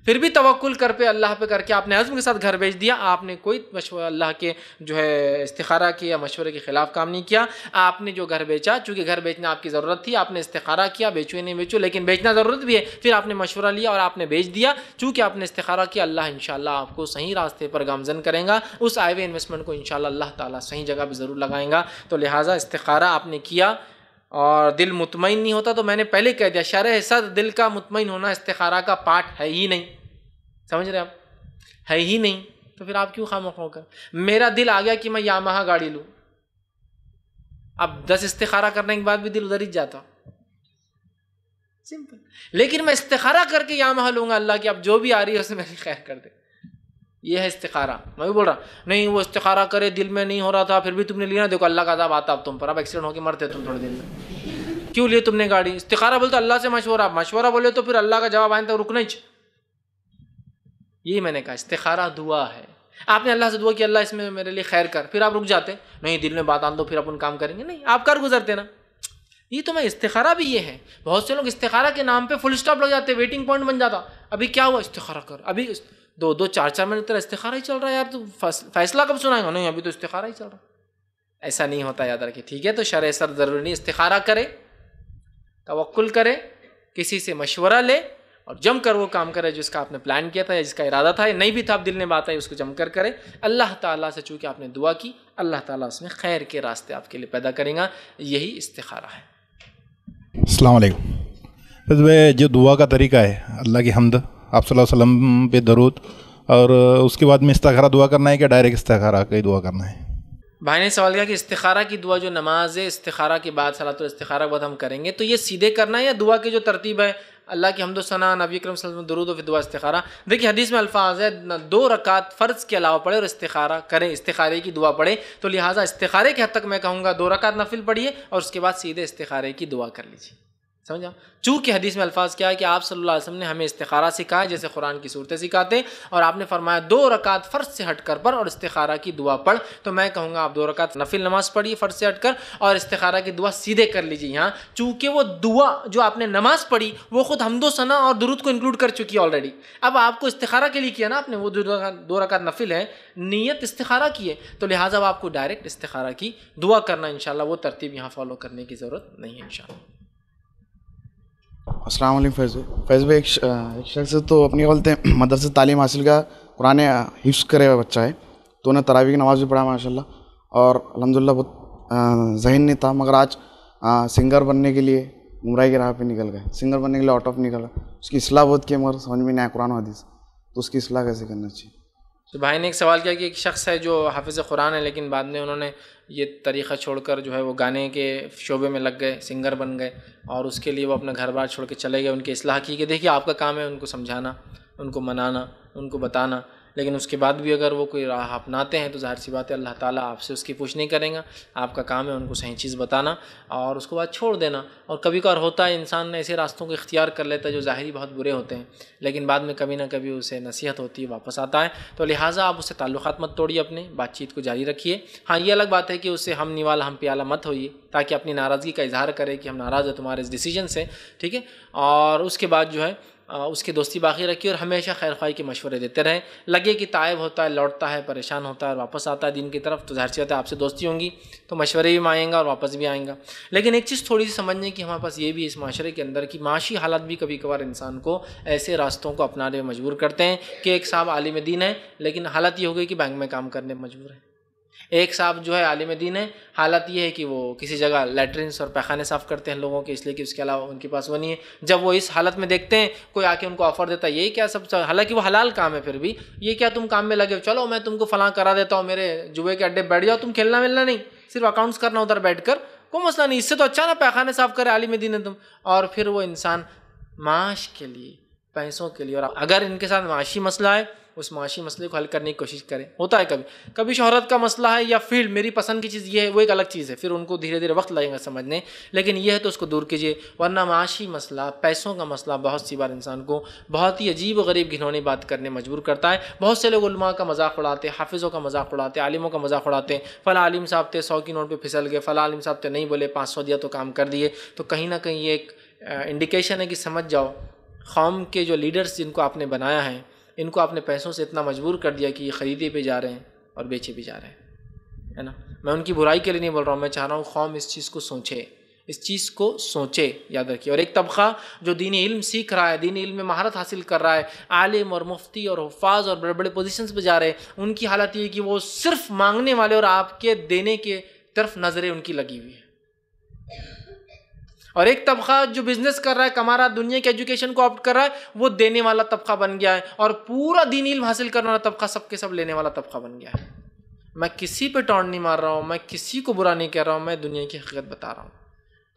پھر بھی توقل کر پہ اللہ پہ کر کے آپ نے عزم کے ساتھ گھر بیچ دیا آپ نے کوئی مشورہ اللہ کے جو ہے استخارہ کیا مشورے کے خلاف کام نہیں کیا آپ نے جو گھر بیچا چونکہ گھر بیچنا آپ کی ضرورت تھی آپ نے استخارہ کیا بیچو یا نہیں بیچو لیکن بیچنا ضرورت بھی ہے پھر آپ نے مشورہ لیا اور آپ نے بیچ دیا چونکہ آپ نے استخارہ کیا اللہ انشاءاللہ آپ کو صحیح راستے پر گامزن کریں گا اس آئے ہوئے انویسٹمنٹ کو انشاءاللہ اللہ اللہ تعالیٰ صحیح جگہ پہ ضرور لگائیں گا تو لہٰذا استخارہ آپ نے کیا اور دل مطمئن نہیں ہوتا تو میں نے پہلے کہہ دیا شرح صد دل کا مطمئن ہونا استخارہ کا پارٹ ہے ہی نہیں سمجھ رہے آپ ہے ہی نہیں تو پھر آپ کیوں خاموخ ہو کر میرا دل آ گیا کہ میں یامہا گاڑی لوں اب دس استخارہ کرنے کے بعد بھی دل ادھر ہی جاتا سمپل لیکن میں استخارہ کر کے یامہا لوں گا اللہ کہ اب جو بھی آ رہی ہے اس میں خیر کر دیں یہ ہے استخارہ میں بھی بول رہا نہیں وہ استخارہ کرے دل میں نہیں ہو رہا تھا پھر بھی تم نے لیا دیکھو اللہ کا عذاب آتا اب تم پر اب ایکسیڈنٹ ہو کے مرتے تم تھوڑے دن میں کیوں لیے تم نے گاڑی استخارہ بولتا اللہ سے مشورہ مشورہ بولے تو پھر اللہ کا جواب آئیں تو رکنا ہی میں نے کہا استخارہ دعا ہے آپ نے اللہ سے دعا کہ اللہ اس میں میرے لیے خیر کر پھر آپ رک جاتے نہیں دل میں بات آن دو پھر اپن کام کریں گے نہیں آپ کر گزرتے نا یہ تو میں استخارہ بھی یہ ہے بہت سے لوگ استخارہ کے نام پہ فل اسٹاپ لگ جاتے ویٹنگ پوائنٹ بن جاتا ابھی کیا ہوا استخارہ کر ابھی دو دو چار چار مہینے تیرا استخارہ ہی چل رہا ہے یار تو فیصلہ کب سنائے گا نہیں ابھی تو استخارہ ہی چل رہا ایسا نہیں ہوتا یاد رکھے ٹھیک ہے تو شرح سر ضروری نہیں استخارہ کرے توکل کرے کسی سے مشورہ لے اور جم کر وہ کام کرے جس کا آپ نے پلان کیا تھا یا جس کا ارادہ تھا یا نہیں بھی تھا آپ دل نے بات آئی اس کو جم کر کرے اللہ تعالیٰ سے چونکہ آپ نے دعا کی اللہ تعالیٰ اس میں خیر کے راستے آپ کے لیے پیدا کرے گا یہی استخارہ ہے السلام علیکم جو دعا کا طریقہ ہے اللہ کی حمد آپ صلی اللہ علیہ وسلم پہ درود اور اس کے بعد میں استخارہ دعا کرنا ہے کہ ڈائریکٹ استخارہ کا ہی دعا کرنا ہے بھائی نے سوال کیا کہ استخارہ کی دعا جو نماز ہے استخارہ کے بعد صلاح تو استخارہ بعد ہم کریں گے تو یہ سیدھے کرنا ہے یا دعا کی جو ترتیب ہے اللہ کی حمد و ثنا نبی اکرم وسلم درود و دعا استخارہ دیکھیے حدیث میں الفاظ ہے دو رکعت فرض کے علاوہ پڑھے اور استخارہ کریں استخارے کی دعا پڑھیں تو لہٰذا استخارے کے حد تک میں کہوں گا دو رکعت نفل پڑھیے اور اس کے بعد سیدھے استخارے کی دعا کر لیجیے سمجھا چونکہ حدیث میں الفاظ کیا ہے کہ آپ صلی اللہ علیہ وسلم نے ہمیں استخارہ سکھایا جیسے قرآن کی صورتیں سکھاتے اور آپ نے فرمایا دو رکعت فرض سے ہٹ کر پڑھ اور استخارہ کی دعا پڑھ تو میں کہوں گا آپ دو رکعت نفل نماز پڑھیے فرض سے ہٹ کر اور استخارہ کی دعا سیدھے کر لیجیے یہاں چونکہ وہ دعا جو آپ نے نماز پڑھی وہ خود حمد و ثنا اور درود کو انکلوڈ کر چکی ہے آلریڈی اب آپ کو استخارہ کے لیے کیا نا آپ نے وہ دو رکعت نفل ہے نیت استخارہ کی ہے تو لہٰذا آپ کو ڈائریکٹ استخارہ کی دعا کرنا انشاءاللہ وہ ترتیب یہاں فالو کرنے کی ضرورت نہیں ہے انشاءاللہ السلام علیکم فیض فیض بھائی ایک شخص تو اپنی کیا بولتے مدرسے تعلیم حاصل کا قرآن حفظ کرے ہوئے بچہ ہے تو انہیں نے کی نواز بھی پڑھا ماشاء اللہ اور الحمد للہ بہت ذہن نہیں تھا مگر آج سنگر بننے کے لیے ممراہ کی راہ پہ نکل گئے سنگر بننے کے لیے آٹ آف نکل گئے اس کی اصلاح بہت کی مگر سمجھ میں نہیں آیا قرآن حدیث تو اس کی اصلاح کیسے کرنا چاہیے تو بھائی نے ایک سوال کیا کہ ایک شخص ہے جو حافظ قرآن ہے لیکن بعد میں انہوں نے یہ طریقہ چھوڑ کر جو ہے وہ گانے کے شعبے میں لگ گئے سنگر بن گئے اور اس کے لیے وہ اپنا گھر بار چھوڑ کے چلے گئے ان کی اصلاح کی کہ دیکھیے آپ کا کام ہے ان کو سمجھانا ان کو منانا ان کو بتانا لیکن اس کے بعد بھی اگر وہ کوئی راہ اپناتے ہیں تو ظاہر سی بات ہے اللہ تعالیٰ آپ سے اس کی پوچھ نہیں کریں گا آپ کا کام ہے ان کو صحیح چیز بتانا اور اس کو بعد چھوڑ دینا اور کبھی کبھار ہوتا ہے انسان ایسے راستوں کو اختیار کر لیتا ہے جو ظاہری بہت برے ہوتے ہیں لیکن بعد میں کبھی نہ کبھی اسے نصیحت ہوتی ہے واپس آتا ہے تو لہٰذا آپ اس سے تعلقات مت توڑیے اپنے بات چیت کو جاری رکھیے ہاں یہ الگ بات ہے کہ اس سے ہم نوالا ہم پیالہ مت ہوئیے تاکہ اپنی ناراضگی کا اظہار کرے کہ ہم ناراض ہیں تمہارے اس ڈیسیجن سے ٹھیک ہے اور اس کے بعد جو ہے اس کی دوستی باقی رکھی اور ہمیشہ خیر خواہی کے مشورے دیتے رہیں لگے کہ طائب ہوتا ہے لوٹتا ہے پریشان ہوتا ہے اور واپس آتا ہے دین کی طرف تو ظاہر سی ہوتا ہے آپ سے دوستی ہوں گی تو مشورے بھی میں آئیں گا اور واپس بھی آئیں گا لیکن ایک چیز تھوڑی سی سمجھنے کی ہمارے پاس یہ بھی اس معاشرے کے اندر کہ معاشی حالات بھی کبھی کبھار انسان کو ایسے راستوں کو اپنانے میں مجبور کرتے ہیں کہ ایک صاحب عالم دین ہے لیکن حالت یہ ہو گئی کہ بینک میں کام کرنے مجبور ہے ایک صاحب جو ہے عالم دین ہے حالت یہ ہے کہ وہ کسی جگہ لیٹرنس اور پیخانے صاف کرتے ہیں لوگوں کے اس لیے کہ اس کے علاوہ ان کے پاس وہ نہیں ہے جب وہ اس حالت میں دیکھتے ہیں کوئی آ کے ان کو آفر دیتا ہے یہی کیا سب حالانکہ وہ حلال کام ہے پھر بھی یہ کیا تم کام میں لگے ہو چلو میں تم کو فلاں کرا دیتا ہوں میرے جوئے کے اڈے بیٹھ جاؤ تم کھیلنا ملنا نہیں صرف اکاؤنٹس کرنا ادھر بیٹھ کر کوئی مسئلہ نہیں اس سے تو اچھا نا پیخانے صاف کرے عالم دین ہے تم اور پھر وہ انسان معاش کے لیے پیسوں کے لیے اور اگر ان کے ساتھ معاشی مسئلہ ہے اس معاشی مسئلے کو حل کرنے کی کوشش کریں ہوتا ہے کبھی کبھی شہرت کا مسئلہ ہے یا فیلڈ میری پسند کی چیز یہ ہے وہ ایک الگ چیز ہے پھر ان کو دھیرے دھیرے وقت لگے گا سمجھنے لیکن یہ ہے تو اس کو دور کیجیے ورنہ معاشی مسئلہ پیسوں کا مسئلہ بہت سی بار انسان کو بہت ہی عجیب و غریب گھنونی بات کرنے مجبور کرتا ہے بہت سے لوگ علماء کا مذاق اڑاتے حافظوں کا مذاق اڑاتے عالموں کا مذاق اڑاتے ہیں فلاں عالم صاحب تھے سو کی نوٹ پہ پھسل گئے فلاں علم صاحب تھے نہیں بولے پانچ سو دیا تو کام کر دیے تو کہیں نہ کہیں یہ ایک انڈیکیشن ہے کہ سمجھ جاؤ قوم کے جو لیڈرس جن کو آپ نے بنایا ہے ان کو آپ نے پیسوں سے اتنا مجبور کر دیا کہ یہ خریدے بھی جا رہے ہیں اور بیچے بھی جا رہے ہیں ہے نا میں ان کی برائی کے لیے نہیں بول رہا ہوں میں چاہ رہا ہوں قوم اس چیز کو سوچے اس چیز کو سوچے یاد رکھیے اور ایک طبقہ جو دینی علم سیکھ رہا ہے دینی علم میں مہارت حاصل کر رہا ہے عالم اور مفتی اور حفاظ اور بڑے بڑے پوزیشنس پہ جا رہے ہیں ان کی حالت یہ ہے کہ وہ صرف مانگنے والے اور آپ کے دینے کے طرف نظریں ان کی لگی ہوئی ہیں اور ایک طبقہ جو بزنس کر رہا ہے کمارا رہا دنیا کے ایجوکیشن کو آپٹ کر رہا ہے وہ دینے والا طبقہ بن گیا ہے اور پورا علم حاصل کرنے والا طبقہ سب کے سب لینے والا طبقہ بن گیا ہے میں کسی پہ ٹانٹ نہیں مار رہا ہوں میں کسی کو برا نہیں کہہ رہا ہوں میں دنیا کی حقیقت بتا رہا ہوں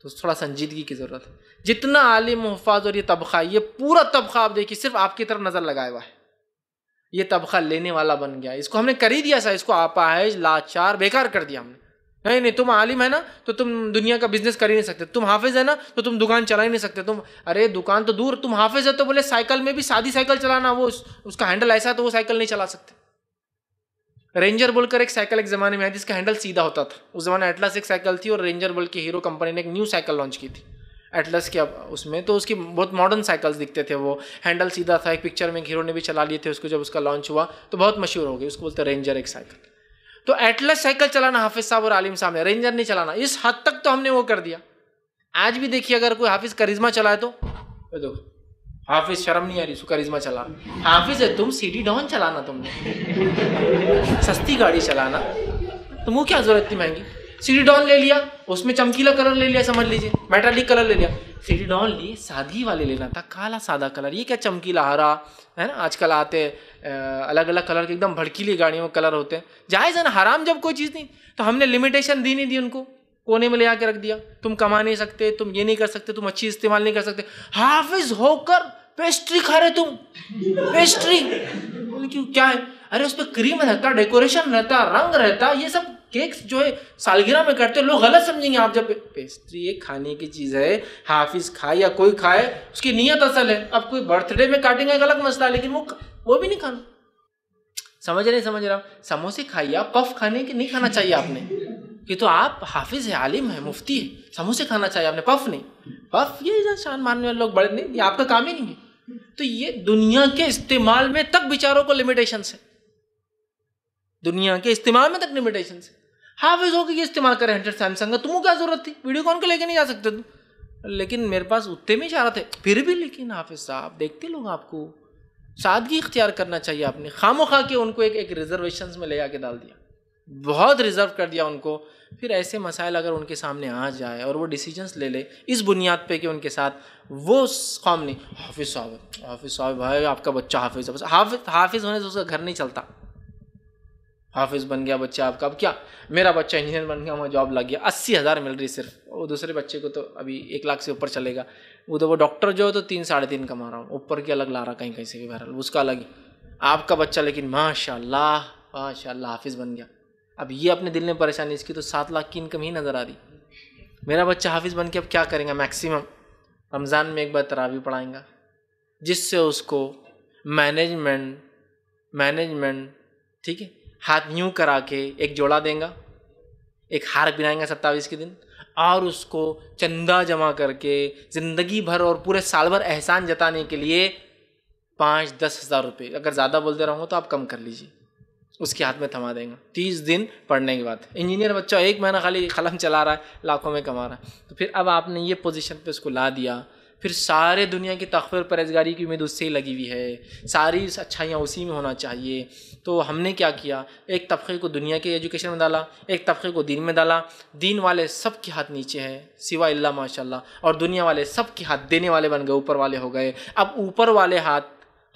تو تھوڑا سنجیدگی کی ضرورت ہے جتنا عالم محفاظ اور یہ طبقہ یہ پورا طبقہ آپ دیکھیے صرف آپ کی طرف نظر لگائے ہوا ہے یہ طبقہ لینے والا بن گیا ہے اس کو ہم نے کر ہی دیا سا اس کو آپائج لاچار بیکار کر دیا ہم نے نہیں نہیں تم عالم ہے نا تو تم دنیا کا بزنس کر ہی نہیں سکتے تم حافظ ہے نا تو تم دکان چلا ہی نہیں سکتے تم ارے دکان تو دور تم حافظ ہے تو بولے سائیکل میں بھی سادی سائیکل چلانا وہ اس کا ہینڈل ایسا تو وہ سائیکل نہیں چلا سکتے رینجر بول کر ایک سائیکل ایک زمانے میں آئی جس کا ہینڈل سیدھا ہوتا تھا اس زمانے ایٹلس ایک سائیکل تھی اور رینجر بول کے ہیرو کمپنی نے ایک نیو سائیکل لانچ کی تھی ایٹلس کے اب اس میں تو اس کی بہت ماڈرن سائیکلس دکھتے تھے وہ ہینڈل سیدھا تھا ایک پکچر میں ایک ہیرو نے بھی چلا لیے تھے اس کو جب اس کا لانچ ہوا تو بہت مشہور ہو گئی اس کو بولتے رینجر ایک سائیکل تو ایٹلس سائیکل چلانا حافظ صاحب اور عالم صاحب نے رینجر نہیں چلانا اس حد تک تو ہم نے وہ کر دیا آج بھی دیکھیے اگر کوئی حافظ کرزما چلائے تو حافظ شرم نہیں آ رہی کرزما چلا حافظ ہے تم سی ڈی ڈون چلانا تم نے سستی گاڑی چلانا تم وہ کیا ضرورت تھی مہنگی سیری لے لیا اس میں چمکیلا کلر لے لیا سمجھ لیجیے میٹالک کلر لے لیا سیری لی سادھی والے لینا تھا کالا سادہ کلر یہ کیا چمکیلا ہرا ہے نا آج کل آتے الگ الگ کلر کے ایک دم بھڑکیلی گاڑیوں میں کلر ہوتے ہیں جائز ہے نا حرام جب کوئی چیز نہیں تو ہم نے لمیٹیشن دی نہیں دی ان کو کونے میں لے آ کے رکھ دیا تم کما نہیں سکتے تم یہ نہیں کر سکتے تم اچھی استعمال نہیں کر سکتے حافظ ہو کر پیسٹری کھا رہے تم پیسٹری کیوں کیا ہے ارے اس پہ کریم رہتا ڈیکوریشن رہتا رنگ رہتا یہ سب کیکس جو ہے سالگرہ میں کرتے لوگ غلط سمجھیں گے آپ جب پیسٹری ایک کھانے کی چیز ہے حافظ کھائے یا کوئی کھائے اس کی نیت اصل ہے اب کوئی برتھ ڈے میں کاٹیں گے غلط مسئلہ لیکن وہ وہ بھی نہیں کھانا سمجھ نہیں سمجھ رہا سموسے کھائیے آپ پف کھانے کے نہیں کھانا چاہیے آپ نے یہ تو آپ حافظ ہے عالم ہے مفتی ہے سموسے کھانا چاہیے آپ نے پف نہیں پف یہ شان ماننے والے لوگ بڑے نہیں یہ آپ کا کام ہی نہیں ہے تو یہ دنیا کے استعمال میں تک بیچاروں کو لمیٹیشنس ہے دنیا کے استعمال میں تک لمیٹیشن سے حافظ ہو کے یہ استعمال کریں سیمسنگ کا تمہیں کیا ضرورت تھی ویڈیو کون کو لے کے نہیں جا سکتے تم لیکن میرے پاس اتنے میں اشارہ تھے پھر بھی لیکن حافظ صاحب دیکھتے لوگ آپ کو سادگی اختیار کرنا چاہیے آپ نے خام و خواہ کے ان کو ایک ایک ریزرویشنز میں لے جا کے ڈال دیا بہت ریزرو کر دیا ان کو پھر ایسے مسائل اگر ان کے سامنے آ جائے اور وہ ڈیسیجنس لے لے اس بنیاد پہ کہ ان کے ساتھ وہ قوم نہیں حافظ صاحب حافظ صاحب بھائی آپ کا بچہ حافظ حافظ حافظ ہونے سے اس کا گھر نہیں چلتا حافظ بن گیا بچہ آپ کا اب کیا میرا بچہ انجینئر بن گیا وہاں جاب لگ گیا اسی ہزار مل رہی صرف وہ دوسرے بچے کو تو ابھی ایک لاکھ سے اوپر چلے گا وہ تو وہ ڈاکٹر جو ہے تو تین ساڑھے تین کما رہا ہوں اوپر کی الگ لا رہا کہیں کہیں سے بھی بہرحال اس کا الگ ہی آپ کا بچہ لیکن ماشاء اللہ ماشاء اللہ حافظ بن گیا اب یہ اپنے دل میں پریشانی اس کی تو سات لاکھ کی انکم ہی نظر آ رہی میرا بچہ حافظ بن کے اب کیا کریں گا میکسیمم رمضان میں ایک بار تراوی پڑھائیں گا جس سے اس کو مینجمنٹ مینجمنٹ ٹھیک ہے ہاتھ یوں کرا کے ایک جوڑا دیں گا ایک ہار بنائیں گا ستائیس کے دن اور اس کو چندہ جمع کر کے زندگی بھر اور پورے سال بھر احسان جتانے کے لیے پانچ دس ہزار روپے اگر زیادہ بولتے رہوں تو آپ کم کر لیجیے اس کے ہاتھ میں تھما دیں گا تیس دن پڑھنے کی بات انجینئر بچہ ایک مہینہ خالی قلم چلا رہا ہے لاکھوں میں کما رہا ہے تو پھر اب آپ نے یہ پوزیشن پہ اس کو لا دیا پھر سارے دنیا کی تخفر پرہیزگاری کی امید اس سے ہی لگی ہوئی ہے ساری اچھائیاں اسی میں ہونا چاہیے تو ہم نے کیا کیا ایک طبقے کو دنیا کے ایجوکیشن میں ڈالا ایک طبقے کو دین میں ڈالا دین والے سب کے ہاتھ نیچے ہیں سوائے اللہ ماشاء اللہ اور دنیا والے سب کے ہاتھ دینے والے بن گئے اوپر والے ہو گئے اب اوپر والے ہاتھ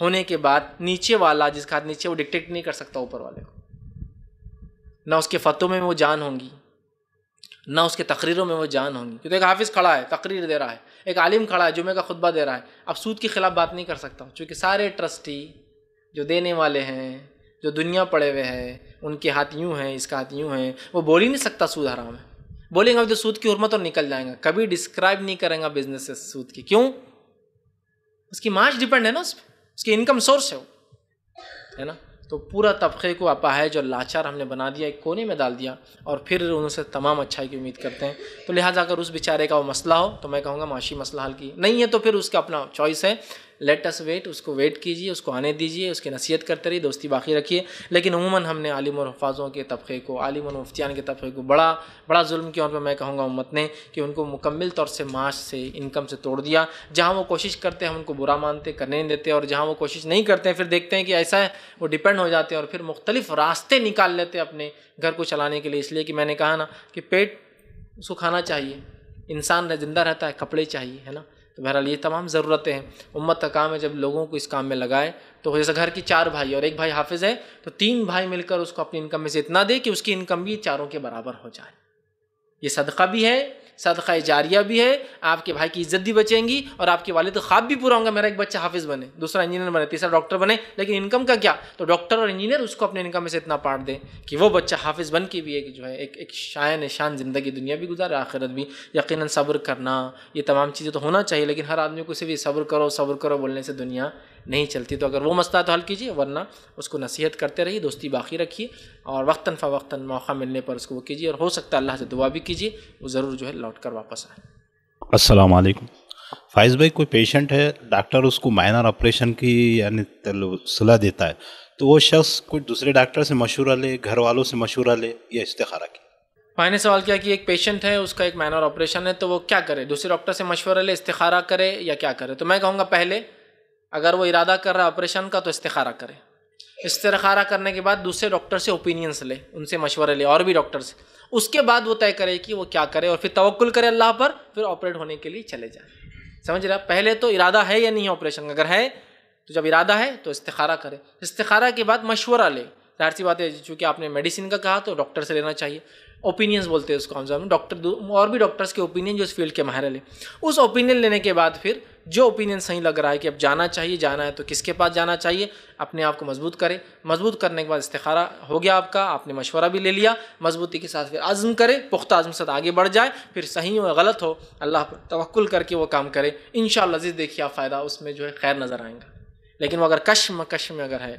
ہونے کے بعد نیچے والا جس کا ہاتھ نیچے وہ ڈکٹیکٹ نہیں کر سکتا اوپر والے کو نہ اس کے فتوں میں وہ جان ہوں گی نہ اس کے تقریروں میں وہ جان ہوں گی کیونکہ ایک حافظ کھڑا ہے تقریر دے رہا ہے ایک عالم کھڑا ہے جمعہ کا خطبہ دے رہا ہے اب سود کے خلاف بات نہیں کر سکتا ہوں چونکہ سارے ٹرسٹی جو دینے والے ہیں جو دنیا پڑے ہوئے ہیں ان کے ہاتھ یوں ہیں اس کا ہاتھ یوں ہیں وہ بول ہی نہیں سکتا سود حرام ہے بولیں گے تو سود کی حرمت اور نکل جائیں گا کبھی ڈسکرائب نہیں کریں گا بزنس سود کی کیوں اس کی معاش ڈپینڈ ہے نا اس پہ اس کی انکم سورس ہے وہ ہے نا تو پورا طبقے کو اپاہج اور لاچار ہم نے بنا دیا ایک کونے میں ڈال دیا اور پھر ان سے تمام اچھائی کی امید کرتے ہیں تو لہٰذا اگر اس بیچارے کا وہ مسئلہ ہو تو میں کہوں گا معاشی مسئلہ حل کی نہیں ہے تو پھر اس کا اپنا چوائس ہے لیٹ اس ویٹ اس کو ویٹ کیجیے اس کو آنے دیجیے اس کی نصیحت کرتے رہی دوستی باقی رکھیے لیکن عموماً ہم نے عالم و حفاظوں کے طبقے کو عالم المفتیان کے طبقے کو بڑا بڑا ظلم کی اور میں کہوں گا امت نے کہ ان کو مکمل طور سے معاش سے انکم سے توڑ دیا جہاں وہ کوشش کرتے ہیں ان کو برا مانتے کرنے نہیں دیتے اور جہاں وہ کوشش نہیں کرتے ہیں پھر دیکھتے ہیں کہ ایسا ہے وہ ڈپینڈ ہو جاتے ہیں اور پھر مختلف راستے نکال لیتے ہیں اپنے گھر کو چلانے کے لیے اس لیے کہ میں نے کہا نا کہ پیٹ اس کو کھانا چاہیے انسان زندہ رہتا ہے کپڑے چاہیے ہے نا تو بہرحال یہ تمام ضرورتیں ہیں امت کا کام ہے جب لوگوں کو اس کام میں لگائے تو جیسے گھر کی چار بھائی اور ایک بھائی حافظ ہے تو تین بھائی مل کر اس کو اپنی انکم میں سے اتنا دے کہ اس کی انکم بھی چاروں کے برابر ہو جائے یہ صدقہ بھی ہے صدقہ جاریہ بھی ہے آپ کے بھائی کی عزت بھی بچیں گی اور آپ کے والد خواب بھی پورا ہوں گا میرا ایک بچہ حافظ بنے دوسرا انجینئر بنے تیسرا ڈاکٹر بنے لیکن انکم کا کیا تو ڈاکٹر اور انجینئر اس کو اپنے انکم میں سے اتنا پاٹ دیں کہ وہ بچہ حافظ بن کے بھی ایک جو ہے ایک ایک شائع شان زندگی دنیا بھی گزارے آخرت بھی یقیناً صبر کرنا یہ تمام چیزیں تو ہونا چاہیے لیکن ہر آدمی کو اسے بھی صبر کرو صبر کرو بولنے سے دنیا نہیں چلتی تو اگر وہ مسئلہ تو حل کیجیے ورنہ اس کو نصیحت کرتے رہیے دوستی باقی رکھیے اور وقتاً فوقتاً موقع ملنے پر اس کو وہ کیجیے اور ہو سکتا ہے اللہ سے دعا بھی کیجیے وہ ضرور جو ہے لوٹ کر واپس آئے السلام علیکم فائز بھائی کوئی پیشنٹ ہے ڈاکٹر اس کو مائنر آپریشن کی یعنی صلاح دیتا ہے تو وہ شخص کوئی دوسرے ڈاکٹر سے مشورہ لے گھر والوں سے مشورہ لے یا استخارہ کی میں نے سوال کیا کہ ایک پیشنٹ ہے اس کا ایک مائنر آپریشن ہے تو وہ کیا کرے دوسرے ڈاکٹر سے مشورہ لے استخارہ کرے یا کیا کرے تو میں کہوں گا پہلے اگر وہ ارادہ کر رہا ہے آپریشن کا تو استخارہ کرے استخارہ کرنے کے بعد دوسرے ڈاکٹر سے اوپینینس لے ان سے مشورہ لے اور بھی ڈاکٹر سے اس کے بعد وہ طے کرے کہ وہ کیا کرے اور پھر توقل کرے اللہ پر پھر آپریٹ ہونے کے لیے چلے جائیں سمجھ رہا پہلے تو ارادہ ہے یا نہیں آپریشن اگر ہے تو جب ارادہ ہے تو استخارہ کرے استخارہ کے بعد مشورہ لے ظاہر سی بات ہے چونکہ آپ نے میڈیسن کا کہا تو ڈاکٹر سے لینا چاہیے اوپینینس بولتے ہیں اس کو ہم زبان ڈاکٹر اور بھی ڈاکٹرس کے اوپینین جو اس فیلڈ کے ماہر لیں اس اوپینین لینے کے بعد پھر جو اوپینین صحیح لگ رہا ہے کہ اب جانا چاہیے جانا ہے تو کس کے پاس جانا چاہیے اپنے آپ کو مضبوط کرے مضبوط کرنے کے بعد استخارہ ہو گیا آپ کا آپ نے مشورہ بھی لے لیا مضبوطی کے ساتھ پھر عزم کرے پختہ عزم ساتھ آگے بڑھ جائے پھر صحیح ہو غلط ہو اللہ پر توکل کر کے وہ کام کرے ان شاء اللہ عزیز دیکھیے آپ فائدہ اس میں جو ہے خیر نظر آئیں گا لیکن وہ اگر کشم کشم اگر ہے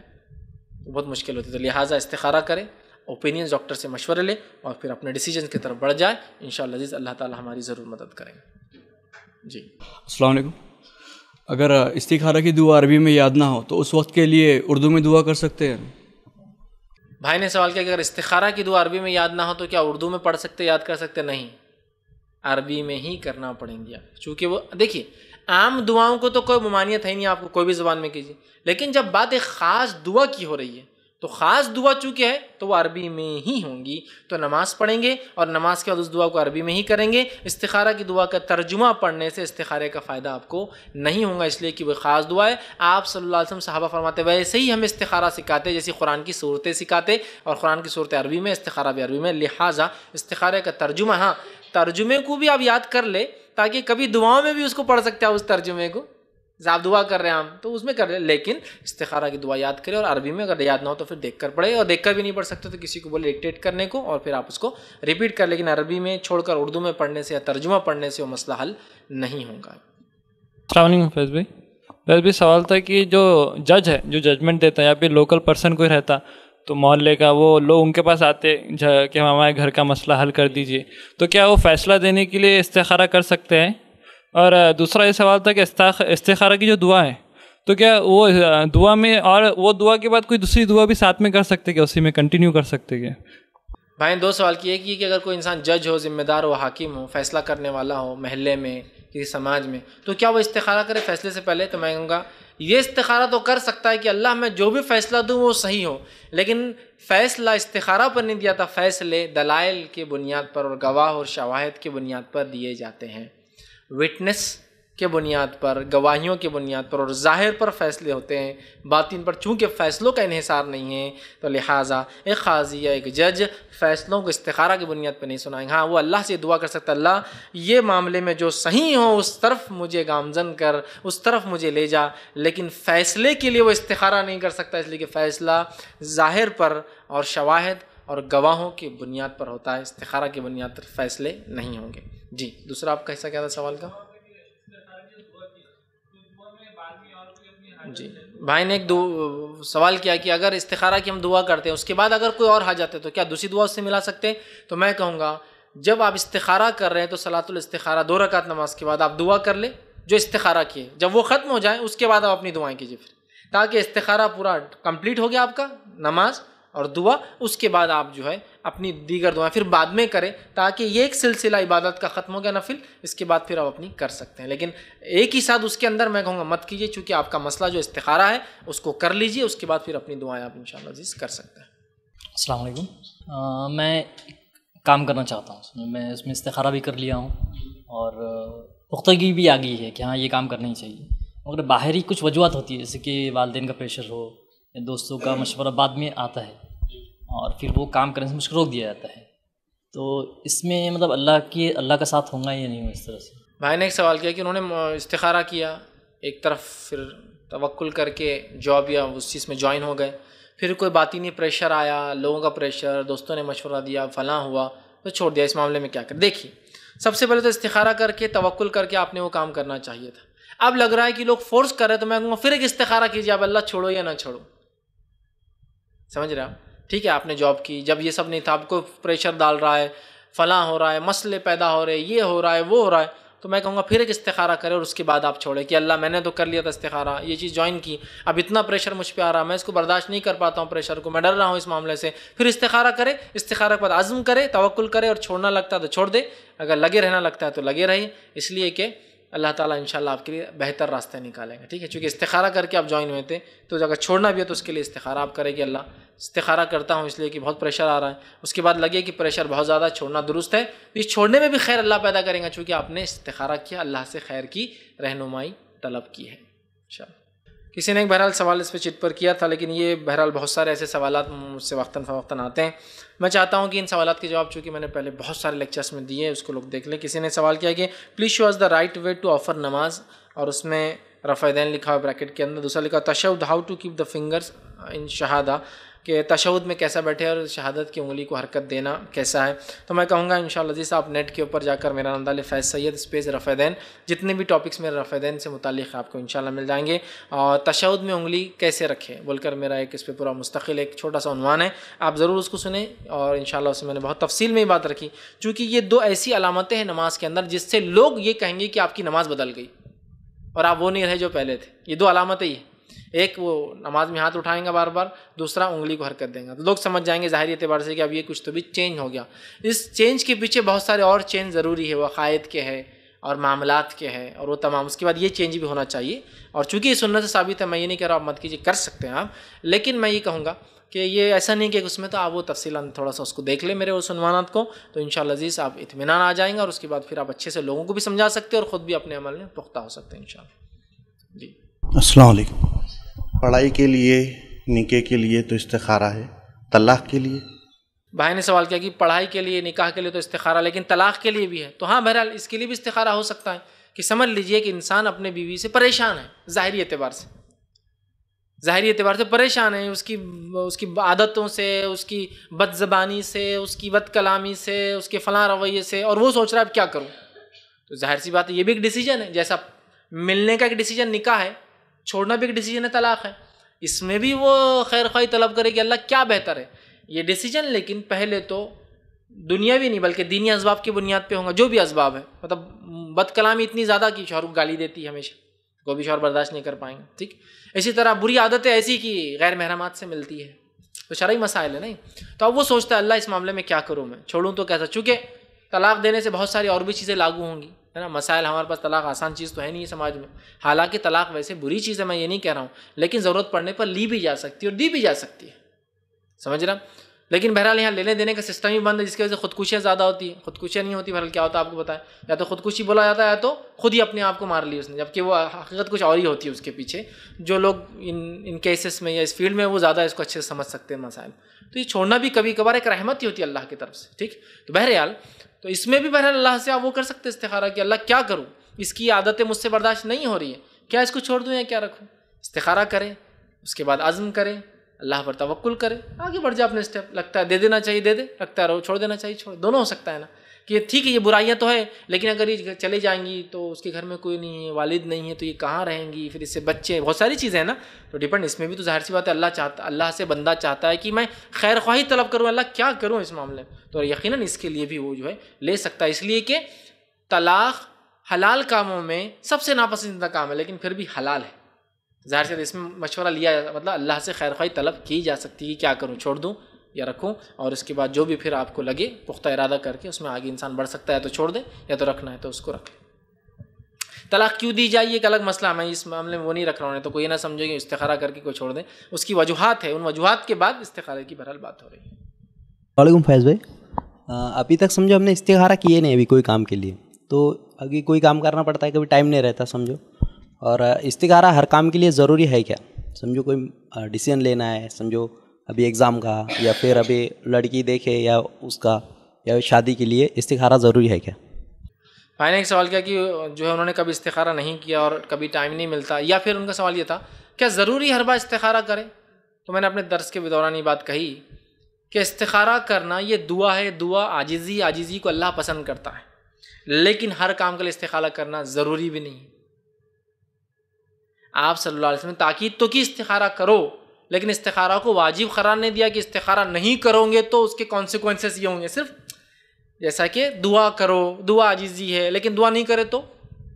بہت مشکل ہوتی ہے تو لہٰذا استخارہ کرے اوپینینس ڈاکٹر سے مشورہ لے اور پھر اپنے ڈیسیجن کی طرف بڑھ جائے ان شاء اللہ تعالی اللہ تعالیٰ ہماری ضرور مدد کریں گے جی السلام علیکم اگر استخارہ کی دعا عربی میں یاد نہ ہو تو اس وقت کے لیے اردو میں دعا کر سکتے ہیں بھائی نے سوال کیا کہ اگر استخارہ کی دعا عربی میں یاد نہ ہو تو کیا اردو میں پڑھ سکتے یاد کر سکتے نہیں عربی میں ہی کرنا پڑیں گے چونکہ وہ دیکھیے عام دعاؤں کو تو کوئی ممانعت ہے نہیں آپ کو کوئی بھی زبان میں کیجیے لیکن جب بات ایک خاص دعا کی ہو رہی ہے تو خاص دعا چونکہ ہے تو وہ عربی میں ہی ہوں گی تو نماز پڑھیں گے اور نماز کے بعد اس دعا کو عربی میں ہی کریں گے استخارہ کی دعا کا ترجمہ پڑھنے سے استخارے کا فائدہ آپ کو نہیں ہوں گا اس لیے کہ وہ خاص دعا ہے آپ صلی اللہ علیہ وسلم صحابہ فرماتے ویسے ہی ہمیں استخارہ سکھاتے جیسے قرآن کی صورتیں سکھاتے اور قرآن کی صورت عربی میں استخارہ بھی عربی میں لہٰذا استخارے کا ترجمہ ہاں ترجمے کو بھی آپ یاد کر لیں تاکہ کبھی دعاؤں میں بھی اس کو پڑھ سکتے آپ اس ترجمے کو ذاپ دعا کر رہے ہیں ہم تو اس میں کر رہے ہیں لیکن استخارہ کی دعا یاد کرے اور عربی میں اگر یاد نہ ہو تو پھر دیکھ کر پڑھے اور دیکھ کر بھی نہیں پڑھ سکتے تو کسی کو بولے ڈکٹیٹ کرنے کو اور پھر آپ اس کو ریپیٹ کر لیکن عربی میں چھوڑ کر اردو میں پڑھنے سے یا ترجمہ پڑھنے سے وہ مسئلہ حل نہیں ہوگا السلام علیکم فیض بھائی فیض بھائی سوال تھا کہ جو جج ہے جو ججمنٹ دیتا ہے یا پھر لوکل پرسن کوئی رہتا تو محلے کا وہ لوگ ان کے پاس آتے کہ ہمارے گھر کا مسئلہ حل کر دیجیے تو کیا وہ فیصلہ دینے کے لیے استخارہ کر سکتے ہیں اور دوسرا یہ سوال تھا کہ استخارہ کی جو دعا ہے تو کیا وہ دعا میں اور وہ دعا کے بعد کوئی دوسری دعا بھی ساتھ میں کر سکتے کیا اسی میں کنٹینیو کر سکتے کیا بھائی دو سوال کی یہ کہ اگر کوئی انسان جج ہو ذمہ دار ہو حاکم ہو فیصلہ کرنے والا ہو محلے میں کسی سماج میں تو کیا وہ استخارہ کرے فیصلے سے پہلے تو میں کہوں گا یہ استخارہ تو کر سکتا ہے کہ اللہ میں جو بھی فیصلہ دوں وہ صحیح ہو لیکن فیصلہ استخارہ پر نہیں دیا تھا فیصلے دلائل کے بنیاد پر اور گواہ اور شواہد کی بنیاد پر دیے جاتے ہیں وٹنس کے بنیاد پر گواہیوں کے بنیاد پر اور ظاہر پر فیصلے ہوتے ہیں باطن پر چونکہ فیصلوں کا انحصار نہیں ہے تو لہٰذا ایک یا ایک جج فیصلوں کو استخارہ کی بنیاد پر نہیں سنائیں گے ہاں وہ اللہ سے دعا کر سکتا اللہ یہ معاملے میں جو صحیح ہوں اس طرف مجھے گامزن کر اس طرف مجھے لے جا لیکن فیصلے کے لیے وہ استخارہ نہیں کر سکتا اس لیے کہ فیصلہ ظاہر پر اور شواہد اور گواہوں کی بنیاد پر ہوتا ہے استخارہ کی بنیاد پر فیصلے نہیں ہوں گے جی دوسرا آپ کا حصہ کیا تھا سوال کا جی بھائی نے ایک دو سوال کیا کہ اگر استخارہ کی ہم دعا کرتے ہیں اس کے بعد اگر کوئی اور ہار ہے تو کیا دوسری دعا اس سے ملا سکتے ہیں تو میں کہوں گا جب آپ استخارہ کر رہے ہیں تو صلاة الاستخارہ دو رکعت نماز کے بعد آپ دعا کر لیں جو استخارہ کیے جب وہ ختم ہو جائیں اس کے بعد آپ اپنی دعائیں کیجیے پھر تاکہ استخارہ پورا کمپلیٹ ہو گیا آپ کا نماز اور دعا اس کے بعد آپ جو ہے اپنی دیگر دعائیں پھر بعد میں کریں تاکہ یہ ایک سلسلہ عبادت کا ختم ہو گیا نفل اس کے بعد پھر آپ اپنی کر سکتے ہیں لیکن ایک ہی ساتھ اس کے اندر میں کہوں گا مت کیجیے چونکہ آپ کا مسئلہ جو استخارہ ہے اس کو کر لیجئے اس کے بعد پھر اپنی دعائیں آپ انشاءاللہ عزیز کر سکتے ہیں السلام علیکم میں کام کرنا چاہتا ہوں میں میں اس میں استخارہ بھی کر لیا ہوں اور پختگی بھی آ گئی ہے کہ ہاں یہ کام کرنا ہی چاہیے مگر باہری کچھ وجوہات ہوتی ہے جیسے کہ والدین کا پریشر ہو یا دوستوں کا مشورہ بعد میں آتا ہے اور پھر وہ کام کرنے سے مشکل روک دیا جاتا ہے تو اس میں مطلب اللہ کی اللہ کا ساتھ گا یا نہیں اس طرح سے بھائی نے ایک سوال کیا کہ انہوں نے استخارہ کیا ایک طرف پھر توقل کر کے جاب یا اس چیز میں جوائن ہو گئے پھر کوئی باطینی پریشر آیا لوگوں کا پریشر دوستوں نے مشورہ دیا فلاں ہوا تو چھوڑ دیا اس معاملے میں کیا کر دیکھیے سب سے پہلے تو استخارہ کر کے توقل کر کے آپ نے وہ کام کرنا چاہیے تھا اب لگ رہا ہے کہ لوگ فورس کر رہے تو میں کہوں گا پھر ایک استخارہ کیجیے اب اللہ چھوڑو یا نہ چھوڑو سمجھ رہے ہیں ٹھیک ہے آپ نے جاب کی جب یہ سب نہیں تھا آپ کو پریشر ڈال رہا ہے فلاں ہو رہا ہے مسئلے پیدا ہو رہے یہ ہو رہا ہے وہ ہو رہا ہے تو میں کہوں گا پھر ایک استخارہ کرے اور اس کے بعد آپ چھوڑے کہ اللہ میں نے تو کر لیا تھا استخارہ یہ چیز جوائن کی اب اتنا پریشر مجھ پہ آ رہا میں اس کو برداشت نہیں کر پاتا ہوں پریشر کو میں ڈر رہا ہوں اس معاملے سے پھر استخارہ کرے استخارہ کے بعد عزم کرے توقل کرے اور چھوڑنا لگتا ہے تو چھوڑ دے اگر لگے رہنا لگتا ہے تو لگے رہے اس لیے کہ اللہ تعالیٰ انشاءاللہ آپ کے لیے بہتر راستہ نکالیں گے ٹھیک ہے چونکہ استخارہ کر کے آپ جوائن ہوئے تھے تو اگر چھوڑنا بھی ہے تو اس کے لیے استخارہ آپ کرے گی اللہ استخارہ کرتا ہوں اس لیے کہ بہت پریشر آ رہا ہے اس کے بعد لگے کہ پریشر بہت زیادہ چھوڑنا درست ہے تو اس چھوڑنے میں بھی خیر اللہ پیدا کریں گا چونکہ آپ نے استخارہ کیا اللہ سے خیر کی رہنمائی طلب کی ہے انشاءاللہ کسی نے ایک بہرحال سوال اس پہ چٹ پر کیا تھا لیکن یہ بہرحال بہت سارے ایسے سوالات مجھ سے وقتاً فوقتاً آتے ہیں میں چاہتا ہوں کہ ان سوالات کے جواب چونکہ میں نے پہلے بہت سارے لیکچرس میں دیے اس کو لوگ دیکھ لیں کسی نے سوال کیا کہ please show is the right way to offer namaz اور اس میں رفع دین لکھا ہوا بریکٹ کے اندر دوسرا لکھا تشود how to keep the fingers in shahada کہ تشہد میں کیسا بیٹھے اور شہادت کی انگلی کو حرکت دینا کیسا ہے تو میں کہوں گا ان شاء اللہ عزیز جی آپ نیٹ کے اوپر جا کر میرا نند فیض سید اسپیس رفع دین جتنے بھی ٹاپکس میرے رفع دین سے متعلق آپ کو ان شاء اللہ مل جائیں گے اور تشہد میں انگلی کیسے رکھے بول کر میرا ایک اس پہ پورا مستقل ایک چھوٹا سا عنوان ہے آپ ضرور اس کو سنیں اور ان شاء اللہ اس میں نے بہت تفصیل میں ہی بات رکھی چونکہ یہ دو ایسی علامتیں ہیں نماز کے اندر جس سے لوگ یہ کہیں گے کہ آپ کی نماز بدل گئی اور آپ وہ نہیں رہے جو پہلے تھے یہ دو علامتیں ہی ایک وہ نماز میں ہاتھ اٹھائیں گا بار بار دوسرا انگلی کو حرکت دیں گا تو لوگ سمجھ جائیں گے ظاہری اعتبار سے کہ اب یہ کچھ تو بھی چینج ہو گیا اس چینج کے پیچھے بہت سارے اور چینج ضروری ہے وہ عقائد کے ہے اور معاملات کے ہیں اور وہ تمام اس کے بعد یہ چینج بھی ہونا چاہیے اور چونکہ یہ سنت سے ثابت ہے میں یہ نہیں کہہ رہا آپ مت کیجیے کر سکتے ہیں آپ لیکن میں یہ کہوں گا کہ یہ ایسا نہیں کہ اس میں تو آپ وہ تفصیل تھوڑا سا اس کو دیکھ لیں میرے اس عنوانات کو تو ان شاء اللہ عزیز آپ اطمینان آ جائیں گا اور اس کے بعد پھر آپ اچھے سے لوگوں کو بھی سمجھا سکتے ہیں اور خود بھی اپنے عمل میں پختہ ہو سکتے ہیں ان شاء اللہ جی السلام علیکم پڑھائی کے لیے نکاح کے لیے تو استخارہ ہے طلاق کے لیے بھائی نے سوال کیا کہ پڑھائی کے لیے نکاح کے لیے تو استخارہ لیکن طلاق کے لیے بھی ہے تو ہاں بہرحال اس کے لیے بھی استخارہ ہو سکتا ہے کہ سمجھ لیجئے کہ انسان اپنے بیوی سے پریشان ہے ظاہری اعتبار سے ظاہری اعتبار سے پریشان ہے اس کی اس کی عادتوں سے اس کی بد زبانی سے اس کی بد کلامی سے اس کے فلاں رویے سے اور وہ سوچ رہا ہے اب کیا کروں تو ظاہر سی بات ہے یہ بھی ایک ڈیسیجن ہے جیسا ملنے کا ایک ڈیسیجن نکاح ہے چھوڑنا بھی ایک ڈیسیجن ہے طلاق ہے اس میں بھی وہ خیر خواہی طلب کرے کہ اللہ کیا بہتر ہے یہ ڈیسیجن لیکن پہلے تو دنیا بھی نہیں بلکہ دینی اسباب کی بنیاد پہ ہوں گا جو بھی اسباب ہے مطلب بد کلامی اتنی زیادہ کہ شہر کو گالی دیتی ہے ہمیشہ وہ بھی شہر برداشت نہیں کر پائیں گے ٹھیک اسی طرح بری عادتیں ایسی کی غیر محرمات سے ملتی ہے تو شرعی مسائل ہے نہیں تو اب وہ سوچتا ہے اللہ اس معاملے میں کیا کروں میں چھوڑوں تو کیسا چونکہ طلاق دینے سے بہت ساری اور بھی چیزیں لاگو ہوں گی ہے نا مسائل ہمارے پاس طلاق آسان چیز تو ہے نہیں سماج میں حالانکہ طلاق ویسے بری چیز ہے میں یہ نہیں کہہ رہا ہوں لیکن ضرورت پڑنے پر لی بھی جا سکتی ہے اور دی بھی جا سکتی ہے سمجھ رہا لیکن بہرحال یہاں لینے دینے کا سسٹم ہی بند ہے جس کی وجہ سے خودکشیاں زیادہ ہوتی ہیں خودکشیاں نہیں ہوتی بہرحال کیا ہوتا ہے آپ کو بتائیں یا تو خودکشی بولا جاتا ہے تو خود ہی اپنے آپ کو مار لی اس نے جبکہ وہ حقیقت کچھ اور ہی ہوتی ہے اس کے پیچھے جو لوگ ان ان کیسز میں یا اس فیلڈ میں وہ زیادہ اس کو اچھے سے سمجھ سکتے ہیں مسائل تو یہ چھوڑنا بھی کبھی کبھار ایک رحمت ہی ہوتی ہے اللہ کی طرف سے ٹھیک تو بہرحال تو اس میں بھی بہرحال اللہ سے آپ وہ کر سکتے استخارہ کہ اللہ کیا کروں اس کی عادتیں مجھ سے برداشت نہیں ہو رہی ہیں کیا اس کو چھوڑ دوں یا کیا رکھوں استخارہ کریں اس کے بعد عزم کریں اللہ پر توقل کریں آگے بڑھ جائے اپنے اسٹیپ لگتا ہے دے دینا چاہیے دے دے لگتا ہے رہو چھوڑ دینا چاہیے چھوڑ دونوں ہو سکتا ہے نا کہ ٹھیک ہے یہ برائیاں تو ہے لیکن اگر یہ چلے جائیں گی تو اس کے گھر میں کوئی نہیں ہے والد نہیں ہے تو یہ کہاں رہیں گی پھر اس سے بچے بہت ساری چیزیں ہیں نا تو ڈپینڈ اس میں بھی تو ظاہر سی بات ہے اللہ چاہتا اللہ سے بندہ چاہتا ہے کہ میں خیر خواہی طلب کروں اللہ کیا کروں اس معاملے میں تو یقیناً اس کے لیے بھی وہ جو ہے لے سکتا ہے اس لیے کہ طلاق حلال کاموں میں سب سے ناپسندیدہ کام ہے لیکن پھر بھی حلال ہے ظاہر سی بات اس میں مشورہ لیا مطلب اللہ سے خیر خواہی طلب کی جا سکتی ہے کیا کروں چھوڑ دوں یا رکھوں اور اس کے بعد جو بھی پھر آپ کو لگے پختہ ارادہ کر کے اس میں آگے انسان بڑھ سکتا ہے تو چھوڑ دیں یا تو رکھنا ہے تو اس کو لیں طلاق کیوں دی جائے ایک الگ مسئلہ میں اس معاملے میں وہ نہیں رکھ رہا ہوں تو کوئی نہ سمجھے کہ استخارہ کر کے کوئی چھوڑ دیں اس کی وجوہات ہے ان وجوہات کے بعد استخارے کی بہرحال بات ہو رہی ہے وعلیکم فیض بھائی ابھی تک سمجھو ہم نے استخارہ کیے نہیں ابھی کوئی کام کے لیے تو ابھی کوئی کام کرنا پڑتا ہے کبھی ٹائم نہیں رہتا سمجھو اور استخارہ ہر کام کے لیے ضروری ہے کیا سمجھو کوئی ڈیسیزن لینا ہے سمجھو ابھی ایگزام کا یا پھر ابھی لڑکی دیکھے یا اس کا یا شادی کے لیے استخارہ ضروری ہے کیا میں نے ایک سوال کیا کہ جو ہے انہوں نے کبھی استخارہ نہیں کیا اور کبھی ٹائم نہیں ملتا یا پھر ان کا سوال یہ تھا کیا ضروری ہر بار استخارہ کرے تو میں نے اپنے درس کے دوران یہ بات کہی کہ استخارہ کرنا یہ دعا ہے دعا آجزی آجزی کو اللہ پسند کرتا ہے لیکن ہر کام کے لیے استخارہ کرنا ضروری بھی نہیں آپ صلی اللہ علیہ وسلم تاکید تو کی استخارہ کرو لیکن استخارہ کو واجب قرار نے دیا کہ استخارہ نہیں کرو گے تو اس کے کانسیکوینسز یہ ہوں گے صرف جیسا کہ دعا کرو دعا عجیزی ہے لیکن دعا نہیں کرے تو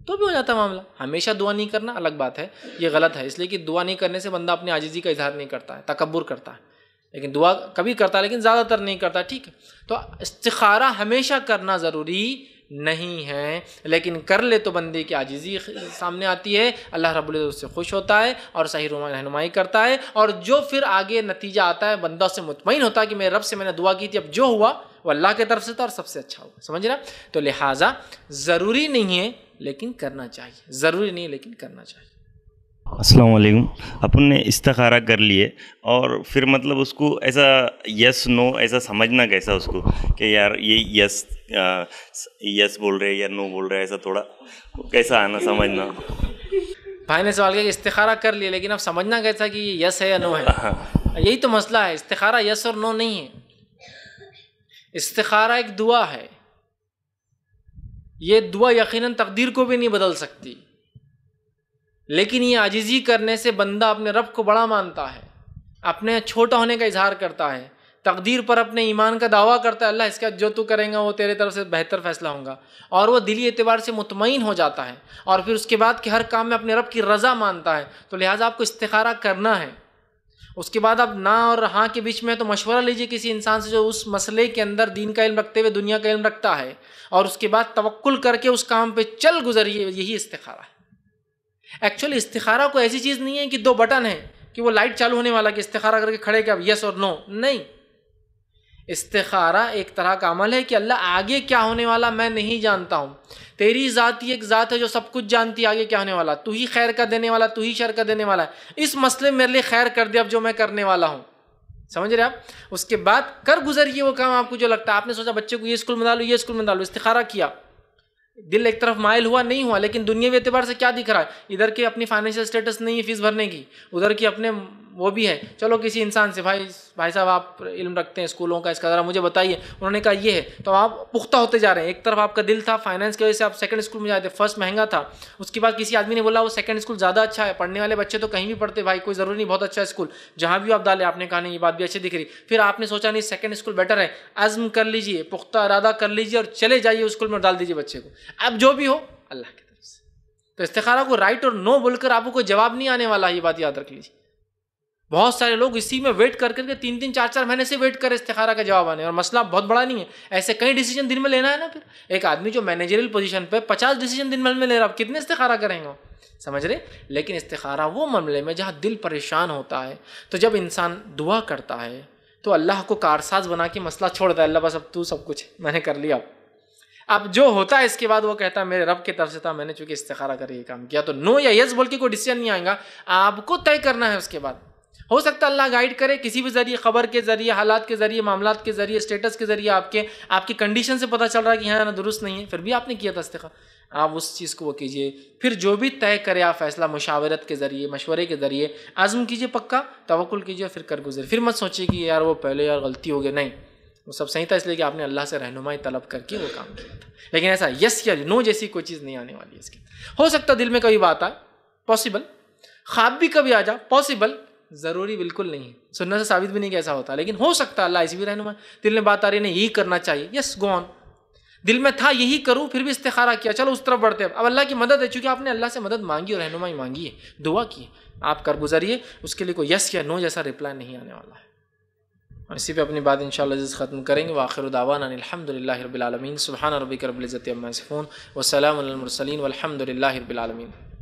تو بھی ہو جاتا ہے معاملہ ہمیشہ دعا نہیں کرنا الگ بات ہے یہ غلط ہے اس لیے کہ دعا نہیں کرنے سے بندہ اپنی عجیزی کا اظہار نہیں کرتا ہے تکبر کرتا ہے لیکن دعا کبھی کرتا ہے لیکن زیادہ تر نہیں کرتا ٹھیک ہے تو استخارہ ہمیشہ کرنا ضروری نہیں ہیں لیکن کر لے تو بندے کی عاجزی سامنے آتی ہے اللہ رب اس سے خوش ہوتا ہے اور صحیح رومان رہنمائی کرتا ہے اور جو پھر آگے نتیجہ آتا ہے بندہ سے مطمئن ہوتا ہے کہ میرے رب سے میں نے دعا کی تھی اب جو ہوا وہ اللہ کے طرف سے تھا اور سب سے اچھا ہوا سمجھنا تو لہٰذا ضروری نہیں ہے لیکن کرنا چاہیے ضروری نہیں ہے لیکن کرنا چاہیے السلام علیکم اپن نے استخارہ کر لیے اور پھر مطلب اس کو ایسا یس نو ایسا سمجھنا کیسا اس کو کہ یار یہ یس یس بول رہے یا نو بول رہے ایسا تھوڑا کیسا آنا سمجھنا بھائی نے سوال کیا کہ استخارہ کر لیے لیکن اب سمجھنا کیسا کہ یہ یس ہے یا نو ہے ہاں۔ یہی تو مسئلہ ہے استخارہ یس اور نو نہیں ہے استخارہ ایک دعا ہے یہ دعا یقیناً تقدیر کو بھی نہیں بدل سکتی لیکن یہ عجیزی کرنے سے بندہ اپنے رب کو بڑا مانتا ہے اپنے چھوٹا ہونے کا اظہار کرتا ہے تقدیر پر اپنے ایمان کا دعویٰ کرتا ہے اللہ اس کا جو تو کریں گا وہ تیرے طرف سے بہتر فیصلہ ہوں گا اور وہ دلی اعتبار سے مطمئن ہو جاتا ہے اور پھر اس کے بعد کہ ہر کام میں اپنے رب کی رضا مانتا ہے تو لہٰذا آپ کو استخارہ کرنا ہے اس کے بعد آپ نہ اور ہاں کے بیچ میں تو مشورہ لیجیے کسی انسان سے جو اس مسئلے کے اندر دین کا علم رکھتے ہوئے دنیا کا علم رکھتا ہے اور اس کے بعد توقل کر کے اس کام پہ چل گزریے یہی استخارہ ہے ایکچولی استخارہ کو ایسی چیز نہیں ہے کہ دو بٹن ہیں کہ وہ لائٹ چالو ہونے والا کہ استخارہ کر کے کھڑے کہ اب یس اور نو نہیں استخارہ ایک طرح کا عمل ہے کہ اللہ آگے کیا ہونے والا میں نہیں جانتا ہوں تیری ذات ہی ایک ذات ہے جو سب کچھ جانتی آگے کیا ہونے والا تو ہی خیر کا دینے والا تو ہی شر کا دینے والا ہے اس مسئلے میرے لیے خیر کر دے اب جو میں کرنے والا ہوں سمجھ رہے آپ اس کے بعد کر گزر وہ کام آپ کو جو لگتا ہے آپ نے سوچا بچے کو یہ اسکول میں ڈالو یہ اسکول میں ڈالو استخارہ کیا دل ایک طرف مائل ہوا نہیں ہوا لیکن دنیا اعتبار سے کیا دکھ رہا ہے ادھر کی اپنی فائنینشیل اسٹیٹس نہیں ہے فیس بھرنے کی ادھر کی اپنے وہ بھی ہے چلو کسی انسان سے بھائی بھائی صاحب آپ علم رکھتے ہیں اسکولوں کا اس کا ذرا مجھے بتائیے انہوں نے کہا یہ ہے تو آپ پختہ ہوتے جا رہے ہیں ایک طرف آپ کا دل تھا فائننس کی وجہ سے آپ سیکنڈ اسکول میں جاتے تھے فسٹ مہنگا تھا اس کے بعد کسی آدمی نے بولا وہ سیکنڈ اسکول زیادہ اچھا ہے پڑھنے والے بچے تو کہیں بھی پڑھتے بھائی کوئی ضرور نہیں بہت اچھا اسکول جہاں بھی آپ ڈالے آپ نے کہا نہیں یہ بات بھی اچھی دکھ رہی پھر آپ نے سوچا نہیں سیکنڈ اسکول بیٹر ہے عزم کر لیجیے پختہ ارادہ کر لیجیے اور چلے جائیے اسکول میں ڈال دیجیے بچے کو اب جو بھی ہو اللہ کی طرف سے تو استخارہ کو رائٹ اور نو بول کر آپ کو کوئی جواب نہیں آنے والا یہ بات یاد رکھ لیجیے بہت سارے لوگ اسی میں ویٹ کر کر کے تین تین چار چار مہینے سے ویٹ کر استخارہ کا جواب آنے اور مسئلہ بہت بڑا نہیں ہے ایسے کئی ڈیسیجن دن میں لینا ہے نا پھر ایک آدمی جو مینیجرل پوزیشن پہ پچاس ڈیسیجن دن میں لے رہا کتنے استخارہ کریں گے سمجھ رہے لیکن استخارہ وہ معاملے میں جہاں دل پریشان ہوتا ہے تو جب انسان دعا کرتا ہے تو اللہ کو کارساز بنا کے مسئلہ چھوڑتا ہے اللہ بس اب تو سب کچھ میں نے کر لیا اب اب جو ہوتا ہے اس کے بعد وہ کہتا ہے میرے رب کے طرف سے تھا میں نے چونکہ استخارہ کر کے یہ کام کیا تو نو یا یس بول کے کوئی ڈیسیجن نہیں آئے گا آپ کو طے کرنا ہے اس کے بعد ہو سکتا ہے اللہ گائیڈ کرے کسی بھی ذریعے خبر کے ذریعے حالات کے ذریعے معاملات کے ذریعے اسٹیٹس کے ذریعے آپ کے آپ کی کنڈیشن سے پتا چل رہا ہے کہ یہاں درست نہیں ہے پھر بھی آپ نے کیا تھا آپ اس چیز کو وہ کیجئے پھر جو بھی طے کرے آپ فیصلہ مشاورت کے ذریعے مشورے کے ذریعے عزم کیجئے پکا توقل کیجئے پھر کر گزرے پھر مت سوچے کہ یار وہ پہلے یار غلطی ہو گئی نہیں وہ سب صحیح تھا اس لیے کہ آپ نے اللہ سے رہنمائی طلب کر کے وہ کام کیا تھا لیکن ایسا یس یا نو جیسی کوئی چیز نہیں آنے والی ہے اس کی ہو سکتا دل میں کبھی بات آئے پاسبل خواب بھی کبھی آ جا پاسبل ضروری بالکل نہیں سننا سے ثابت بھی نہیں کیسا ہوتا لیکن ہو سکتا ہے اللہ ایسی بھی رہنما دل میں بات آ رہی ہے یہی کرنا چاہیے یس گون دل میں تھا یہی کروں پھر بھی استخارہ کیا چلو اس طرف بڑھتے ہیں اب اللہ کی مدد ہے چونکہ آپ نے اللہ سے مدد مانگی اور رہنمائی مانگی ہے دعا کی ہے آپ کر گزریے اس کے لیے کوئی یس یا نو جیسا رپلائی نہیں آنے والا ہے اور اسی پہ اپنی بات ان شاء اللہ جس ختم کریں گے واخر الداء الحمد للہ العالمین سبحان ربی کرب الزۃ عمان سے وسلام و والحمد الحمد للہ رب العالمین